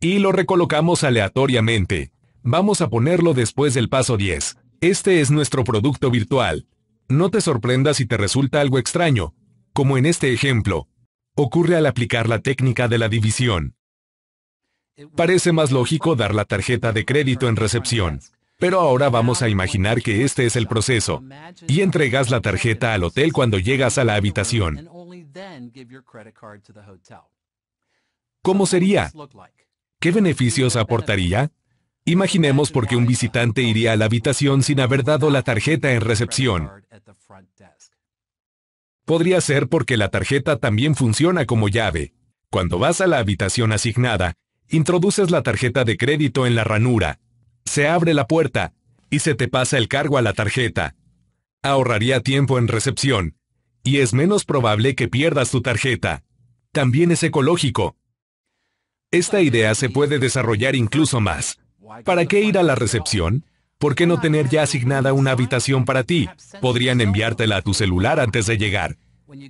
Y lo recolocamos aleatoriamente. Vamos a ponerlo después del paso 10. Este es nuestro producto virtual. No te sorprendas si te resulta algo extraño, como en este ejemplo. Ocurre al aplicar la técnica de la división. Parece más lógico dar la tarjeta de crédito en recepción. Pero ahora vamos a imaginar que este es el proceso. Y entregas la tarjeta al hotel cuando llegas a la habitación. ¿Cómo sería? ¿Qué beneficios aportaría? Imaginemos porque un visitante iría a la habitación sin haber dado la tarjeta en recepción. Podría ser porque la tarjeta también funciona como llave. Cuando vas a la habitación asignada, introduces la tarjeta de crédito en la ranura, se abre la puerta, y se te pasa el cargo a la tarjeta. Ahorraría tiempo en recepción, y es menos probable que pierdas tu tarjeta. También es ecológico. Esta idea se puede desarrollar incluso más. ¿Para qué ir a la recepción? ¿Por qué no tener ya asignada una habitación para ti? Podrían enviártela a tu celular antes de llegar.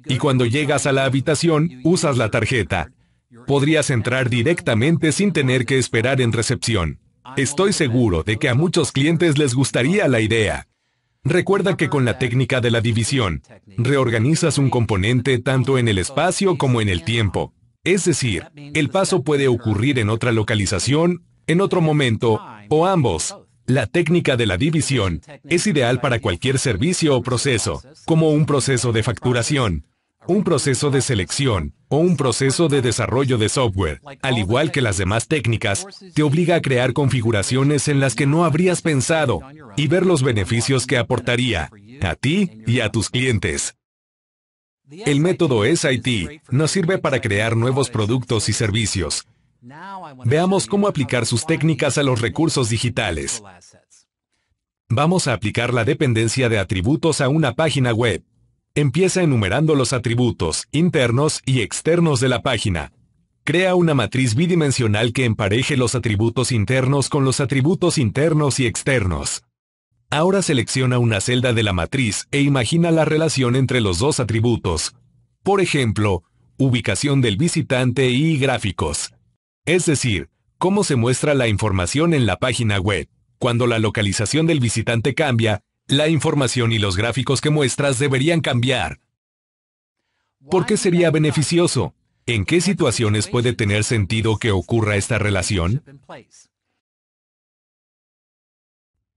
Y cuando llegas a la habitación, usas la tarjeta. Podrías entrar directamente sin tener que esperar en recepción. Estoy seguro de que a muchos clientes les gustaría la idea. Recuerda que con la técnica de la división, reorganizas un componente tanto en el espacio como en el tiempo. Es decir, el paso puede ocurrir en otra localización, en otro momento, o ambos. La técnica de la división es ideal para cualquier servicio o proceso, como un proceso de facturación, un proceso de selección o un proceso de desarrollo de software, al igual que las demás técnicas, te obliga a crear configuraciones en las que no habrías pensado y ver los beneficios que aportaría a ti y a tus clientes. El método SIT nos sirve para crear nuevos productos y servicios. Veamos cómo aplicar sus técnicas a los recursos digitales. Vamos a aplicar la dependencia de atributos a una página web. Empieza enumerando los atributos internos y externos de la página. Crea una matriz bidimensional que empareje los atributos internos con los atributos internos y externos. Ahora selecciona una celda de la matriz e imagina la relación entre los dos atributos. Por ejemplo, ubicación del visitante y gráficos. Es decir, cómo se muestra la información en la página web. Cuando la localización del visitante cambia, la información y los gráficos que muestras deberían cambiar. ¿Por qué sería beneficioso? ¿En qué situaciones puede tener sentido que ocurra esta relación?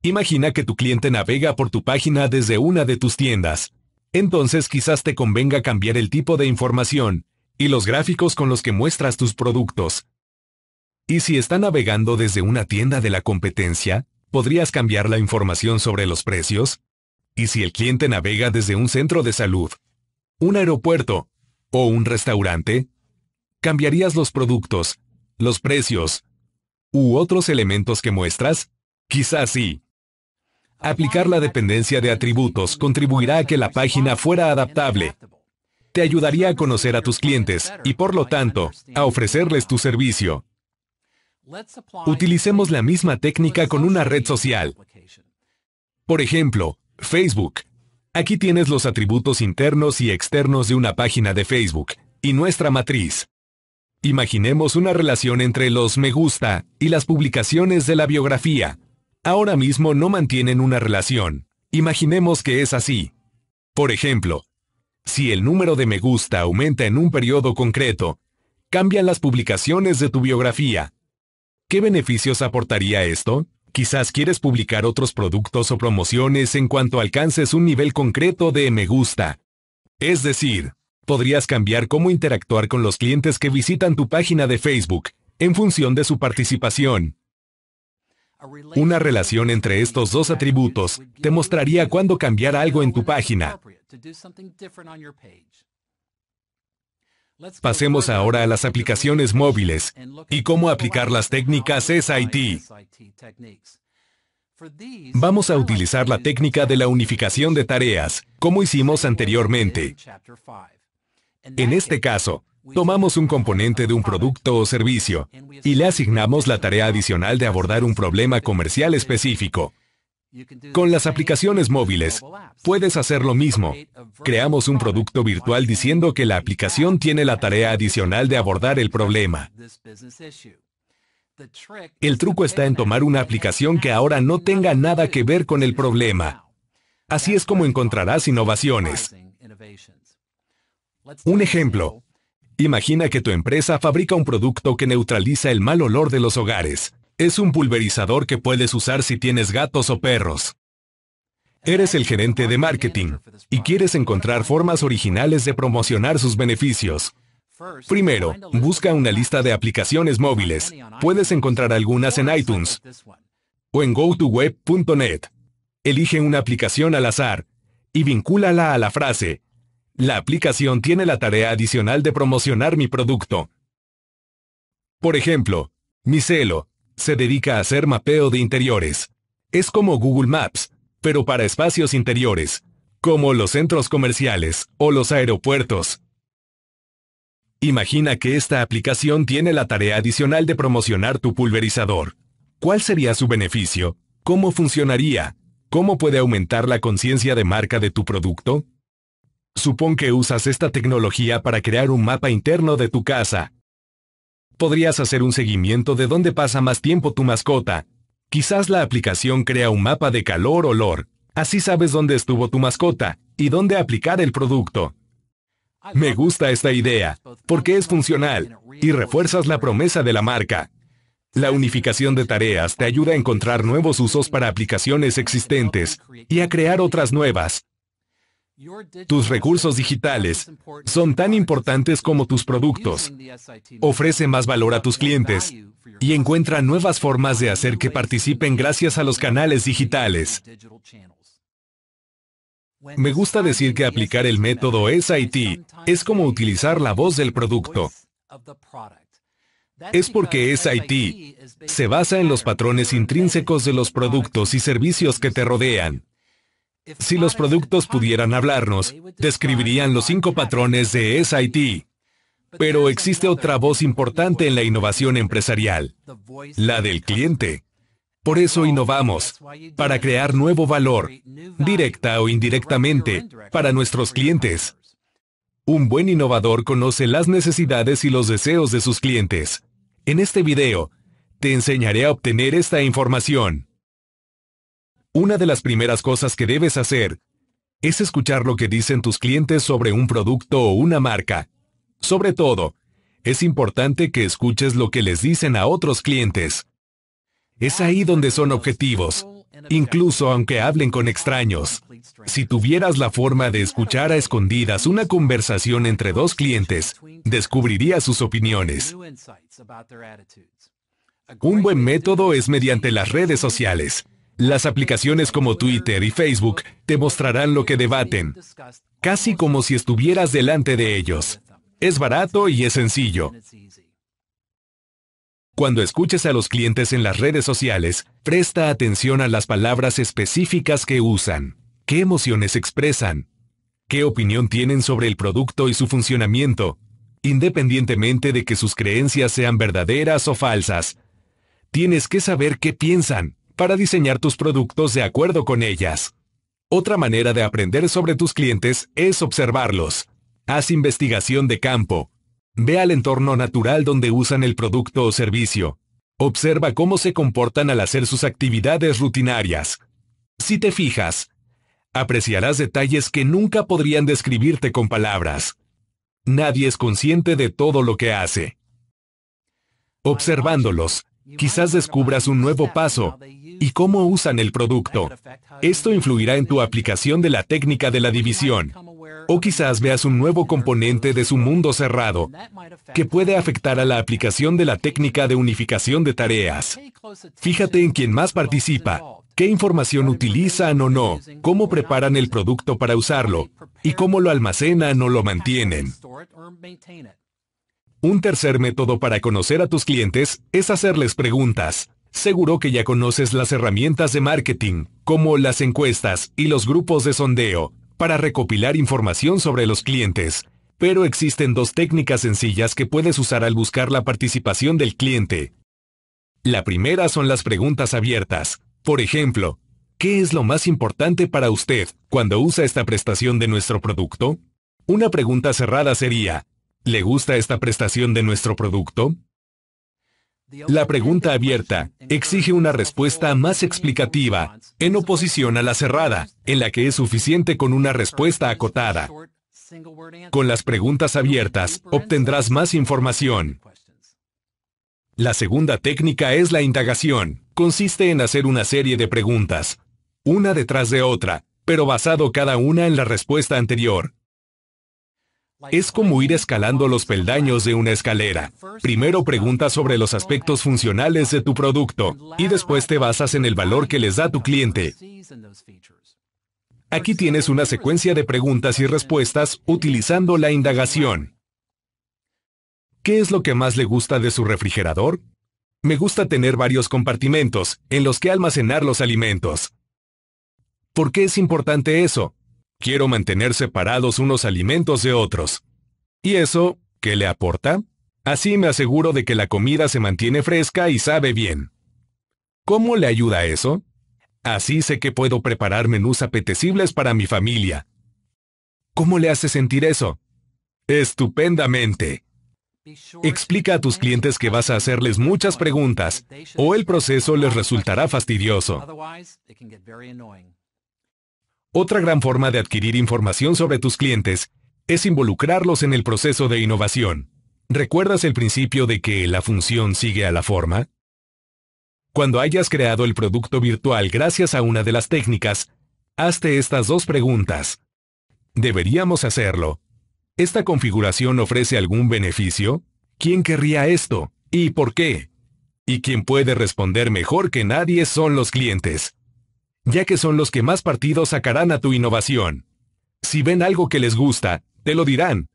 Imagina que tu cliente navega por tu página desde una de tus tiendas. Entonces quizás te convenga cambiar el tipo de información y los gráficos con los que muestras tus productos. ¿Y si está navegando desde una tienda de la competencia? ¿Podrías cambiar la información sobre los precios? ¿Y si el cliente navega desde un centro de salud, un aeropuerto o un restaurante? ¿Cambiarías los productos, los precios u otros elementos que muestras? Quizás sí. Aplicar la dependencia de atributos contribuirá a que la página fuera adaptable. Te ayudaría a conocer a tus clientes y por lo tanto, a ofrecerles tu servicio. Utilicemos la misma técnica con una red social. Por ejemplo, Facebook. Aquí tienes los atributos internos y externos de una página de Facebook, y nuestra matriz. Imaginemos una relación entre los me gusta y las publicaciones de la biografía. Ahora mismo no mantienen una relación. Imaginemos que es así. Por ejemplo, si el número de me gusta aumenta en un periodo concreto, cambian las publicaciones de tu biografía, ¿Qué beneficios aportaría esto? Quizás quieres publicar otros productos o promociones en cuanto alcances un nivel concreto de me gusta. Es decir, podrías cambiar cómo interactuar con los clientes que visitan tu página de Facebook, en función de su participación. Una relación entre estos dos atributos te mostraría cuándo cambiar algo en tu página. Pasemos ahora a las aplicaciones móviles y cómo aplicar las técnicas SIT. Vamos a utilizar la técnica de la unificación de tareas, como hicimos anteriormente. En este caso, tomamos un componente de un producto o servicio y le asignamos la tarea adicional de abordar un problema comercial específico. Con las aplicaciones móviles, puedes hacer lo mismo. Creamos un producto virtual diciendo que la aplicación tiene la tarea adicional de abordar el problema. El truco está en tomar una aplicación que ahora no tenga nada que ver con el problema. Así es como encontrarás innovaciones. Un ejemplo. Imagina que tu empresa fabrica un producto que neutraliza el mal olor de los hogares. Es un pulverizador que puedes usar si tienes gatos o perros. Eres el gerente de marketing y quieres encontrar formas originales de promocionar sus beneficios. Primero, busca una lista de aplicaciones móviles. Puedes encontrar algunas en iTunes o en go2web.net. Elige una aplicación al azar y vincúlala a la frase. La aplicación tiene la tarea adicional de promocionar mi producto. Por ejemplo, mi celo se dedica a hacer mapeo de interiores. Es como Google Maps, pero para espacios interiores, como los centros comerciales o los aeropuertos. Imagina que esta aplicación tiene la tarea adicional de promocionar tu pulverizador. ¿Cuál sería su beneficio? ¿Cómo funcionaría? ¿Cómo puede aumentar la conciencia de marca de tu producto? Supón que usas esta tecnología para crear un mapa interno de tu casa, podrías hacer un seguimiento de dónde pasa más tiempo tu mascota. Quizás la aplicación crea un mapa de calor olor, así sabes dónde estuvo tu mascota y dónde aplicar el producto. Me gusta esta idea, porque es funcional, y refuerzas la promesa de la marca. La unificación de tareas te ayuda a encontrar nuevos usos para aplicaciones existentes y a crear otras nuevas, tus recursos digitales son tan importantes como tus productos. Ofrece más valor a tus clientes y encuentra nuevas formas de hacer que participen gracias a los canales digitales. Me gusta decir que aplicar el método SIT es como utilizar la voz del producto. Es porque SIT se basa en los patrones intrínsecos de los productos y servicios que te rodean. Si los productos pudieran hablarnos, describirían los cinco patrones de SIT. Pero existe otra voz importante en la innovación empresarial, la del cliente. Por eso innovamos, para crear nuevo valor, directa o indirectamente, para nuestros clientes. Un buen innovador conoce las necesidades y los deseos de sus clientes. En este video, te enseñaré a obtener esta información. Una de las primeras cosas que debes hacer es escuchar lo que dicen tus clientes sobre un producto o una marca. Sobre todo, es importante que escuches lo que les dicen a otros clientes. Es ahí donde son objetivos, incluso aunque hablen con extraños. Si tuvieras la forma de escuchar a escondidas una conversación entre dos clientes, descubrirías sus opiniones. Un buen método es mediante las redes sociales. Las aplicaciones como Twitter y Facebook te mostrarán lo que debaten, casi como si estuvieras delante de ellos. Es barato y es sencillo. Cuando escuches a los clientes en las redes sociales, presta atención a las palabras específicas que usan, qué emociones expresan, qué opinión tienen sobre el producto y su funcionamiento, independientemente de que sus creencias sean verdaderas o falsas. Tienes que saber qué piensan, para diseñar tus productos de acuerdo con ellas. Otra manera de aprender sobre tus clientes es observarlos. Haz investigación de campo. Ve al entorno natural donde usan el producto o servicio. Observa cómo se comportan al hacer sus actividades rutinarias. Si te fijas, apreciarás detalles que nunca podrían describirte con palabras. Nadie es consciente de todo lo que hace. Observándolos, quizás descubras un nuevo paso, y cómo usan el producto. Esto influirá en tu aplicación de la técnica de la división. O quizás veas un nuevo componente de su mundo cerrado que puede afectar a la aplicación de la técnica de unificación de tareas. Fíjate en quién más participa, qué información utilizan o no, cómo preparan el producto para usarlo y cómo lo almacenan o lo mantienen. Un tercer método para conocer a tus clientes es hacerles preguntas. Seguro que ya conoces las herramientas de marketing, como las encuestas y los grupos de sondeo, para recopilar información sobre los clientes. Pero existen dos técnicas sencillas que puedes usar al buscar la participación del cliente. La primera son las preguntas abiertas. Por ejemplo, ¿qué es lo más importante para usted cuando usa esta prestación de nuestro producto? Una pregunta cerrada sería, ¿le gusta esta prestación de nuestro producto? La pregunta abierta exige una respuesta más explicativa, en oposición a la cerrada, en la que es suficiente con una respuesta acotada. Con las preguntas abiertas, obtendrás más información. La segunda técnica es la indagación. Consiste en hacer una serie de preguntas, una detrás de otra, pero basado cada una en la respuesta anterior, es como ir escalando los peldaños de una escalera. Primero preguntas sobre los aspectos funcionales de tu producto y después te basas en el valor que les da tu cliente. Aquí tienes una secuencia de preguntas y respuestas utilizando la indagación. ¿Qué es lo que más le gusta de su refrigerador? Me gusta tener varios compartimentos en los que almacenar los alimentos. ¿Por qué es importante eso? Quiero mantener separados unos alimentos de otros. ¿Y eso, qué le aporta? Así me aseguro de que la comida se mantiene fresca y sabe bien. ¿Cómo le ayuda eso? Así sé que puedo preparar menús apetecibles para mi familia. ¿Cómo le hace sentir eso? Estupendamente. Explica a tus clientes que vas a hacerles muchas preguntas, o el proceso les resultará fastidioso. Otra gran forma de adquirir información sobre tus clientes es involucrarlos en el proceso de innovación. ¿Recuerdas el principio de que la función sigue a la forma? Cuando hayas creado el producto virtual gracias a una de las técnicas, hazte estas dos preguntas. ¿Deberíamos hacerlo? ¿Esta configuración ofrece algún beneficio? ¿Quién querría esto? ¿Y por qué? Y quién puede responder mejor que nadie son los clientes ya que son los que más partidos sacarán a tu innovación. Si ven algo que les gusta, te lo dirán.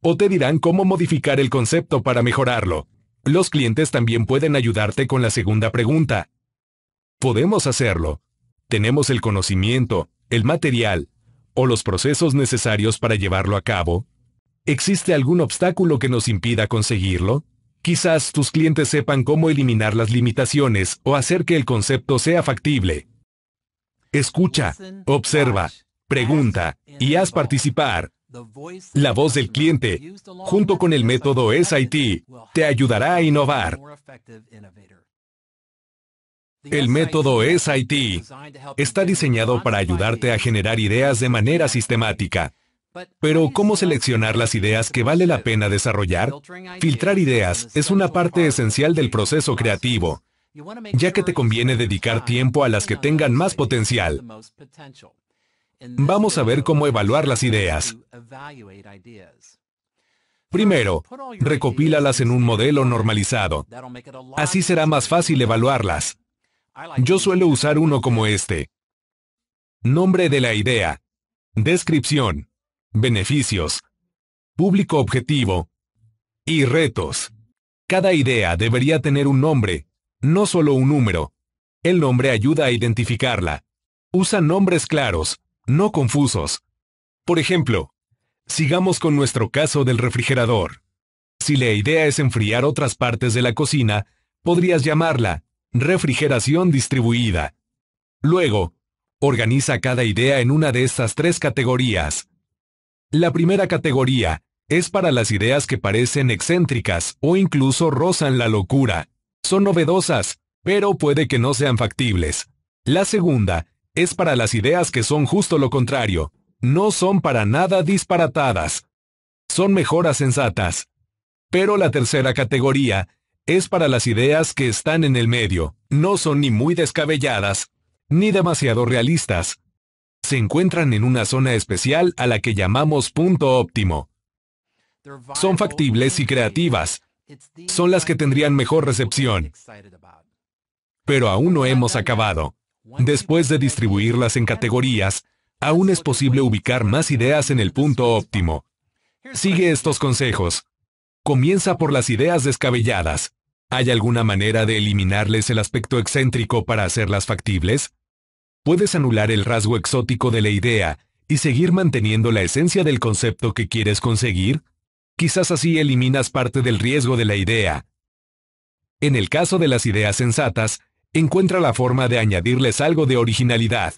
O te dirán cómo modificar el concepto para mejorarlo. Los clientes también pueden ayudarte con la segunda pregunta. Podemos hacerlo. Tenemos el conocimiento, el material, o los procesos necesarios para llevarlo a cabo. ¿Existe algún obstáculo que nos impida conseguirlo? Quizás tus clientes sepan cómo eliminar las limitaciones o hacer que el concepto sea factible. Escucha, observa, pregunta y haz participar. La voz del cliente, junto con el método SIT, te ayudará a innovar. El método SIT está diseñado para ayudarte a generar ideas de manera sistemática. Pero ¿cómo seleccionar las ideas que vale la pena desarrollar? Filtrar ideas es una parte esencial del proceso creativo ya que te conviene dedicar tiempo a las que tengan más potencial. Vamos a ver cómo evaluar las ideas. Primero, recopílalas en un modelo normalizado. Así será más fácil evaluarlas. Yo suelo usar uno como este. Nombre de la idea. Descripción. Beneficios. Público objetivo. Y retos. Cada idea debería tener un nombre, no solo un número. El nombre ayuda a identificarla. Usa nombres claros, no confusos. Por ejemplo, sigamos con nuestro caso del refrigerador. Si la idea es enfriar otras partes de la cocina, podrías llamarla refrigeración distribuida. Luego, organiza cada idea en una de estas tres categorías. La primera categoría es para las ideas que parecen excéntricas o incluso rozan la locura son novedosas, pero puede que no sean factibles. La segunda, es para las ideas que son justo lo contrario, no son para nada disparatadas. Son mejoras sensatas. Pero la tercera categoría, es para las ideas que están en el medio, no son ni muy descabelladas, ni demasiado realistas. Se encuentran en una zona especial a la que llamamos punto óptimo. Son factibles y creativas, son las que tendrían mejor recepción. Pero aún no hemos acabado. Después de distribuirlas en categorías, aún es posible ubicar más ideas en el punto óptimo. Sigue estos consejos. Comienza por las ideas descabelladas. ¿Hay alguna manera de eliminarles el aspecto excéntrico para hacerlas factibles? Puedes anular el rasgo exótico de la idea y seguir manteniendo la esencia del concepto que quieres conseguir. Quizás así eliminas parte del riesgo de la idea. En el caso de las ideas sensatas, encuentra la forma de añadirles algo de originalidad.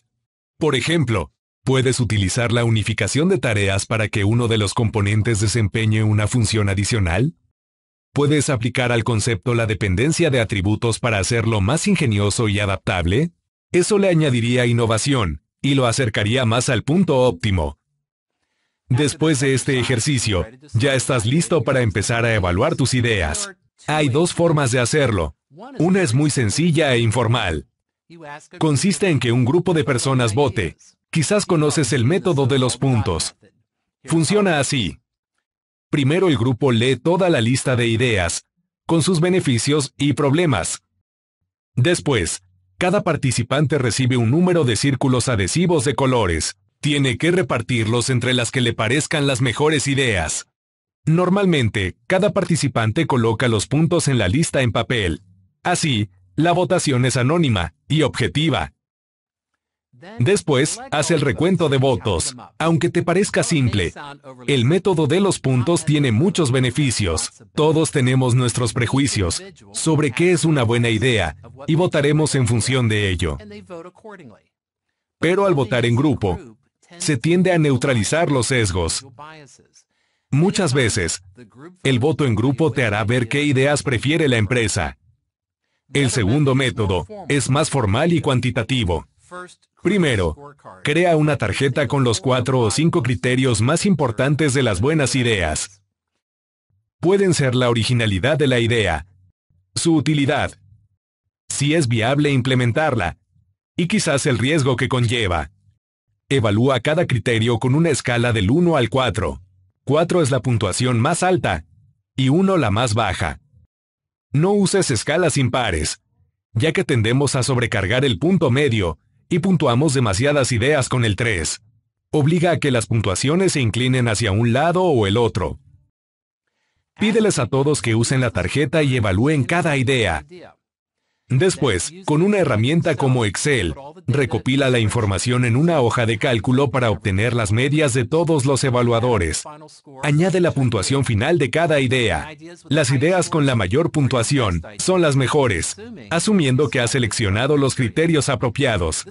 Por ejemplo, puedes utilizar la unificación de tareas para que uno de los componentes desempeñe una función adicional. Puedes aplicar al concepto la dependencia de atributos para hacerlo más ingenioso y adaptable. Eso le añadiría innovación y lo acercaría más al punto óptimo, Después de este ejercicio, ya estás listo para empezar a evaluar tus ideas. Hay dos formas de hacerlo. Una es muy sencilla e informal. Consiste en que un grupo de personas vote. Quizás conoces el método de los puntos. Funciona así. Primero el grupo lee toda la lista de ideas, con sus beneficios y problemas. Después, cada participante recibe un número de círculos adhesivos de colores tiene que repartirlos entre las que le parezcan las mejores ideas. Normalmente, cada participante coloca los puntos en la lista en papel. Así, la votación es anónima y objetiva. Después, hace el recuento de votos, aunque te parezca simple. El método de los puntos tiene muchos beneficios. Todos tenemos nuestros prejuicios sobre qué es una buena idea y votaremos en función de ello. Pero al votar en grupo, se tiende a neutralizar los sesgos. Muchas veces, el voto en grupo te hará ver qué ideas prefiere la empresa. El segundo método es más formal y cuantitativo. Primero, crea una tarjeta con los cuatro o cinco criterios más importantes de las buenas ideas. Pueden ser la originalidad de la idea, su utilidad, si es viable implementarla, y quizás el riesgo que conlleva. Evalúa cada criterio con una escala del 1 al 4. 4 es la puntuación más alta y 1 la más baja. No uses escalas impares, ya que tendemos a sobrecargar el punto medio y puntuamos demasiadas ideas con el 3. Obliga a que las puntuaciones se inclinen hacia un lado o el otro. Ah. Pídeles a todos que usen la tarjeta y evalúen cada idea, Después, con una herramienta como Excel, recopila la información en una hoja de cálculo para obtener las medias de todos los evaluadores. Añade la puntuación final de cada idea. Las ideas con la mayor puntuación son las mejores, asumiendo que has seleccionado los criterios apropiados.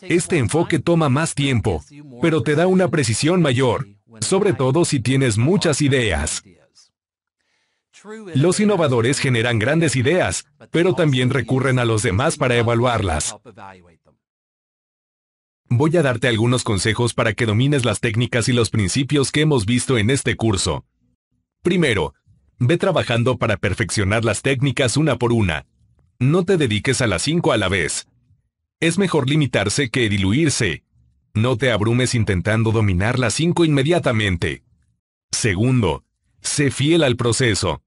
Este enfoque toma más tiempo, pero te da una precisión mayor, sobre todo si tienes muchas ideas. Los innovadores generan grandes ideas, pero también recurren a los demás para evaluarlas. Voy a darte algunos consejos para que domines las técnicas y los principios que hemos visto en este curso. Primero, ve trabajando para perfeccionar las técnicas una por una. No te dediques a las cinco a la vez. Es mejor limitarse que diluirse. No te abrumes intentando dominar las cinco inmediatamente. Segundo, sé fiel al proceso.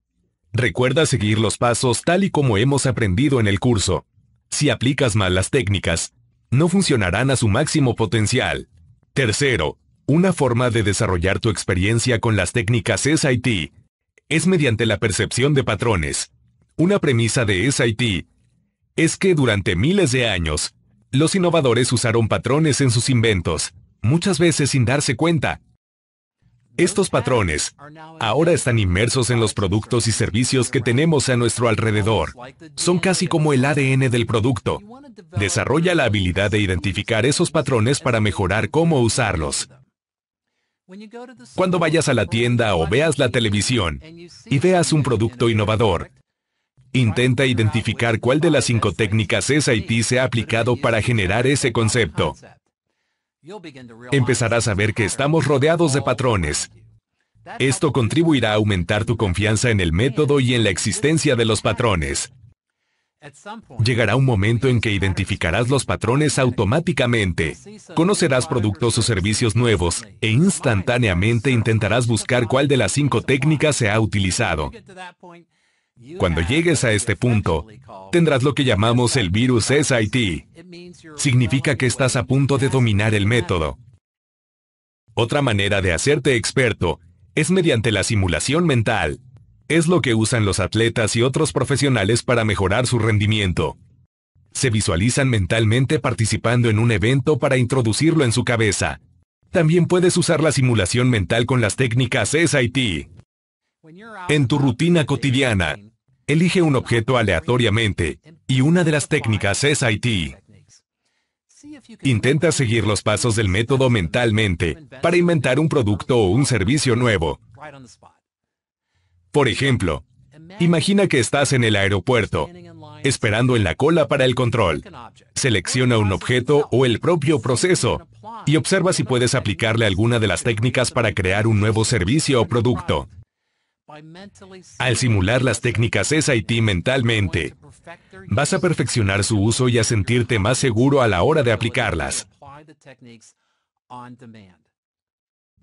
Recuerda seguir los pasos tal y como hemos aprendido en el curso. Si aplicas mal las técnicas, no funcionarán a su máximo potencial. Tercero, una forma de desarrollar tu experiencia con las técnicas SIT es mediante la percepción de patrones. Una premisa de SIT es que durante miles de años, los innovadores usaron patrones en sus inventos, muchas veces sin darse cuenta, estos patrones ahora están inmersos en los productos y servicios que tenemos a nuestro alrededor. Son casi como el ADN del producto. Desarrolla la habilidad de identificar esos patrones para mejorar cómo usarlos. Cuando vayas a la tienda o veas la televisión y veas un producto innovador, intenta identificar cuál de las cinco técnicas SIT se ha aplicado para generar ese concepto. Empezarás a ver que estamos rodeados de patrones. Esto contribuirá a aumentar tu confianza en el método y en la existencia de los patrones. Llegará un momento en que identificarás los patrones automáticamente, conocerás productos o servicios nuevos e instantáneamente intentarás buscar cuál de las cinco técnicas se ha utilizado. Cuando llegues a este punto, tendrás lo que llamamos el virus SIT. Significa que estás a punto de dominar el método. Otra manera de hacerte experto es mediante la simulación mental. Es lo que usan los atletas y otros profesionales para mejorar su rendimiento. Se visualizan mentalmente participando en un evento para introducirlo en su cabeza. También puedes usar la simulación mental con las técnicas SIT. En tu rutina cotidiana, Elige un objeto aleatoriamente, y una de las técnicas es IT. Intenta seguir los pasos del método mentalmente para inventar un producto o un servicio nuevo. Por ejemplo, imagina que estás en el aeropuerto, esperando en la cola para el control. Selecciona un objeto o el propio proceso y observa si puedes aplicarle alguna de las técnicas para crear un nuevo servicio o producto. Al simular las técnicas SIT mentalmente, vas a perfeccionar su uso y a sentirte más seguro a la hora de aplicarlas.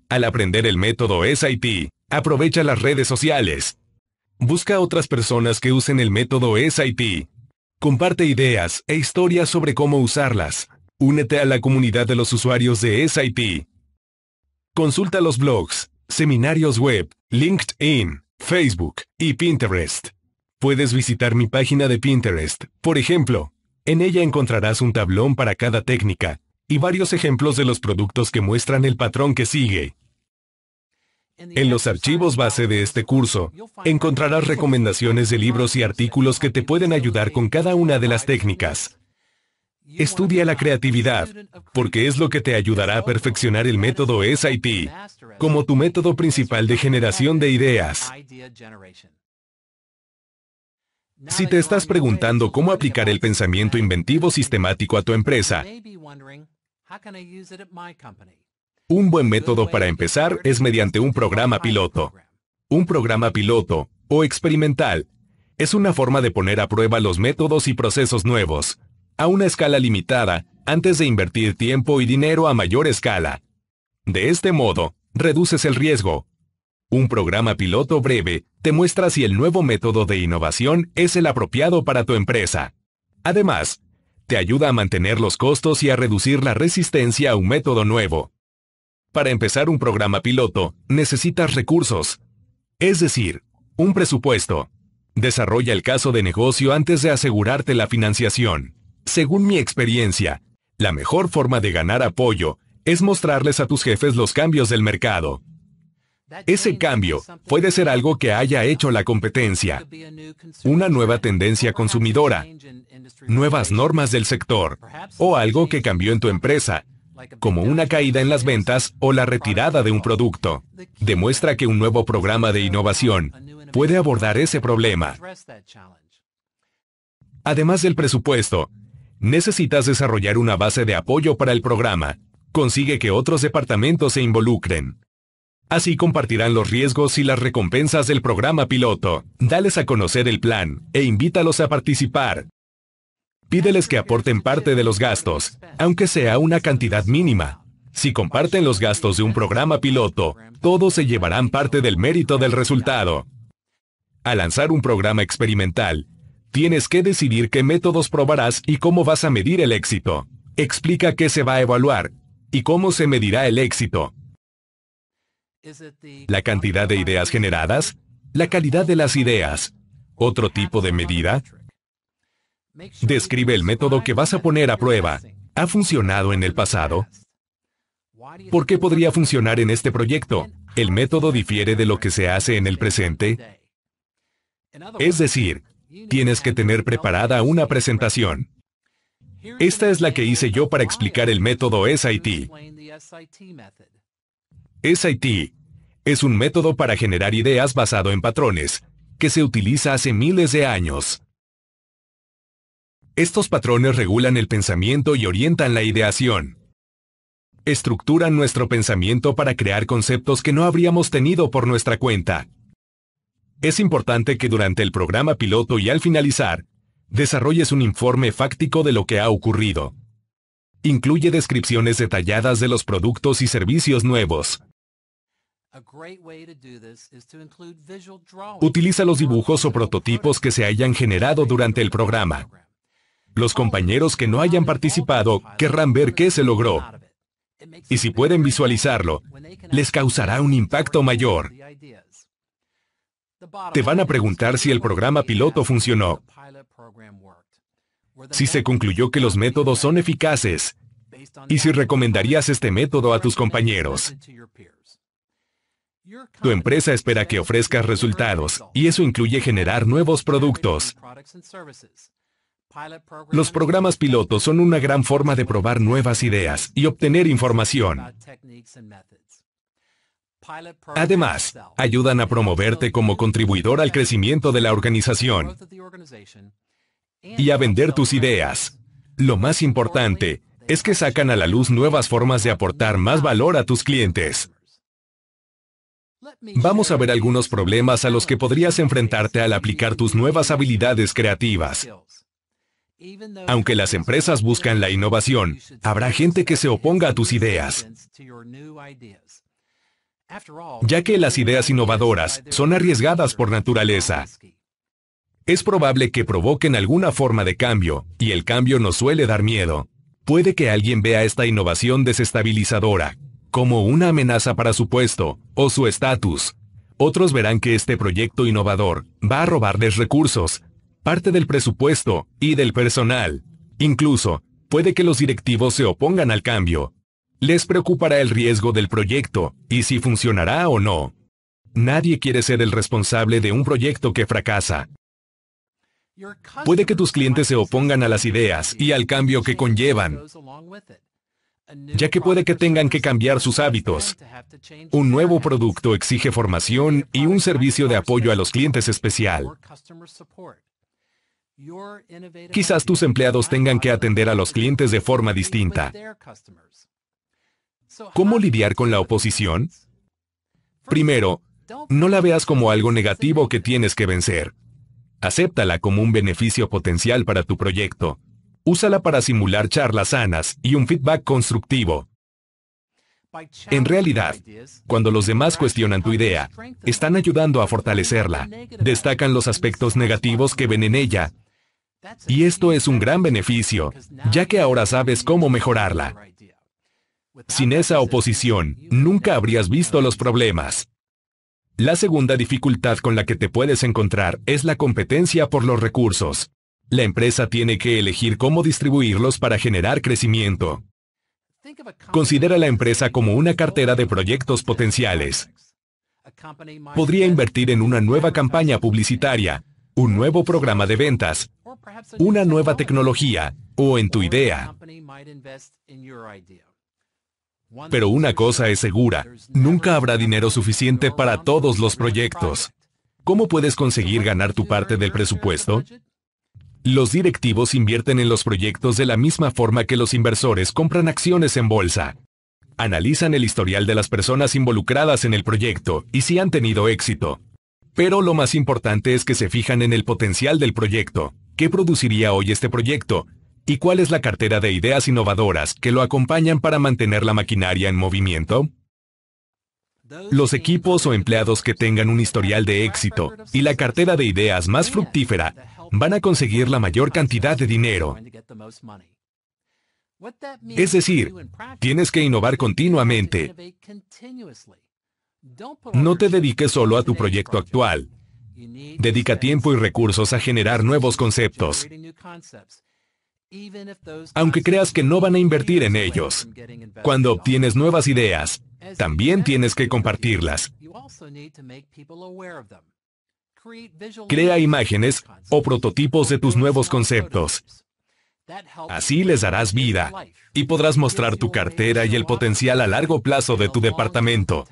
Al aprender el método SIT, aprovecha las redes sociales. Busca a otras personas que usen el método SIT. Comparte ideas e historias sobre cómo usarlas. Únete a la comunidad de los usuarios de SIT. Consulta los blogs, seminarios web, LinkedIn, Facebook y Pinterest. Puedes visitar mi página de Pinterest, por ejemplo. En ella encontrarás un tablón para cada técnica y varios ejemplos de los productos que muestran el patrón que sigue. En los archivos base de este curso, encontrarás recomendaciones de libros y artículos que te pueden ayudar con cada una de las técnicas. Estudia la creatividad, porque es lo que te ayudará a perfeccionar el método SIT como tu método principal de generación de ideas. Si te estás preguntando cómo aplicar el pensamiento inventivo sistemático a tu empresa, un buen método para empezar es mediante un programa piloto. Un programa piloto, o experimental, es una forma de poner a prueba los métodos y procesos nuevos a una escala limitada, antes de invertir tiempo y dinero a mayor escala. De este modo, reduces el riesgo. Un programa piloto breve te muestra si el nuevo método de innovación es el apropiado para tu empresa. Además, te ayuda a mantener los costos y a reducir la resistencia a un método nuevo. Para empezar un programa piloto, necesitas recursos. Es decir, un presupuesto. Desarrolla el caso de negocio antes de asegurarte la financiación. Según mi experiencia, la mejor forma de ganar apoyo es mostrarles a tus jefes los cambios del mercado. Ese cambio puede ser algo que haya hecho la competencia, una nueva tendencia consumidora, nuevas normas del sector, o algo que cambió en tu empresa, como una caída en las ventas o la retirada de un producto. Demuestra que un nuevo programa de innovación puede abordar ese problema. Además del presupuesto, necesitas desarrollar una base de apoyo para el programa. Consigue que otros departamentos se involucren. Así compartirán los riesgos y las recompensas del programa piloto. Dales a conocer el plan e invítalos a participar. Pídeles que aporten parte de los gastos, aunque sea una cantidad mínima. Si comparten los gastos de un programa piloto, todos se llevarán parte del mérito del resultado. Al lanzar un programa experimental, Tienes que decidir qué métodos probarás y cómo vas a medir el éxito. Explica qué se va a evaluar y cómo se medirá el éxito. La cantidad de ideas generadas, la calidad de las ideas, otro tipo de medida. Describe el método que vas a poner a prueba. ¿Ha funcionado en el pasado? ¿Por qué podría funcionar en este proyecto? El método difiere de lo que se hace en el presente. Es decir, tienes que tener preparada una presentación. Esta es la que hice yo para explicar el método SIT. SIT es un método para generar ideas basado en patrones, que se utiliza hace miles de años. Estos patrones regulan el pensamiento y orientan la ideación. Estructuran nuestro pensamiento para crear conceptos que no habríamos tenido por nuestra cuenta, es importante que durante el programa piloto y al finalizar, desarrolles un informe fáctico de lo que ha ocurrido. Incluye descripciones detalladas de los productos y servicios nuevos. Utiliza los dibujos o prototipos que se hayan generado durante el programa. Los compañeros que no hayan participado querrán ver qué se logró. Y si pueden visualizarlo, les causará un impacto mayor. Te van a preguntar si el programa piloto funcionó, si se concluyó que los métodos son eficaces y si recomendarías este método a tus compañeros. Tu empresa espera que ofrezcas resultados y eso incluye generar nuevos productos. Los programas pilotos son una gran forma de probar nuevas ideas y obtener información. Además, ayudan a promoverte como contribuidor al crecimiento de la organización y a vender tus ideas. Lo más importante es que sacan a la luz nuevas formas de aportar más valor a tus clientes. Vamos a ver algunos problemas a los que podrías enfrentarte al aplicar tus nuevas habilidades creativas. Aunque las empresas buscan la innovación, habrá gente que se oponga a tus ideas ya que las ideas innovadoras son arriesgadas por naturaleza. Es probable que provoquen alguna forma de cambio, y el cambio nos suele dar miedo. Puede que alguien vea esta innovación desestabilizadora como una amenaza para su puesto o su estatus. Otros verán que este proyecto innovador va a robarles recursos, parte del presupuesto y del personal. Incluso, puede que los directivos se opongan al cambio, les preocupará el riesgo del proyecto, y si funcionará o no. Nadie quiere ser el responsable de un proyecto que fracasa. Puede que tus clientes se opongan a las ideas y al cambio que conllevan, ya que puede que tengan que cambiar sus hábitos. Un nuevo producto exige formación y un servicio de apoyo a los clientes especial. Quizás tus empleados tengan que atender a los clientes de forma distinta. ¿Cómo lidiar con la oposición? Primero, no la veas como algo negativo que tienes que vencer. Acéptala como un beneficio potencial para tu proyecto. Úsala para simular charlas sanas y un feedback constructivo. En realidad, cuando los demás cuestionan tu idea, están ayudando a fortalecerla, destacan los aspectos negativos que ven en ella. Y esto es un gran beneficio, ya que ahora sabes cómo mejorarla. Sin esa oposición, nunca habrías visto los problemas. La segunda dificultad con la que te puedes encontrar es la competencia por los recursos. La empresa tiene que elegir cómo distribuirlos para generar crecimiento. Considera la empresa como una cartera de proyectos potenciales. Podría invertir en una nueva campaña publicitaria, un nuevo programa de ventas, una nueva tecnología o en tu idea. Pero una cosa es segura, nunca habrá dinero suficiente para todos los proyectos. ¿Cómo puedes conseguir ganar tu parte del presupuesto? Los directivos invierten en los proyectos de la misma forma que los inversores compran acciones en bolsa. Analizan el historial de las personas involucradas en el proyecto y si han tenido éxito. Pero lo más importante es que se fijan en el potencial del proyecto. ¿Qué produciría hoy este proyecto? ¿Y cuál es la cartera de ideas innovadoras que lo acompañan para mantener la maquinaria en movimiento? Los equipos o empleados que tengan un historial de éxito y la cartera de ideas más fructífera van a conseguir la mayor cantidad de dinero. Es decir, tienes que innovar continuamente. No te dediques solo a tu proyecto actual. Dedica tiempo y recursos a generar nuevos conceptos. Aunque creas que no van a invertir en ellos, cuando obtienes nuevas ideas, también tienes que compartirlas. Crea imágenes o prototipos de tus nuevos conceptos. Así les darás vida y podrás mostrar tu cartera y el potencial a largo plazo de tu departamento.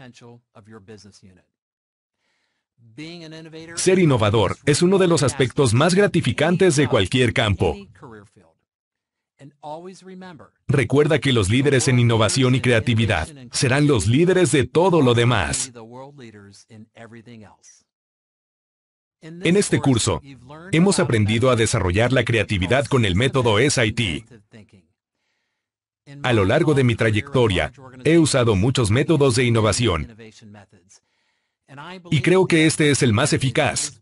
Ser innovador es uno de los aspectos más gratificantes de cualquier campo. Recuerda que los líderes en innovación y creatividad serán los líderes de todo lo demás. En este curso, hemos aprendido a desarrollar la creatividad con el método SIT. A lo largo de mi trayectoria, he usado muchos métodos de innovación y creo que este es el más eficaz.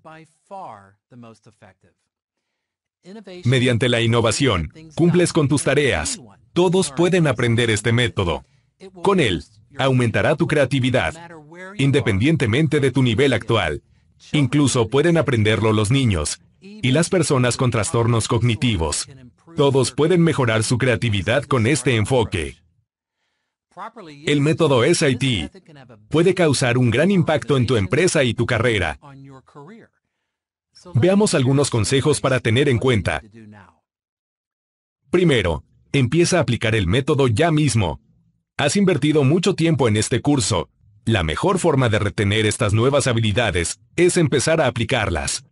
Mediante la innovación, cumples con tus tareas. Todos pueden aprender este método. Con él, aumentará tu creatividad, independientemente de tu nivel actual. Incluso pueden aprenderlo los niños y las personas con trastornos cognitivos. Todos pueden mejorar su creatividad con este enfoque. El método SIT puede causar un gran impacto en tu empresa y tu carrera. Veamos algunos consejos para tener en cuenta. Primero, empieza a aplicar el método ya mismo. Has invertido mucho tiempo en este curso. La mejor forma de retener estas nuevas habilidades es empezar a aplicarlas.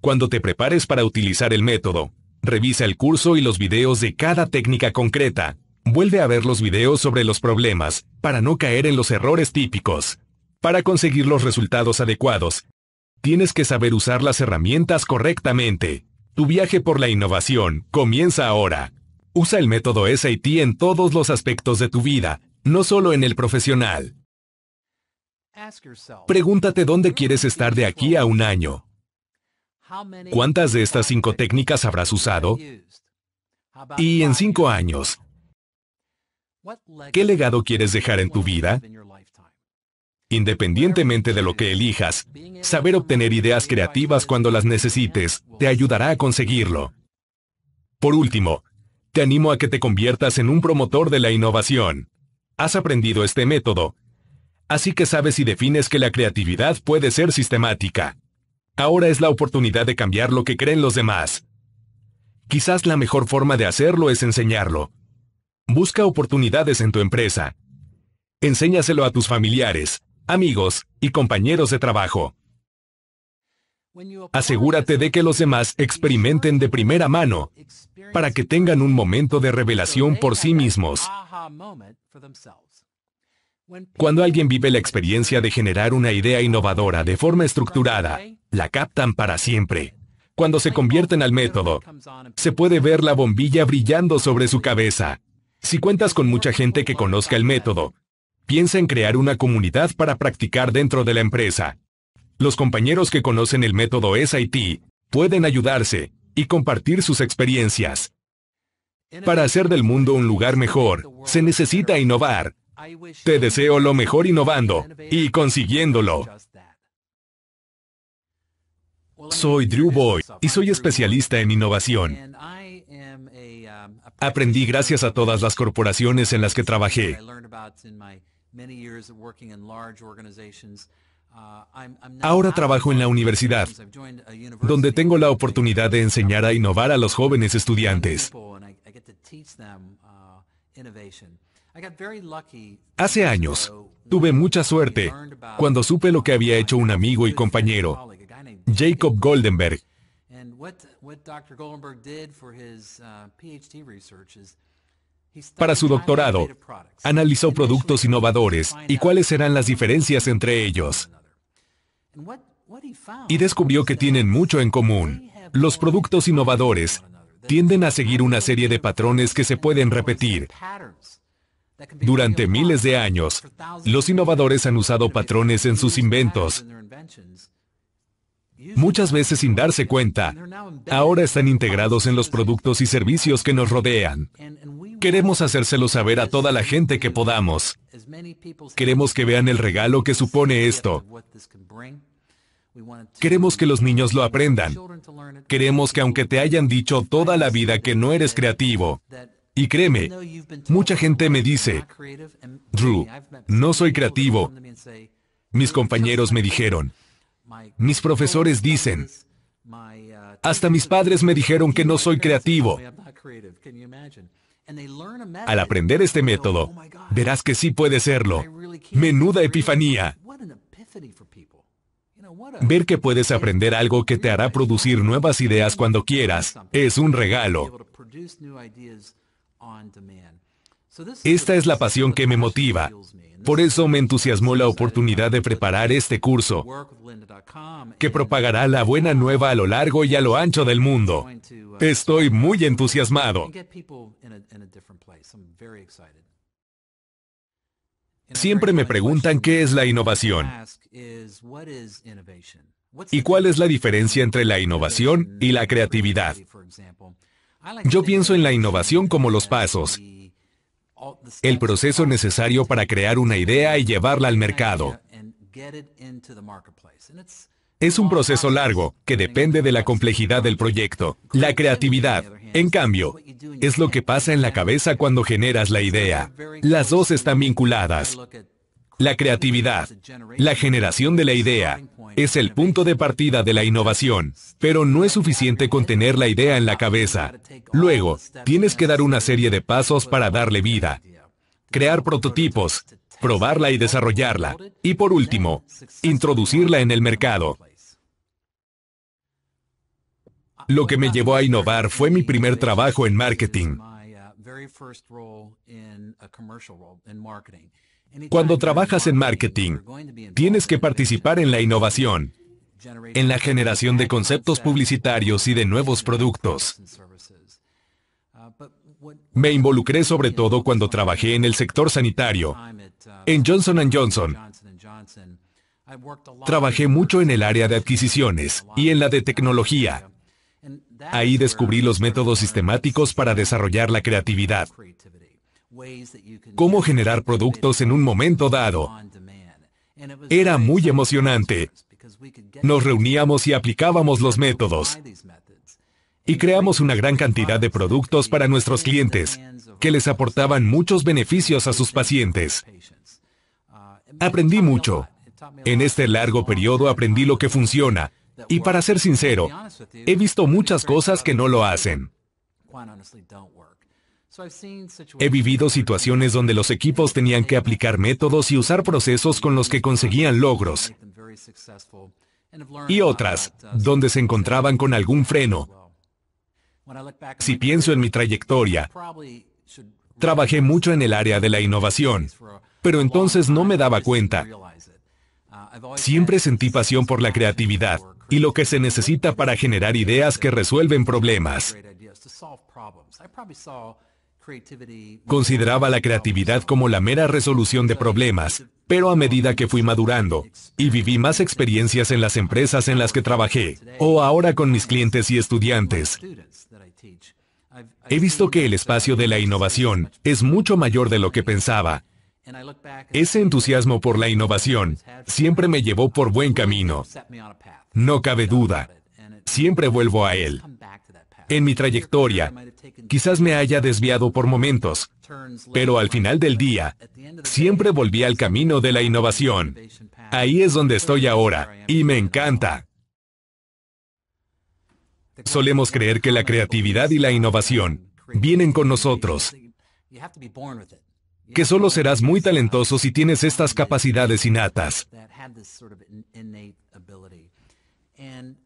Cuando te prepares para utilizar el método, revisa el curso y los videos de cada técnica concreta. Vuelve a ver los videos sobre los problemas para no caer en los errores típicos. Para conseguir los resultados adecuados, tienes que saber usar las herramientas correctamente. Tu viaje por la innovación comienza ahora. Usa el método SAT en todos los aspectos de tu vida, no solo en el profesional. Pregúntate dónde quieres estar de aquí a un año. ¿Cuántas de estas cinco técnicas habrás usado? Y en cinco años, ¿qué legado quieres dejar en tu vida? Independientemente de lo que elijas, saber obtener ideas creativas cuando las necesites te ayudará a conseguirlo. Por último, te animo a que te conviertas en un promotor de la innovación. Has aprendido este método, así que sabes y defines que la creatividad puede ser sistemática. Ahora es la oportunidad de cambiar lo que creen los demás. Quizás la mejor forma de hacerlo es enseñarlo. Busca oportunidades en tu empresa. Enséñaselo a tus familiares, amigos y compañeros de trabajo. Asegúrate de que los demás experimenten de primera mano para que tengan un momento de revelación por sí mismos. Cuando alguien vive la experiencia de generar una idea innovadora de forma estructurada, la captan para siempre. Cuando se convierten al método, se puede ver la bombilla brillando sobre su cabeza. Si cuentas con mucha gente que conozca el método, Piensa en crear una comunidad para practicar dentro de la empresa. Los compañeros que conocen el método SIT pueden ayudarse y compartir sus experiencias. Para hacer del mundo un lugar mejor, se necesita innovar. Te deseo lo mejor innovando y consiguiéndolo. Soy Drew Boy y soy especialista en innovación. Aprendí gracias a todas las corporaciones en las que trabajé. Ahora trabajo en la universidad, donde tengo la oportunidad de enseñar a innovar a los jóvenes estudiantes. Hace años, tuve mucha suerte cuando supe lo que había hecho un amigo y compañero, Jacob Goldenberg. Para su doctorado, analizó productos innovadores y cuáles serán las diferencias entre ellos. Y descubrió que tienen mucho en común. Los productos innovadores tienden a seguir una serie de patrones que se pueden repetir. Durante miles de años, los innovadores han usado patrones en sus inventos, muchas veces sin darse cuenta. Ahora están integrados en los productos y servicios que nos rodean. Queremos hacérselo saber a toda la gente que podamos. Queremos que vean el regalo que supone esto. Queremos que los niños lo aprendan. Queremos que aunque te hayan dicho toda la vida que no eres creativo, y créeme, mucha gente me dice, Drew, no soy creativo. Mis compañeros me dijeron, mis profesores dicen, hasta mis padres me dijeron que no soy creativo. Al aprender este oh método, verás que sí puede serlo. Menuda epifanía. Ver que puedes aprender algo que te hará producir nuevas ideas cuando quieras es un regalo. Esta es la pasión que me motiva. Por eso me entusiasmó la oportunidad de preparar este curso, que propagará la buena nueva a lo largo y a lo ancho del mundo. Estoy muy entusiasmado. Siempre me preguntan qué es la innovación y cuál es la diferencia entre la innovación y la creatividad. Yo pienso en la innovación como los pasos el proceso necesario para crear una idea y llevarla al mercado. Es un proceso largo que depende de la complejidad del proyecto. La creatividad, en cambio, es lo que pasa en la cabeza cuando generas la idea. Las dos están vinculadas. La creatividad, la generación de la idea, es el punto de partida de la innovación, pero no es suficiente con tener la idea en la cabeza. Luego, tienes que dar una serie de pasos para darle vida. Crear prototipos, probarla y desarrollarla. Y por último, introducirla en el mercado. Lo que me llevó a innovar fue mi primer trabajo en marketing. Uh, cuando trabajas en marketing, tienes que participar en la innovación, en la generación de conceptos publicitarios y de nuevos productos. Me involucré sobre todo cuando trabajé en el sector sanitario, en Johnson ⁇ Johnson. Trabajé mucho en el área de adquisiciones y en la de tecnología. Ahí descubrí los métodos sistemáticos para desarrollar la creatividad cómo generar productos en un momento dado. Era muy emocionante. Nos reuníamos y aplicábamos los métodos. Y creamos una gran cantidad de productos para nuestros clientes, que les aportaban muchos beneficios a sus pacientes. Uh, aprendí mucho. En este largo periodo aprendí lo que funciona. Y para ser sincero, he visto muchas cosas que no lo hacen. He vivido situaciones donde los equipos tenían que aplicar métodos y usar procesos con los que conseguían logros. Y otras, uh, donde se encontraban con algún freno. Si pienso en mi trayectoria, trabajé mucho en el área de la innovación, pero entonces no me daba cuenta. Uh, Siempre sentí pasión por la creatividad y lo que se necesita para generar ideas que resuelven problemas. Consideraba la creatividad como la mera resolución de problemas, pero a medida que fui madurando y viví más experiencias en las empresas en las que trabajé, o ahora con mis clientes y estudiantes, he visto que el uh, espacio de la innovación es mucho mayor de lo que pensaba. Ese entusiasmo por la innovación siempre me llevó por buen camino. No cabe duda. Siempre vuelvo a él en mi trayectoria. Quizás me haya desviado por momentos, pero al final del día, siempre volví al camino de la innovación. Ahí es donde estoy ahora, y me encanta. Solemos creer que la creatividad y la innovación vienen con nosotros, que solo serás muy talentoso si tienes estas capacidades innatas.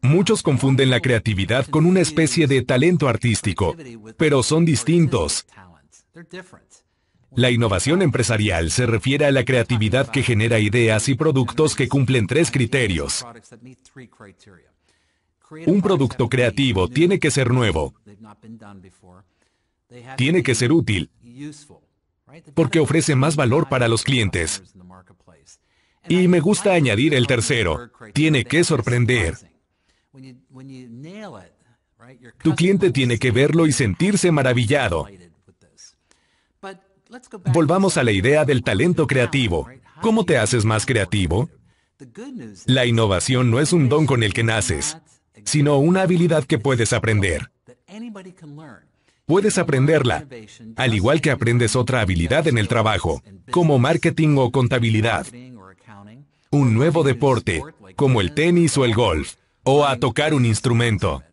Muchos confunden la creatividad con una especie de talento artístico, pero son distintos. La innovación empresarial se refiere a la creatividad que genera ideas y productos que cumplen tres criterios. Un producto creativo tiene que ser nuevo, tiene que ser útil, porque ofrece más valor para los clientes. Y me gusta añadir el tercero, tiene que sorprender. Tu cliente tiene que verlo y sentirse maravillado. Volvamos a la idea del talento creativo. ¿Cómo te haces más creativo? La innovación no es un don con el que naces, sino una habilidad que puedes aprender. Puedes aprenderla, al igual que aprendes otra habilidad en el trabajo, como marketing o contabilidad, un nuevo deporte, como el tenis o el golf o a tocar un instrumento.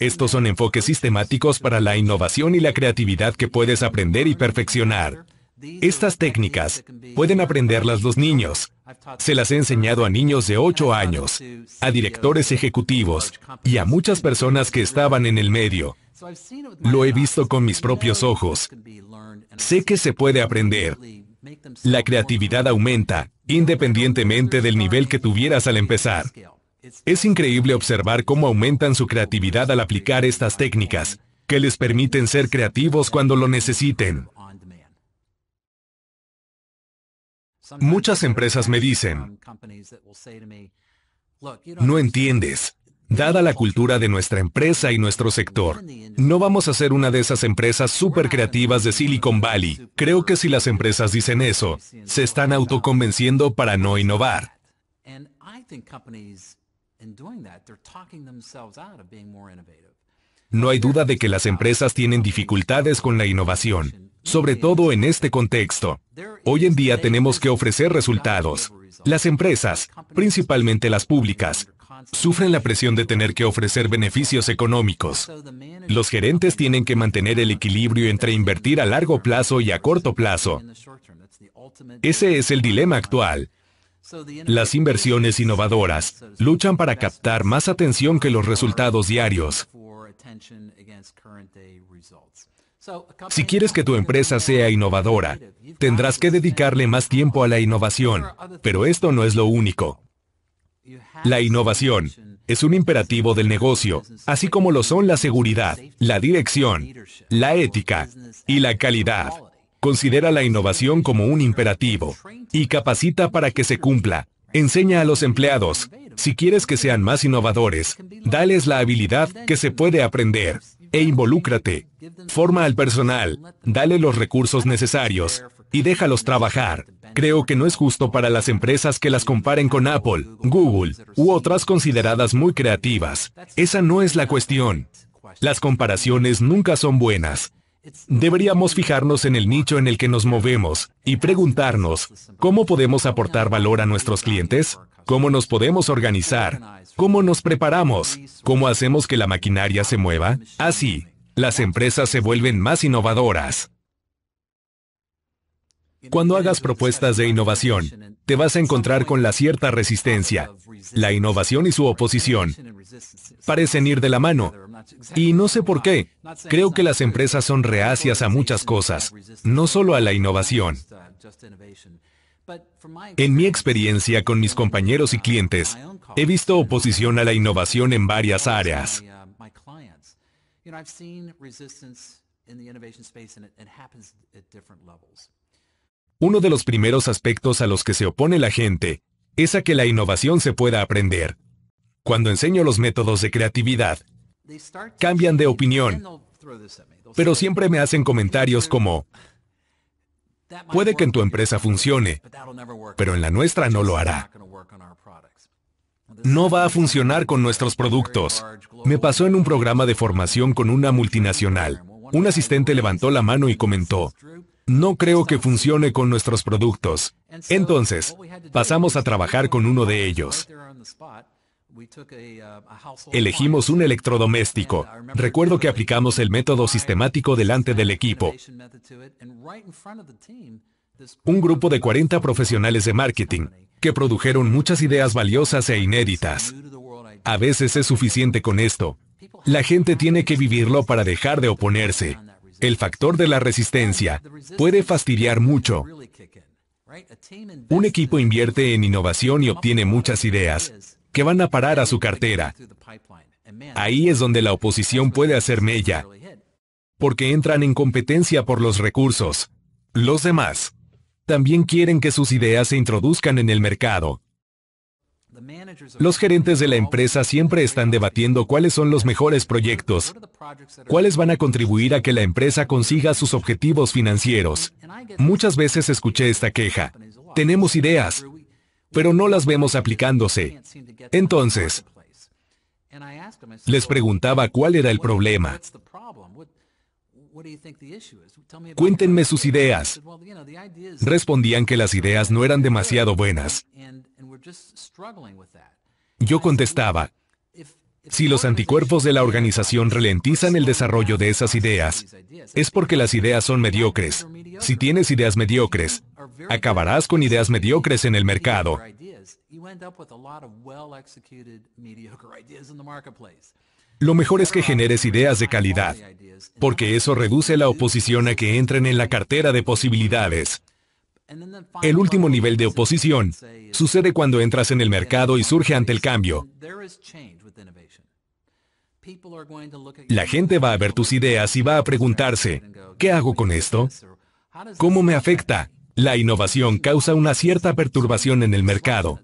Estos son enfoques sistemáticos para la innovación y la creatividad que puedes aprender y perfeccionar. Estas técnicas pueden aprenderlas los niños. Se las he enseñado a niños de 8 años, a directores ejecutivos y a muchas personas que estaban en el medio. Lo he visto con mis propios ojos. Sé que se puede aprender. La creatividad aumenta, independientemente del nivel que tuvieras al empezar. Es increíble observar cómo aumentan su creatividad al aplicar estas técnicas, que les permiten ser creativos cuando lo necesiten. Muchas empresas me dicen, no entiendes, dada la cultura de nuestra empresa y nuestro sector, no vamos a ser una de esas empresas súper creativas de Silicon Valley. Creo que si las empresas dicen eso, se están autoconvenciendo para no innovar. No hay duda de que las empresas tienen dificultades con la innovación, sobre todo en este contexto. Hoy en día tenemos que ofrecer resultados. Las empresas, principalmente las públicas, sufren la presión de tener que ofrecer beneficios económicos. Los gerentes tienen que mantener el equilibrio entre invertir a largo plazo y a corto plazo. Ese es el dilema actual, las inversiones innovadoras luchan para captar más atención que los resultados diarios. Si quieres que tu empresa sea innovadora, tendrás que dedicarle más tiempo a la innovación, pero esto no es lo único. La innovación es un imperativo del negocio, así como lo son la seguridad, la dirección, la ética y la calidad considera la innovación como un imperativo y capacita para que se cumpla. Enseña a los empleados, si quieres que sean más innovadores, dales la habilidad que se puede aprender e involúcrate. Forma al personal, dale los recursos necesarios y déjalos trabajar. Creo que no es justo para las empresas que las comparen con Apple, Google u otras consideradas muy creativas. Esa no es la cuestión. Las comparaciones nunca son buenas. Deberíamos fijarnos en el nicho en el que nos movemos y preguntarnos, ¿cómo podemos aportar valor a nuestros clientes? ¿Cómo nos podemos organizar? ¿Cómo nos preparamos? ¿Cómo hacemos que la maquinaria se mueva? Así, las empresas se vuelven más innovadoras. Cuando hagas propuestas de innovación, te vas a encontrar con la cierta resistencia. La innovación y su oposición parecen ir de la mano. Y no sé por qué. Creo que las empresas son reacias a muchas cosas, no solo a la innovación. En mi experiencia con mis compañeros y clientes, he visto oposición a la innovación en varias áreas. Uno de los primeros aspectos a los que se opone la gente es a que la innovación se pueda aprender. Cuando enseño los métodos de creatividad, cambian de opinión, pero siempre me hacen comentarios como, puede que en tu empresa funcione, pero en la nuestra no lo hará. No va a funcionar con nuestros productos. Me pasó en un programa de formación con una multinacional. Un asistente levantó la mano y comentó, no creo que funcione con nuestros productos. Entonces, pasamos a trabajar con uno de ellos. Elegimos un electrodoméstico. Recuerdo que aplicamos el método sistemático delante del equipo. Un grupo de 40 profesionales de marketing que produjeron muchas ideas valiosas e inéditas. A veces es suficiente con esto. La gente tiene que vivirlo para dejar de oponerse. El factor de la resistencia puede fastidiar mucho. Un equipo invierte en innovación y obtiene muchas ideas que van a parar a su cartera. Ahí es donde la oposición puede hacer mella, porque entran en competencia por los recursos. Los demás también quieren que sus ideas se introduzcan en el mercado, los gerentes de la empresa siempre están debatiendo cuáles son los mejores proyectos, cuáles van a contribuir a que la empresa consiga sus objetivos financieros. Muchas veces escuché esta queja. Tenemos ideas, pero no las vemos aplicándose. Entonces, les preguntaba cuál era el problema. Cuéntenme sus ideas. Respondían que las ideas no eran demasiado buenas. Yo contestaba, si los anticuerpos de la organización ralentizan el desarrollo de esas ideas, es porque las ideas son mediocres. Si tienes ideas mediocres, acabarás con ideas mediocres en el mercado. Lo mejor es que generes ideas de calidad, porque eso reduce la oposición a que entren en la cartera de posibilidades. El último nivel de oposición sucede cuando entras en el mercado y surge ante el cambio. La gente va a ver tus ideas y va a preguntarse, ¿qué hago con esto? ¿Cómo me afecta? La innovación causa una cierta perturbación en el mercado.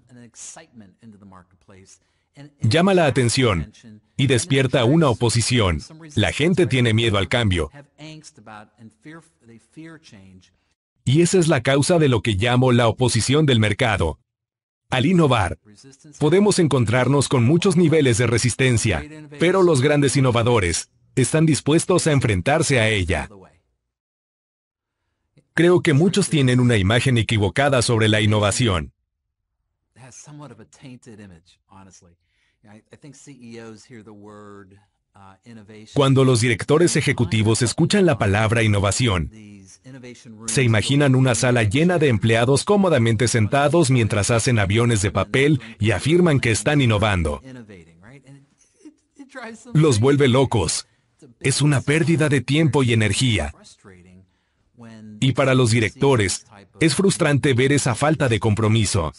Llama la atención y despierta una oposición. La gente tiene miedo al cambio y esa es la causa de lo que llamo la oposición del mercado. Al innovar, podemos encontrarnos con muchos niveles de resistencia, pero los grandes innovadores están dispuestos a enfrentarse a ella. Creo que muchos tienen una imagen equivocada sobre la innovación. Cuando los directores ejecutivos escuchan la palabra innovación, se imaginan una sala llena de empleados cómodamente sentados mientras hacen aviones de papel y afirman que están innovando. Los vuelve locos. Es una pérdida de tiempo y energía. Y para los directores, es frustrante ver esa falta de compromiso.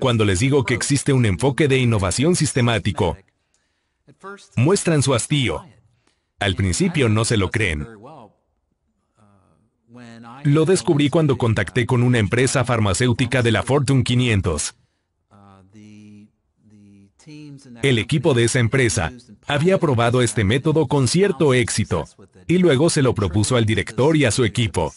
Cuando les digo que existe un enfoque de innovación sistemático, muestran su hastío. Al principio no se lo creen. Uh, lo descubrí cuando contacté con una empresa farmacéutica de la Fortune 500. Uh, El equipo de esa empresa había probado este método con cierto éxito y luego se lo propuso al director y a su uh, equipo.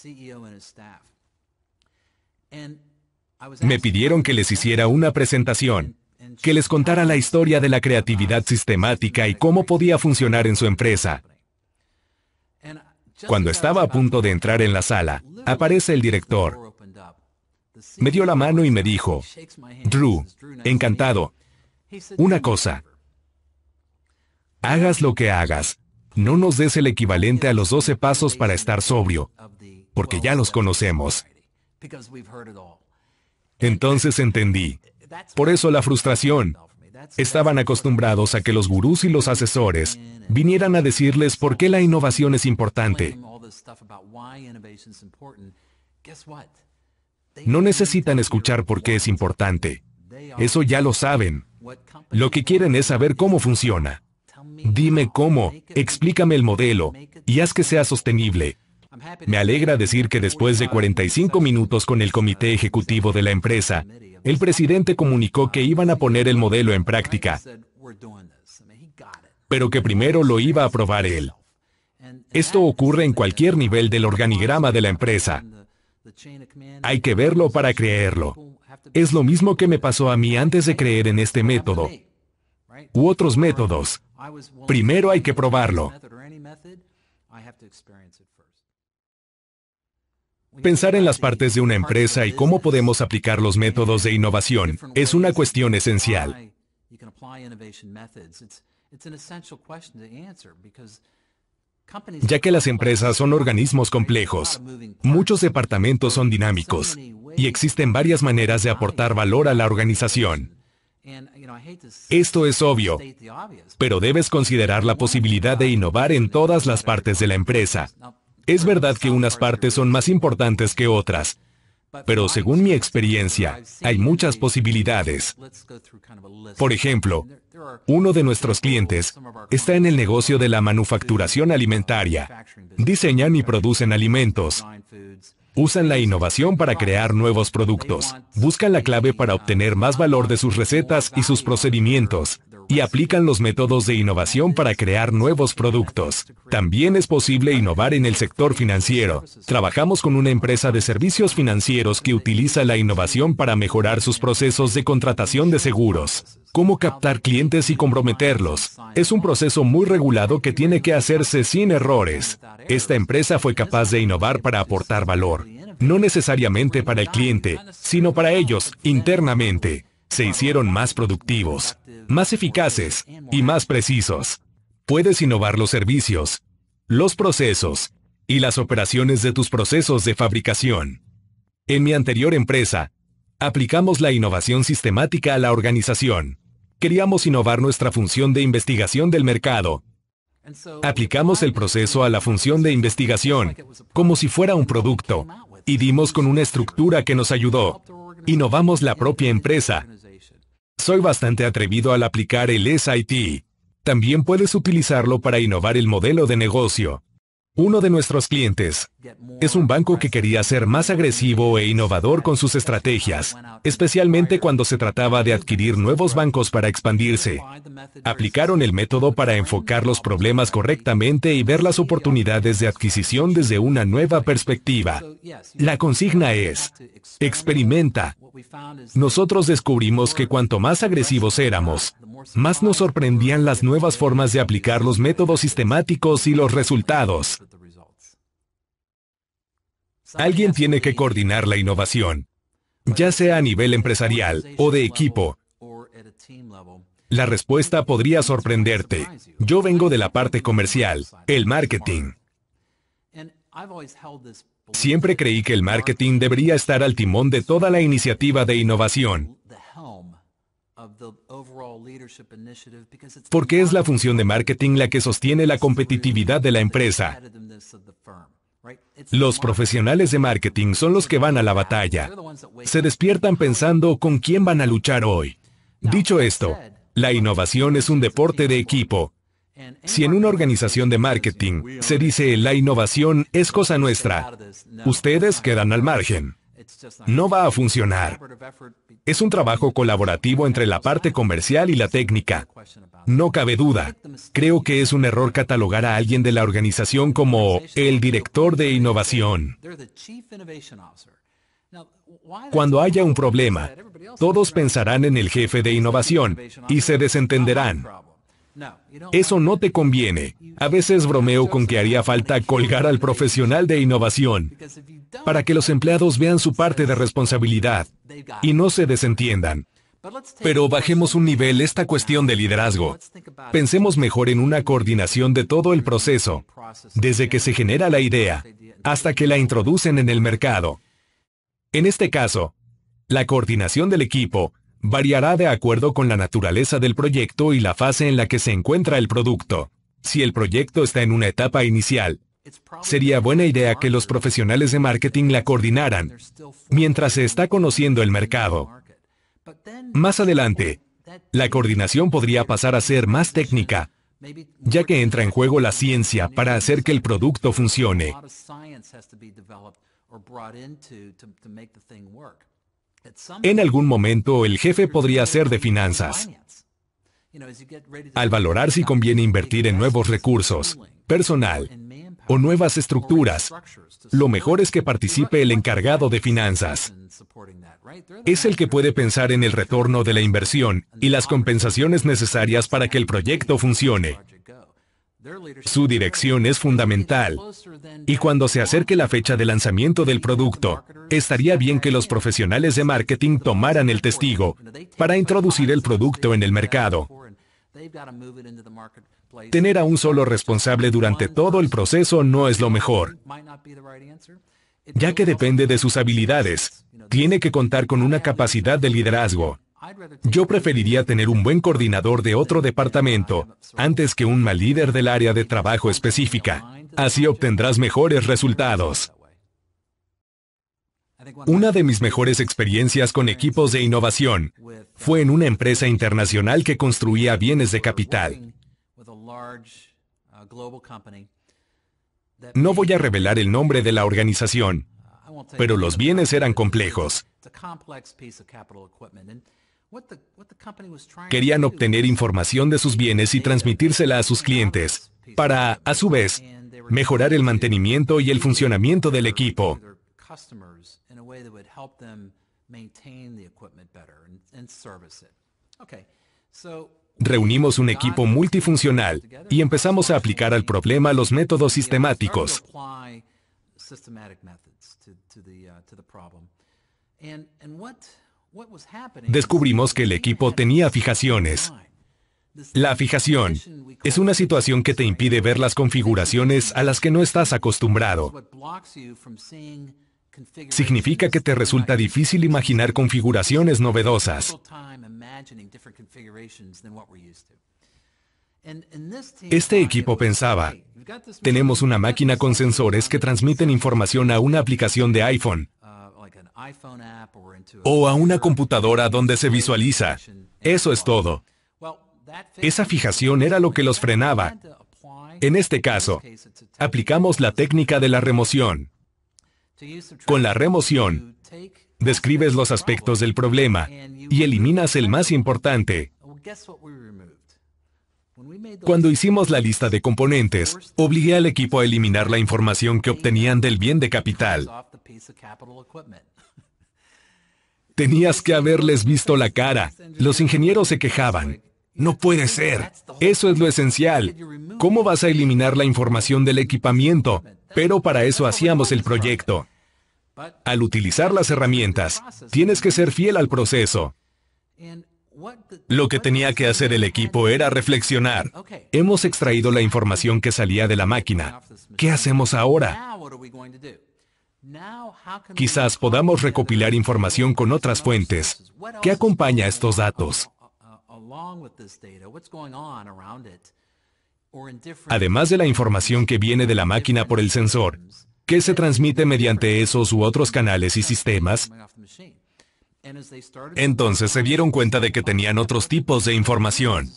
Me pidieron que les hiciera una presentación, que les contara la historia de la creatividad sistemática y cómo podía funcionar en su empresa. Cuando estaba a punto de entrar en la sala, aparece el director. Me dio la mano y me dijo, Drew, encantado. Una cosa, hagas lo que hagas, no nos des el equivalente a los 12 pasos para estar sobrio, porque ya los conocemos. Entonces entendí. Por eso la frustración. Estaban acostumbrados a que los gurús y los asesores vinieran a decirles por qué la innovación es importante. No necesitan escuchar por qué es importante. Eso ya lo saben. Lo que quieren es saber cómo funciona. Dime cómo, explícame el modelo, y haz que sea sostenible, me alegra decir que después de 45 minutos con el comité ejecutivo de la empresa, el presidente comunicó que iban a poner el modelo en práctica, pero que primero lo iba a probar él. Esto ocurre en cualquier nivel del organigrama de la empresa. Hay que verlo para creerlo. Es lo mismo que me pasó a mí antes de creer en este método u otros métodos. Primero hay que probarlo. Pensar en las partes de una empresa y cómo podemos aplicar los métodos de innovación es una cuestión esencial. Ya que las empresas son organismos complejos, muchos departamentos son dinámicos y existen varias maneras de aportar valor a la organización. Esto es obvio, pero debes considerar la posibilidad de innovar en todas las partes de la empresa, es verdad que unas partes son más importantes que otras, pero según mi experiencia, hay muchas posibilidades. Por ejemplo, uno de nuestros clientes está en el negocio de la manufacturación alimentaria. Diseñan y producen alimentos. Usan la innovación para crear nuevos productos. Buscan la clave para obtener más valor de sus recetas y sus procedimientos y aplican los métodos de innovación para crear nuevos productos. También es posible innovar en el sector financiero. Trabajamos con una empresa de servicios financieros que utiliza la innovación para mejorar sus procesos de contratación de seguros. Cómo captar clientes y comprometerlos. Es un proceso muy regulado que tiene que hacerse sin errores. Esta empresa fue capaz de innovar para aportar valor. No necesariamente para el cliente, sino para ellos, internamente se hicieron más productivos, más eficaces y más precisos. Puedes innovar los servicios, los procesos y las operaciones de tus procesos de fabricación. En mi anterior empresa, aplicamos la innovación sistemática a la organización. Queríamos innovar nuestra función de investigación del mercado. Aplicamos el proceso a la función de investigación, como si fuera un producto, y dimos con una estructura que nos ayudó. Innovamos la propia empresa soy bastante atrevido al aplicar el SIT. También puedes utilizarlo para innovar el modelo de negocio, uno de nuestros clientes es un banco que quería ser más agresivo e innovador con sus estrategias, especialmente cuando se trataba de adquirir nuevos bancos para expandirse. Aplicaron el método para enfocar los problemas correctamente y ver las oportunidades de adquisición desde una nueva perspectiva. La consigna es, experimenta. Nosotros descubrimos que cuanto más agresivos éramos, más nos sorprendían las nuevas formas de aplicar los métodos sistemáticos y los resultados. Alguien tiene que coordinar la innovación, ya sea a nivel empresarial o de equipo. La respuesta podría sorprenderte. Yo vengo de la parte comercial, el marketing. Siempre creí que el marketing debería estar al timón de toda la iniciativa de innovación, porque es la función de marketing la que sostiene la competitividad de la empresa. Los profesionales de marketing son los que van a la batalla. Se despiertan pensando con quién van a luchar hoy. Dicho esto, la innovación es un deporte de equipo. Si en una organización de marketing se dice la innovación es cosa nuestra, ustedes quedan al margen no va a funcionar. Es un trabajo colaborativo entre la parte comercial y la técnica. No cabe duda. Creo que es un error catalogar a alguien de la organización como el director de innovación. Cuando haya un problema, todos pensarán en el jefe de innovación y se desentenderán. Eso no te conviene. A veces bromeo con que haría falta colgar al profesional de innovación para que los empleados vean su parte de responsabilidad y no se desentiendan. Pero bajemos un nivel esta cuestión de liderazgo. Pensemos mejor en una coordinación de todo el proceso, desde que se genera la idea hasta que la introducen en el mercado. En este caso, la coordinación del equipo variará de acuerdo con la naturaleza del proyecto y la fase en la que se encuentra el producto. Si el proyecto está en una etapa inicial, sería buena idea que los profesionales de marketing la coordinaran mientras se está conociendo el mercado. Más adelante, la coordinación podría pasar a ser más técnica, ya que entra en juego la ciencia para hacer que el producto funcione. En algún momento el jefe podría ser de finanzas. Al valorar si conviene invertir en nuevos recursos, personal o nuevas estructuras, lo mejor es que participe el encargado de finanzas. Es el que puede pensar en el retorno de la inversión y las compensaciones necesarias para que el proyecto funcione. Su dirección es fundamental. Y cuando se acerque la fecha de lanzamiento del producto, estaría bien que los profesionales de marketing tomaran el testigo para introducir el producto en el mercado. Tener a un solo responsable durante todo el proceso no es lo mejor, ya que depende de sus habilidades. Tiene que contar con una capacidad de liderazgo. Yo preferiría tener un buen coordinador de otro departamento antes que un mal líder del área de trabajo específica. Así obtendrás mejores resultados. Una de mis mejores experiencias con equipos de innovación fue en una empresa internacional que construía bienes de capital. No voy a revelar el nombre de la organización, pero los bienes eran complejos. Querían obtener información de sus bienes y transmitírsela a sus clientes, para, a su vez, mejorar el mantenimiento y el funcionamiento del equipo. Reunimos un equipo multifuncional y empezamos a aplicar al problema los métodos sistemáticos descubrimos que el equipo tenía fijaciones. La fijación es una situación que te impide ver las configuraciones a las que no estás acostumbrado. Significa que te resulta difícil imaginar configuraciones novedosas. Este equipo pensaba, tenemos una máquina con sensores que transmiten información a una aplicación de iPhone o a una computadora donde se visualiza. Eso es todo. Esa fijación era lo que los frenaba. En este caso, aplicamos la técnica de la remoción. Con la remoción, describes los aspectos del problema y eliminas el más importante. Cuando hicimos la lista de componentes, obligué al equipo a eliminar la información que obtenían del bien de capital. Tenías que haberles visto la cara. Los ingenieros se quejaban. No puede ser. Eso es lo esencial. ¿Cómo vas a eliminar la información del equipamiento? Pero para eso hacíamos el proyecto. Al utilizar las herramientas, tienes que ser fiel al proceso. Lo que tenía que hacer el equipo era reflexionar. Hemos extraído la información que salía de la máquina. ¿Qué hacemos ahora? Quizás podamos recopilar información con otras fuentes. ¿Qué acompaña estos datos? Además de la información que viene de la máquina por el sensor, ¿qué se transmite mediante esos u otros canales y sistemas? Entonces se dieron cuenta de que tenían otros tipos de información.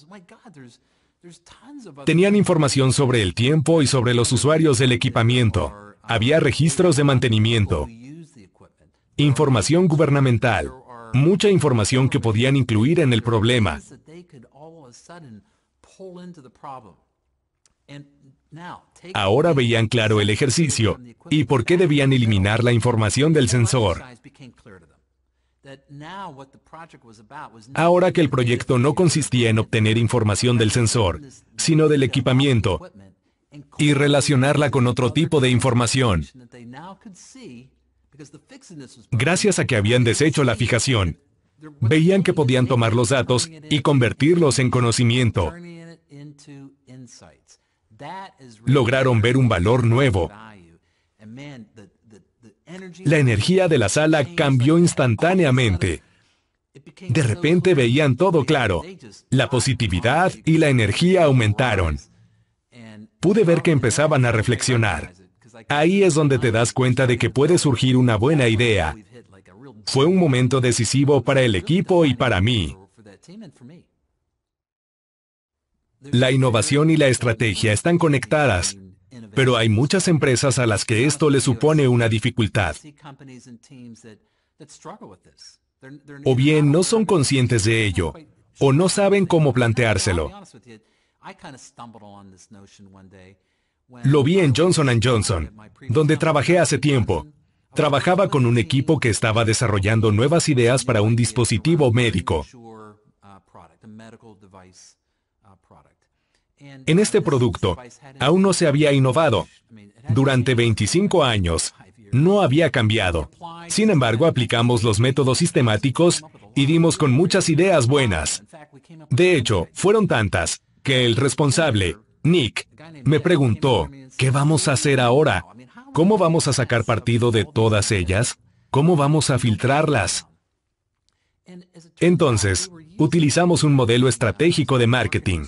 Tenían información sobre el tiempo y sobre los usuarios del equipamiento. Había registros de mantenimiento, información gubernamental, mucha información que podían incluir en el problema. Ahora veían claro el ejercicio y por qué debían eliminar la información del sensor. Ahora que el proyecto no consistía en obtener información del sensor, sino del equipamiento, y relacionarla con otro tipo de información. Gracias a que habían deshecho la fijación, veían que podían tomar los datos y convertirlos en conocimiento. Lograron ver un valor nuevo. La energía de la sala cambió instantáneamente. De repente veían todo claro. La positividad y la energía aumentaron pude ver que empezaban a reflexionar. Ahí es donde te das cuenta de que puede surgir una buena idea. Fue un momento decisivo para el equipo y para mí. La innovación y la estrategia están conectadas, pero hay muchas empresas a las que esto le supone una dificultad. O bien no son conscientes de ello, o no saben cómo planteárselo. Lo vi en Johnson Johnson, donde trabajé hace tiempo. Trabajaba con un equipo que estaba desarrollando nuevas ideas para un dispositivo médico. Uh, uh, en este producto aún no se había innovado. Durante 25 años no había cambiado. Sin embargo, aplicamos los métodos sistemáticos y dimos con muchas ideas buenas. De hecho, fueron tantas que el responsable, Nick, me preguntó, ¿qué vamos a hacer ahora? ¿Cómo vamos a sacar partido de todas ellas? ¿Cómo vamos a filtrarlas? Entonces, utilizamos un modelo estratégico de marketing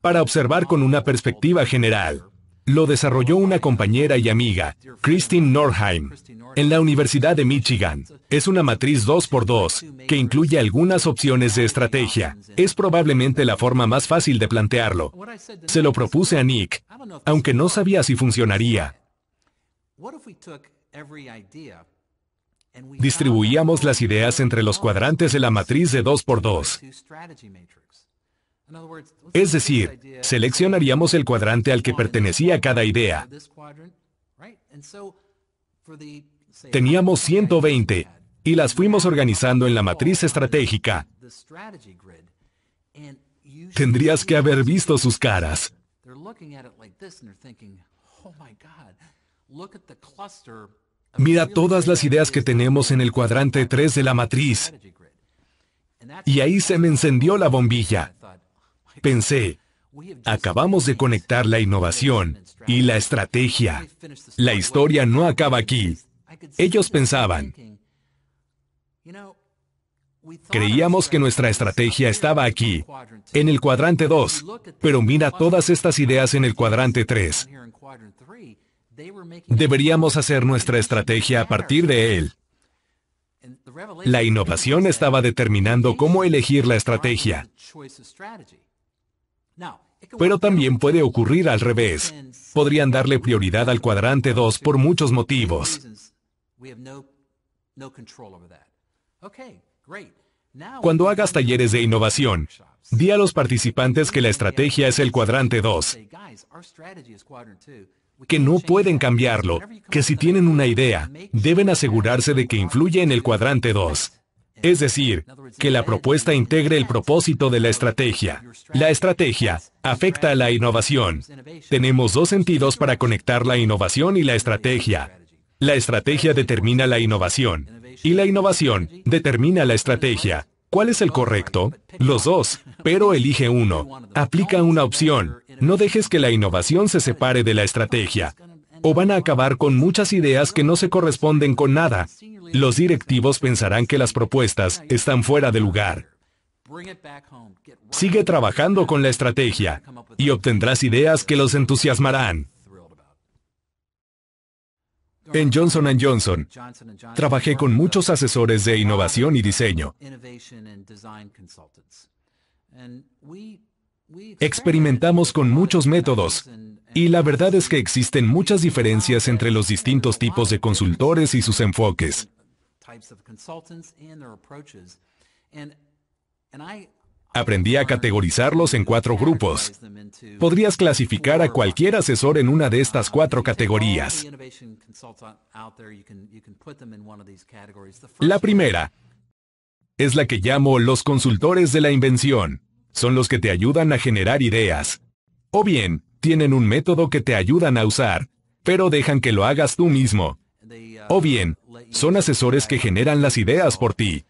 para observar con una perspectiva general lo desarrolló una compañera y amiga, Christine Norheim, en la Universidad de Michigan. Es una matriz 2x2, que incluye algunas opciones de estrategia. Es probablemente la forma más fácil de plantearlo. Se lo propuse a Nick, aunque no sabía si funcionaría. Distribuíamos las ideas entre los cuadrantes de la matriz de 2x2. Es decir, seleccionaríamos el cuadrante al que pertenecía cada idea. Teníamos 120 y las fuimos organizando en la matriz estratégica. Tendrías que haber visto sus caras. Oh Mira todas las ideas que tenemos en el cuadrante 3 de la matriz. Y ahí se me encendió la bombilla. Pensé, acabamos de conectar la innovación y la estrategia. La historia no acaba aquí. Ellos pensaban, Creíamos que nuestra estrategia estaba aquí, en el cuadrante 2, pero mira todas estas ideas en el cuadrante 3. Deberíamos hacer nuestra estrategia a partir de él. La innovación estaba determinando cómo elegir la estrategia. Pero también puede ocurrir al revés. Podrían darle prioridad al cuadrante 2 por muchos motivos. Cuando hagas talleres de innovación, di a los participantes que la estrategia es el cuadrante 2, que no pueden cambiarlo, que si tienen una idea, deben asegurarse de que influye en el cuadrante 2. Es decir, que la propuesta integre el propósito de la estrategia. La estrategia afecta a la innovación. Tenemos dos sentidos para conectar la innovación y la estrategia. La estrategia determina la innovación y la innovación determina la estrategia. ¿Cuál es el correcto? Los dos, pero elige uno. Aplica una opción. No dejes que la innovación se separe de la estrategia o van a acabar con muchas ideas que no se corresponden con nada. Los directivos pensarán que las propuestas están fuera de lugar. Sigue trabajando con la estrategia y obtendrás ideas que los entusiasmarán. En Johnson ⁇ Johnson, trabajé con muchos asesores de innovación y diseño. Experimentamos con muchos métodos y la verdad es que existen muchas diferencias entre los distintos tipos de consultores y sus enfoques. Aprendí a categorizarlos en cuatro grupos. Podrías clasificar a cualquier asesor en una de estas cuatro categorías. La primera es la que llamo los consultores de la invención. Son los que te ayudan a generar ideas. O bien, tienen un método que te ayudan a usar, pero dejan que lo hagas tú mismo. O bien, son asesores que generan las ideas por ti.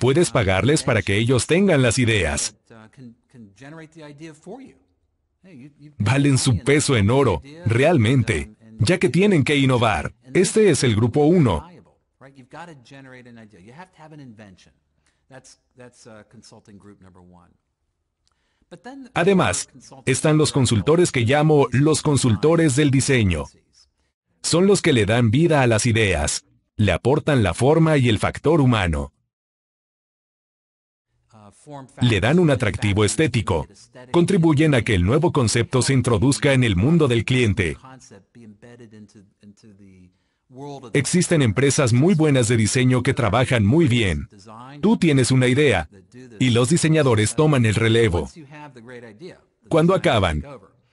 Puedes pagarles para que ellos tengan las ideas. Valen su peso en oro, realmente, ya que tienen que innovar. Este es el grupo 1. Además, están los consultores que llamo los consultores del diseño. Son los que le dan vida a las ideas, le aportan la forma y el factor humano. Le dan un atractivo estético, contribuyen a que el nuevo concepto se introduzca en el mundo del cliente. Existen empresas muy buenas de diseño que trabajan muy bien. Tú tienes una idea y los diseñadores toman el relevo. Cuando acaban,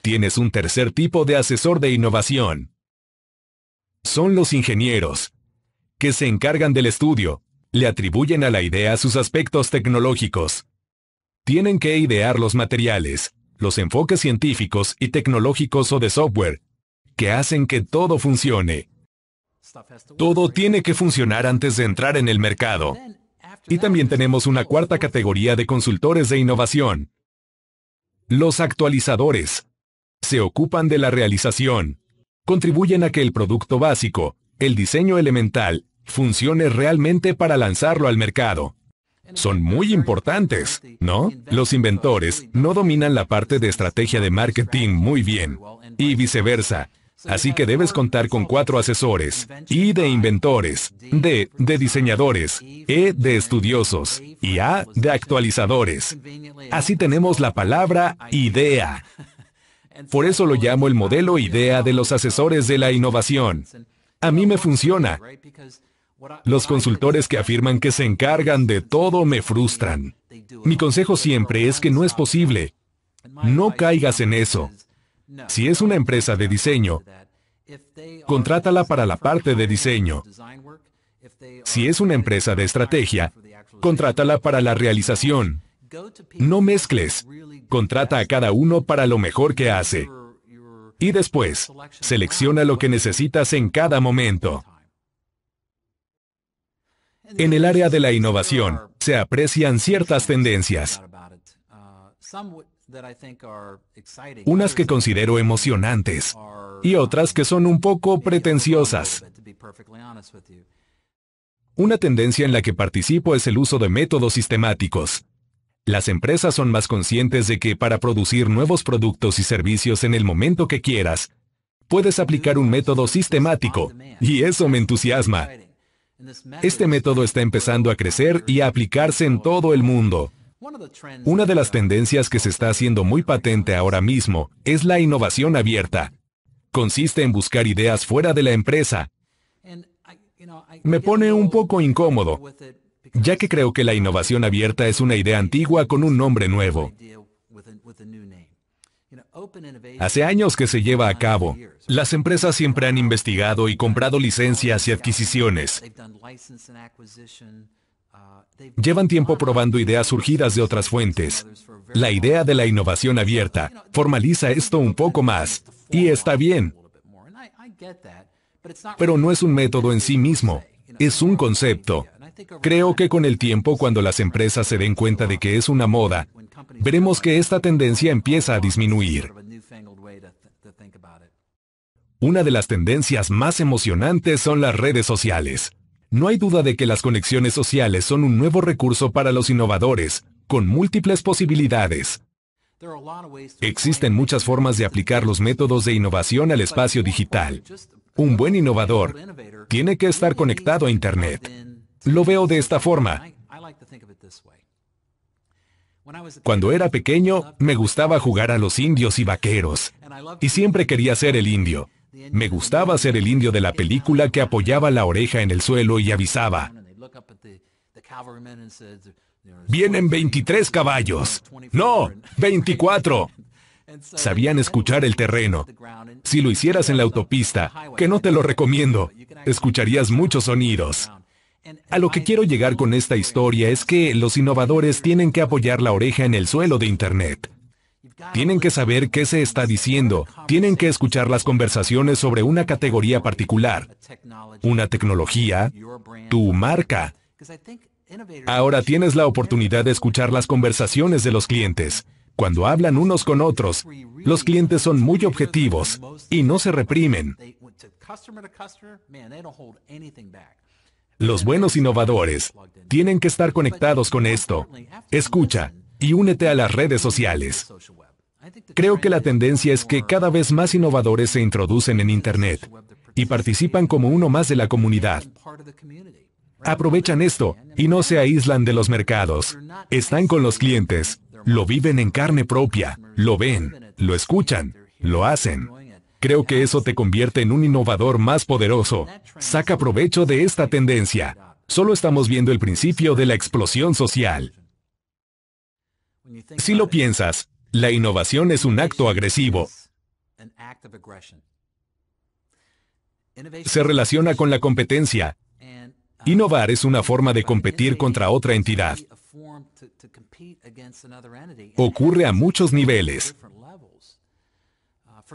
tienes un tercer tipo de asesor de innovación. Son los ingenieros, que se encargan del estudio, le atribuyen a la idea sus aspectos tecnológicos. Tienen que idear los materiales, los enfoques científicos y tecnológicos o de software, que hacen que todo funcione. Todo tiene que funcionar antes de entrar en el mercado. Y también tenemos una cuarta categoría de consultores de innovación. Los actualizadores. Se ocupan de la realización. Contribuyen a que el producto básico, el diseño elemental, funcione realmente para lanzarlo al mercado. Son muy importantes, ¿no? Los inventores no dominan la parte de estrategia de marketing muy bien. Y viceversa, Así que debes contar con cuatro asesores, I de inventores, D de diseñadores, E de estudiosos y A de actualizadores. Así tenemos la palabra idea. E Por eso lo llamo el modelo idea e de los asesores de la e innovación. A mí me funciona. Los consultores que afirman que se encargan de todo me frustran. Mi consejo siempre es que no es posible. No caigas en eso. Si es una empresa de diseño, contrátala para la parte de diseño. Si es una empresa de estrategia, contrátala para la realización. No mezcles. Contrata a cada uno para lo mejor que hace. Y después, selecciona lo que necesitas en cada momento. En el área de la innovación, se aprecian ciertas tendencias. Unas que considero emocionantes y otras que son un poco pretenciosas. Una tendencia en la que participo es el uso de métodos sistemáticos. Las empresas son más conscientes de que para producir nuevos productos y servicios en el momento que quieras, puedes aplicar un método sistemático, y eso me entusiasma. Este método está empezando a crecer y a aplicarse en todo el mundo. Una de las tendencias que se está haciendo muy patente ahora mismo es la innovación abierta. Consiste en buscar ideas fuera de la empresa. Me pone un poco incómodo, ya que creo que la innovación abierta es una idea antigua con un nombre nuevo. Hace años que se lleva a cabo. Las empresas siempre han investigado y comprado licencias y adquisiciones. Llevan tiempo probando ideas surgidas de otras fuentes. La idea de la innovación abierta formaliza esto un poco más, y está bien. Pero no es un método en sí mismo, es un concepto. Creo que con el tiempo, cuando las empresas se den cuenta de que es una moda, veremos que esta tendencia empieza a disminuir. Una de las tendencias más emocionantes son las redes sociales. No hay duda de que las conexiones sociales son un nuevo recurso para los innovadores, con múltiples posibilidades. Existen muchas formas de aplicar los métodos de innovación al espacio digital. Un buen innovador tiene que estar conectado a Internet. Lo veo de esta forma. Cuando era pequeño, me gustaba jugar a los indios y vaqueros. Y siempre quería ser el indio. Me gustaba ser el indio de la película que apoyaba la oreja en el suelo y avisaba. Vienen 23 caballos. No, 24. Sabían escuchar el terreno. Si lo hicieras en la autopista, que no te lo recomiendo, escucharías muchos sonidos. A lo que quiero llegar con esta historia es que los innovadores tienen que apoyar la oreja en el suelo de Internet. Tienen que saber qué se está diciendo, tienen que escuchar las conversaciones sobre una categoría particular, una tecnología, tu marca. Ahora tienes la oportunidad de escuchar las conversaciones de los clientes. Cuando hablan unos con otros, los clientes son muy objetivos y no se reprimen. Los buenos innovadores tienen que estar conectados con esto. Escucha, y únete a las redes sociales. Creo que la tendencia es que cada vez más innovadores se introducen en Internet y participan como uno más de la comunidad. Aprovechan esto y no se aíslan de los mercados. Están con los clientes, lo viven en carne propia, lo ven, lo escuchan, lo hacen. Creo que eso te convierte en un innovador más poderoso. Saca provecho de esta tendencia. Solo estamos viendo el principio de la explosión social. Si lo piensas, la innovación es un acto agresivo. Se relaciona con la competencia. Uh, Innovar es una forma de competir contra otra entidad. Ocurre a muchos niveles. Uh,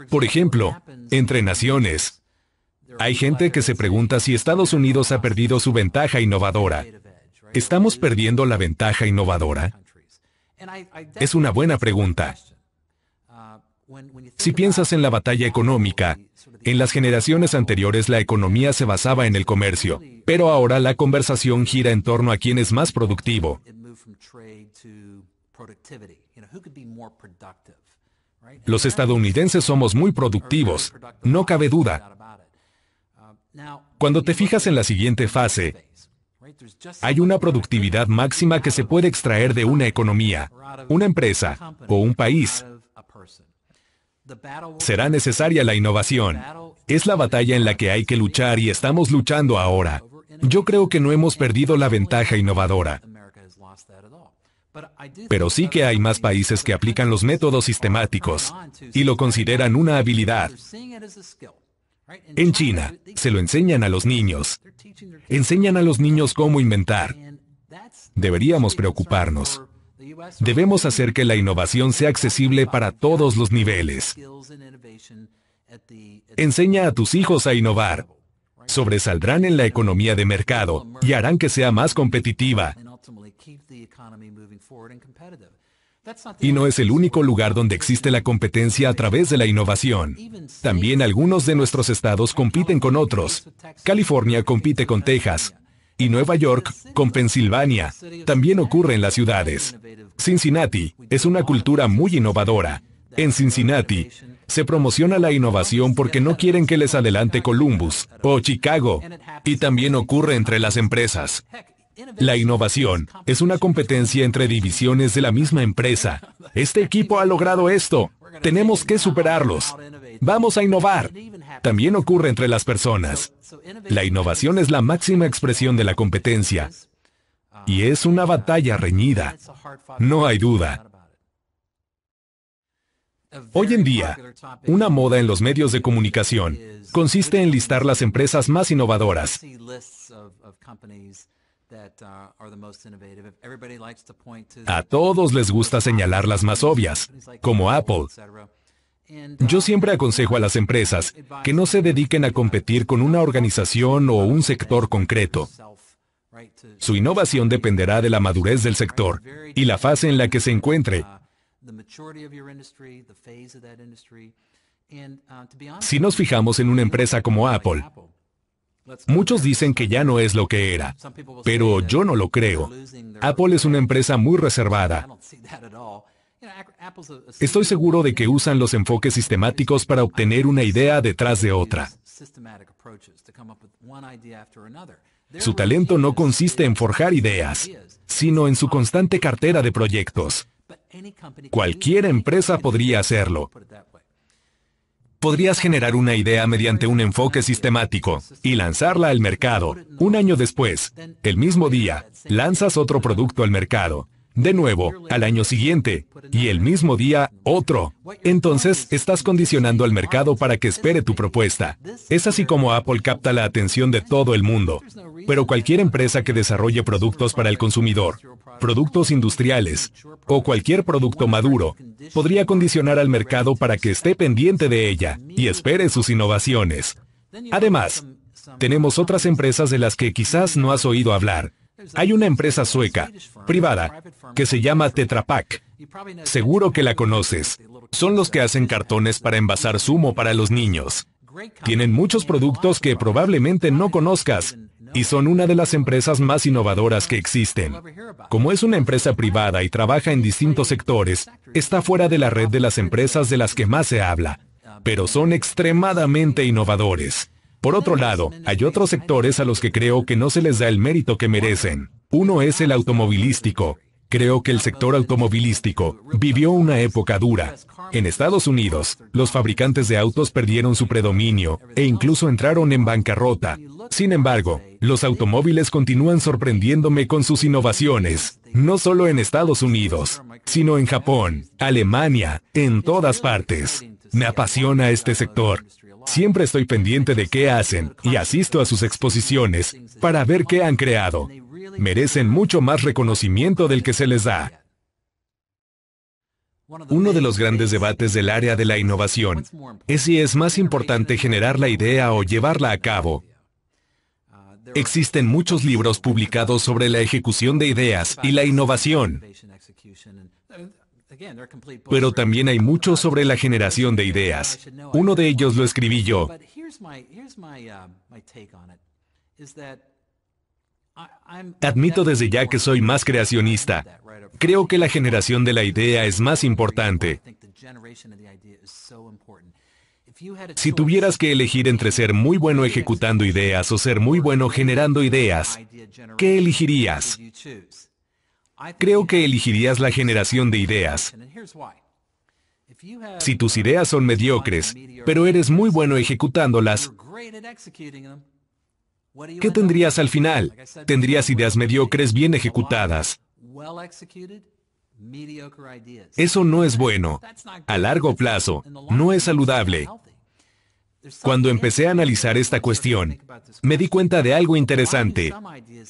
Por ejemplo, entre naciones. Hay gente que se pregunta si Estados Unidos ha perdido su ventaja innovadora. ¿Estamos perdiendo la ventaja innovadora? Es una buena pregunta. Uh, si piensas en la batalla económica, en las generaciones anteriores la economía se basaba en el comercio, pero ahora la conversación gira en torno a quién es más productivo. Los estadounidenses somos muy productivos, no cabe duda. Uh, Cuando te fijas en la siguiente fase, hay una productividad máxima que se puede extraer de una economía, una empresa o un país. Será necesaria la innovación. Es la batalla en la que hay que luchar y estamos luchando ahora. Yo creo que no hemos perdido la ventaja innovadora. Pero sí que hay más países que aplican los métodos sistemáticos y lo consideran una habilidad. En China, se lo enseñan a los niños. Enseñan a los niños cómo inventar. Deberíamos preocuparnos. Debemos hacer que la innovación sea accesible para todos los niveles. Enseña a tus hijos a innovar. Sobresaldrán en la economía de mercado y harán que sea más competitiva. Y no es el único lugar donde existe la competencia a través de la innovación. También algunos de nuestros estados compiten con otros. California compite con Texas. Y Nueva York con Pensilvania. También ocurre en las ciudades. Cincinnati es una cultura muy innovadora. En Cincinnati, se promociona la innovación porque no quieren que les adelante Columbus o Chicago. Y también ocurre entre las empresas. La innovación es una competencia entre divisiones de la misma empresa. Este equipo ha logrado esto. Tenemos que superarlos. Vamos a innovar. También ocurre entre las personas. La innovación es la máxima expresión de la competencia. Y es una batalla reñida. No hay duda. Hoy en día, una moda en los medios de comunicación consiste en listar las empresas más innovadoras. A todos les gusta señalar las más obvias, como Apple. Yo uh, siempre aconsejo a las empresas que no se dediquen a competir con una organización o un sector concreto. Su innovación dependerá de la madurez del sector y la fase en la que se encuentre. Uh, uh, si nos fijamos en una empresa como Apple, Muchos dicen que ya no es lo que era, pero yo no lo creo. Apple es una empresa muy reservada. Estoy seguro de que usan los enfoques sistemáticos para obtener una idea detrás de otra. Su talento no consiste en forjar ideas, sino en su constante cartera de proyectos. Cualquier empresa podría hacerlo, podrías generar una idea mediante un enfoque sistemático y lanzarla al mercado. Un año después, el mismo día, lanzas otro producto al mercado de nuevo, al año siguiente, y el mismo día, otro. Entonces, estás condicionando al mercado para que espere tu propuesta. Es así como Apple capta la atención de todo el mundo. Pero cualquier empresa que desarrolle productos para el consumidor, productos industriales, o cualquier producto maduro, podría condicionar al mercado para que esté pendiente de ella y espere sus innovaciones. Además, tenemos otras empresas de las que quizás no has oído hablar, hay una empresa sueca, privada, que se llama Tetra Pak. Seguro que la conoces. Son los que hacen cartones para envasar zumo para los niños. Tienen muchos productos que probablemente no conozcas y son una de las empresas más innovadoras que existen. Como es una empresa privada y trabaja en distintos sectores, está fuera de la red de las empresas de las que más se habla, pero son extremadamente innovadores. Por otro lado, hay otros sectores a los que creo que no se les da el mérito que merecen. Uno es el automovilístico. Creo que el sector automovilístico vivió una época dura. En Estados Unidos, los fabricantes de autos perdieron su predominio e incluso entraron en bancarrota. Sin embargo, los automóviles continúan sorprendiéndome con sus innovaciones, no solo en Estados Unidos, sino en Japón, Alemania, en todas partes. Me apasiona este sector. Siempre estoy pendiente de qué hacen y asisto a sus exposiciones para ver qué han creado. Merecen mucho más reconocimiento del que se les da. Uno de los grandes debates del área de la innovación es si es más importante generar la idea o llevarla a cabo. Existen muchos libros publicados sobre la ejecución de ideas y la innovación. Pero también hay mucho sobre la generación de ideas. Uno de ellos lo escribí yo. Admito desde ya que soy más creacionista. Creo que la generación de la idea es más importante. Si tuvieras que elegir entre ser muy bueno ejecutando ideas o ser muy bueno generando ideas, ¿qué elegirías? Creo que elegirías la generación de ideas. Si tus ideas son mediocres, pero eres muy bueno ejecutándolas, ¿qué tendrías al final? Tendrías ideas mediocres bien ejecutadas. Eso no es bueno. A largo plazo, no es saludable. Cuando empecé a analizar esta cuestión, me di cuenta de algo interesante.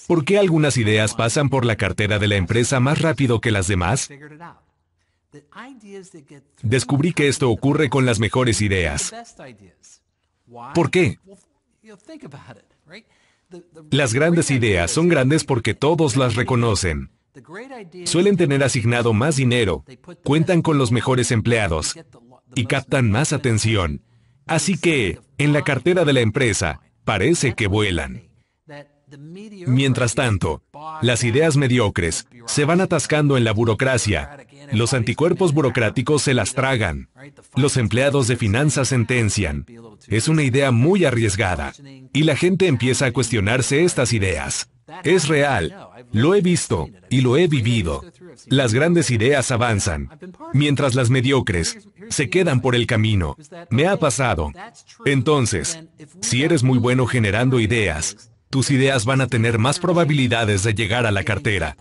¿Por qué algunas ideas pasan por la cartera de la empresa más rápido que las demás? Descubrí que esto ocurre con las mejores ideas. ¿Por qué? Las grandes ideas son grandes porque todos las reconocen. Suelen tener asignado más dinero, cuentan con los mejores empleados y captan más atención. Así que, en la cartera de la empresa, parece que vuelan. Mientras tanto, las ideas mediocres se van atascando en la burocracia, los anticuerpos burocráticos se las tragan, los empleados de finanzas sentencian. Es una idea muy arriesgada, y la gente empieza a cuestionarse estas ideas. Es real, lo he visto y lo he vivido. Las grandes ideas avanzan, mientras las mediocres se quedan por el camino. Me ha pasado. Entonces, si eres muy bueno generando ideas, tus ideas van a tener más probabilidades de llegar a la cartera.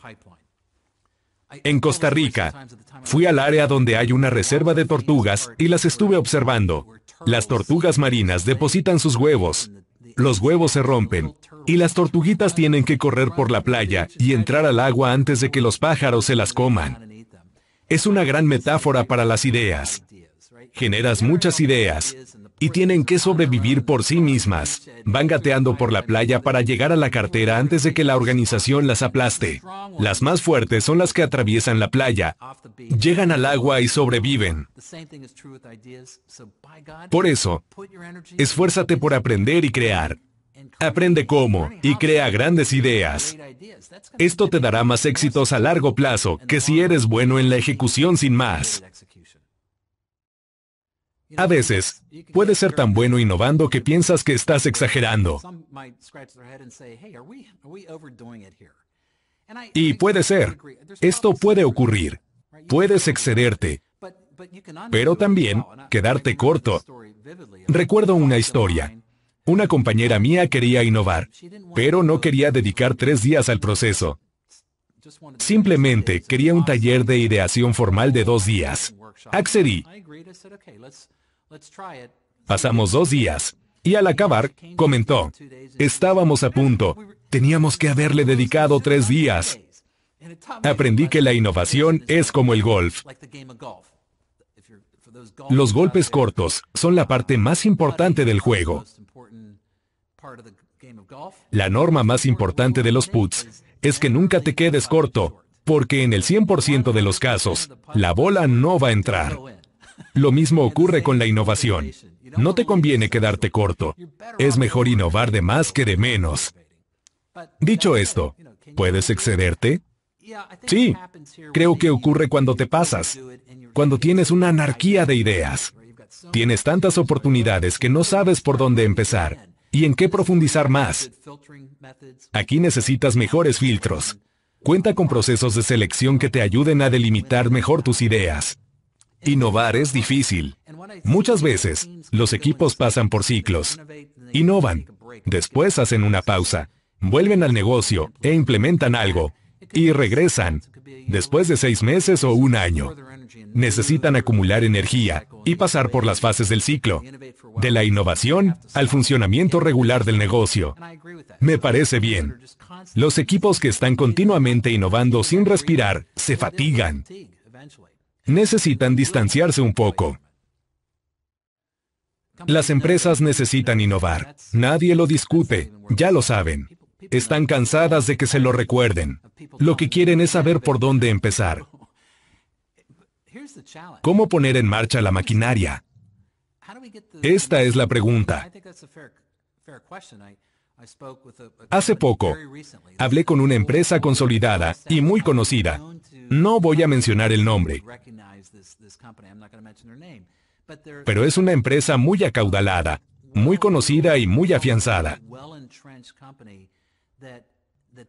En Costa Rica, fui al área donde hay una reserva de tortugas y las estuve observando. Las tortugas marinas depositan sus huevos los huevos se rompen, y las tortuguitas tienen que correr por la playa y entrar al agua antes de que los pájaros se las coman. Es una gran metáfora para las ideas generas muchas ideas y tienen que sobrevivir por sí mismas. Van gateando por la playa para llegar a la cartera antes de que la organización las aplaste. Las más fuertes son las que atraviesan la playa, llegan al agua y sobreviven. Por eso, esfuérzate por aprender y crear. Aprende cómo y crea grandes ideas. Esto te dará más éxitos a largo plazo que si eres bueno en la ejecución sin más. A veces, puedes ser tan bueno innovando que piensas que estás exagerando. Y puede ser, esto puede ocurrir, puedes excederte, pero también quedarte corto. Recuerdo una historia. Una compañera mía quería innovar, pero no quería dedicar tres días al proceso. Simplemente quería un taller de ideación formal de dos días. Accedí. Pasamos dos días y al acabar comentó, estábamos a punto, teníamos que haberle dedicado tres días. Aprendí que la innovación es como el golf. Los golpes cortos son la parte más importante del juego. La norma más importante de los puts es que nunca te quedes corto, porque en el 100% de los casos, la bola no va a entrar. Lo mismo ocurre con la innovación. No te conviene quedarte corto. Es mejor innovar de más que de menos. Dicho esto, ¿puedes excederte? Sí, creo que ocurre cuando te pasas, cuando tienes una anarquía de ideas. Tienes tantas oportunidades que no sabes por dónde empezar y en qué profundizar más. Aquí necesitas mejores filtros. Cuenta con procesos de selección que te ayuden a delimitar mejor tus ideas. Innovar es difícil. Muchas veces, los equipos pasan por ciclos. Innovan, después hacen una pausa, vuelven al negocio e implementan algo, y regresan, después de seis meses o un año. Necesitan acumular energía y pasar por las fases del ciclo, de la innovación al funcionamiento regular del negocio. Me parece bien. Los equipos que están continuamente innovando sin respirar se fatigan necesitan distanciarse un poco. Las empresas necesitan innovar. Nadie lo discute, ya lo saben. Están cansadas de que se lo recuerden. Lo que quieren es saber por dónde empezar. ¿Cómo poner en marcha la maquinaria? Esta es la pregunta. Hace poco, hablé con una empresa consolidada y muy conocida, no voy a mencionar el nombre, pero es una empresa muy acaudalada, muy conocida y muy afianzada.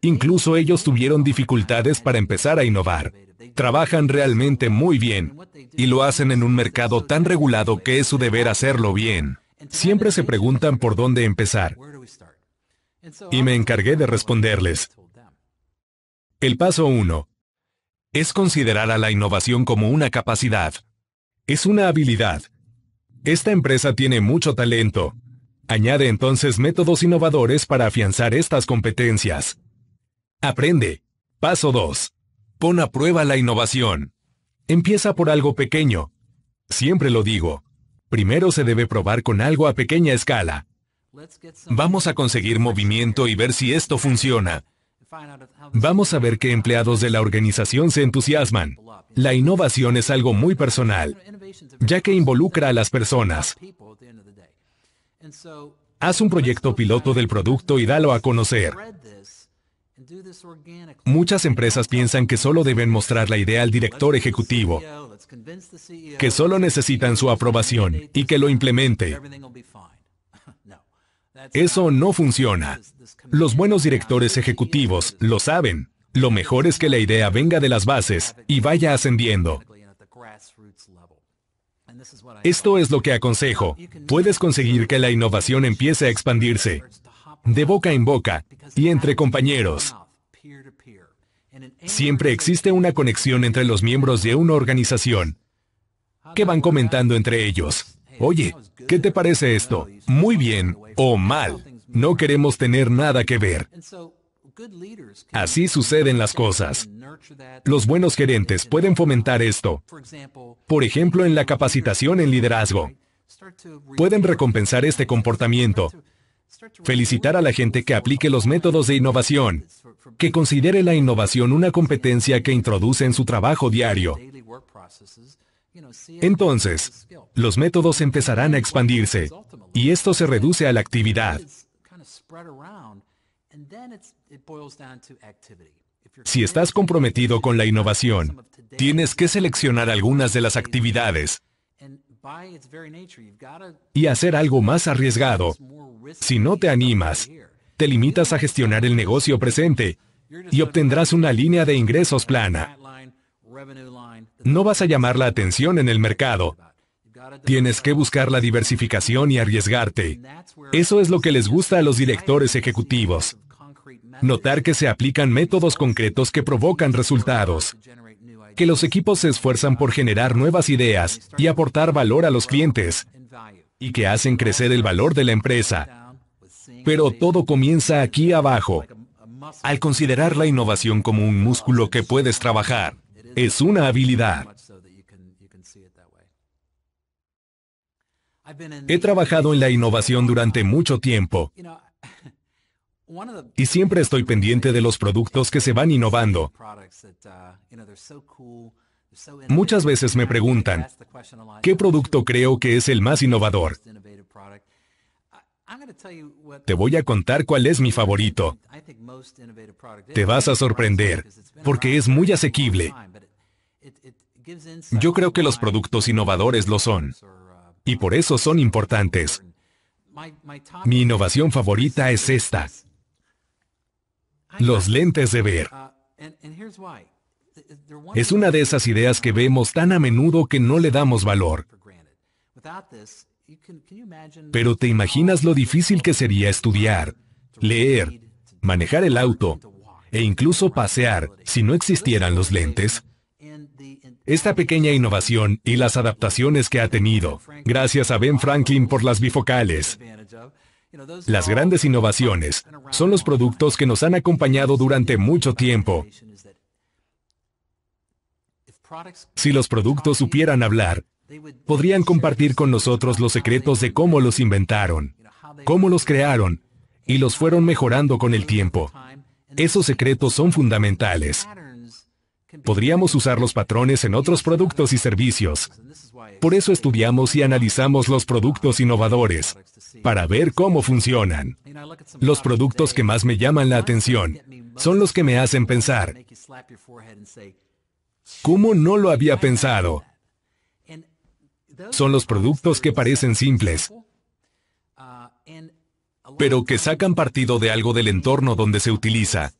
Incluso ellos tuvieron dificultades para empezar a innovar. Trabajan realmente muy bien y lo hacen en un mercado tan regulado que es su deber hacerlo bien. Siempre se preguntan por dónde empezar. Y me encargué de responderles. El paso 1 es considerar a la innovación como una capacidad. Es una habilidad. Esta empresa tiene mucho talento. Añade entonces métodos innovadores para afianzar estas competencias. Aprende. Paso 2. Pon a prueba la innovación. Empieza por algo pequeño. Siempre lo digo. Primero se debe probar con algo a pequeña escala. Vamos a conseguir movimiento y ver si esto funciona. Vamos a ver qué empleados de la organización se entusiasman. La innovación es algo muy personal, ya que involucra a las personas. Haz un proyecto piloto del producto y dalo a conocer. Muchas empresas piensan que solo deben mostrar la idea al director ejecutivo, que solo necesitan su aprobación y que lo implemente. Eso no funciona. Los buenos directores ejecutivos lo saben. Lo mejor es que la idea venga de las bases y vaya ascendiendo. Esto es lo que aconsejo. Puedes conseguir que la innovación empiece a expandirse de boca en boca y entre compañeros. Siempre existe una conexión entre los miembros de una organización que van comentando entre ellos. Oye, ¿qué te parece esto? Muy bien o mal. No queremos tener nada que ver. Así suceden las cosas. Los buenos gerentes pueden fomentar esto. Por ejemplo, en la capacitación en liderazgo. Pueden recompensar este comportamiento. Felicitar a la gente que aplique los métodos de innovación, que considere la innovación una competencia que introduce en su trabajo diario. Entonces, los métodos empezarán a expandirse y esto se reduce a la actividad. Si estás comprometido con la innovación, tienes que seleccionar algunas de las actividades y hacer algo más arriesgado. Si no te animas, te limitas a gestionar el negocio presente y obtendrás una línea de ingresos plana. No vas a llamar la atención en el mercado. Tienes que buscar la diversificación y arriesgarte. Eso es lo que les gusta a los directores ejecutivos. Notar que se aplican métodos concretos que provocan resultados. Que los equipos se esfuerzan por generar nuevas ideas y aportar valor a los clientes. Y que hacen crecer el valor de la empresa. Pero todo comienza aquí abajo. Al considerar la innovación como un músculo que puedes trabajar es una habilidad. He trabajado en la innovación durante mucho tiempo y siempre estoy pendiente de los productos que se van innovando. Muchas veces me preguntan, ¿qué producto creo que es el más innovador? Te voy a contar cuál es mi favorito. Te vas a sorprender, porque es muy asequible. Yo creo que los productos innovadores lo son, uh, y por eso son importantes. Mi innovación favorita es esta. Los lentes de ver. Uh, es una de esas ideas que vemos tan a menudo que no le damos valor. Pero te imaginas lo difícil que sería estudiar, leer, manejar el auto e incluso pasear si no existieran los lentes. Esta pequeña innovación y las adaptaciones que ha tenido, gracias a Ben Franklin por las bifocales, las grandes innovaciones son los productos que nos han acompañado durante mucho tiempo. Si los productos supieran hablar, podrían compartir con nosotros los secretos de cómo los inventaron, cómo los crearon, y los fueron mejorando con el tiempo. Esos secretos son fundamentales. Podríamos usar los patrones en otros productos y servicios. Por eso estudiamos y analizamos los productos innovadores, para ver cómo funcionan. Los productos que más me llaman la atención son los que me hacen pensar. ¿Cómo no lo había pensado? son los productos que parecen simples, pero que sacan partido de algo del entorno donde se utiliza.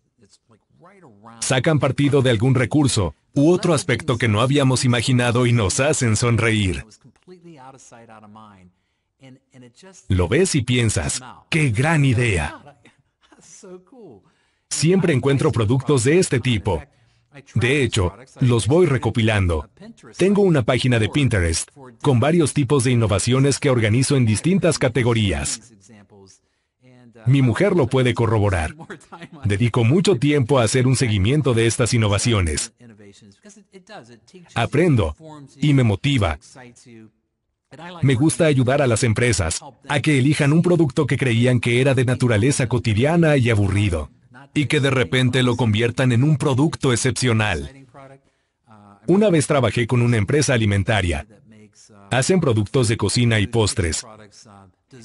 Sacan partido de algún recurso u otro aspecto que no habíamos imaginado y nos hacen sonreír. Lo ves y piensas, ¡qué gran idea! Siempre encuentro productos de este tipo de hecho, los voy recopilando. Tengo una página de Pinterest con varios tipos de innovaciones que organizo en distintas categorías. Mi mujer lo puede corroborar. Dedico mucho tiempo a hacer un seguimiento de estas innovaciones. Aprendo y me motiva. Me gusta ayudar a las empresas a que elijan un producto que creían que era de naturaleza cotidiana y aburrido y que de repente lo conviertan en un producto excepcional. Una vez trabajé con una empresa alimentaria. Hacen productos de cocina y postres.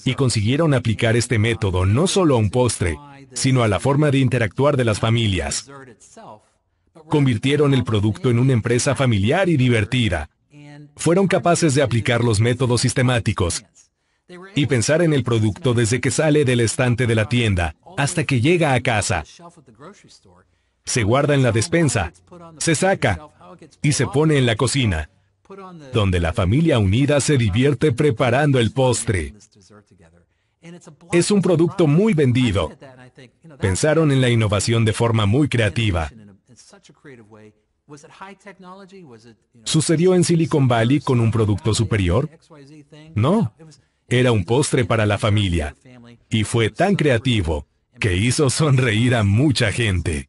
Y consiguieron aplicar este método no solo a un postre, sino a la forma de interactuar de las familias. Convirtieron el producto en una empresa familiar y divertida. Fueron capaces de aplicar los métodos sistemáticos, y pensar en el producto desde que sale del estante de la tienda hasta que llega a casa. Se guarda en la despensa, se saca y se pone en la cocina, donde la familia unida se divierte preparando el postre. Es un producto muy vendido. Pensaron en la innovación de forma muy creativa. ¿Sucedió en Silicon Valley con un producto superior? No, era un postre para la familia. Y fue tan creativo que hizo sonreír a mucha gente.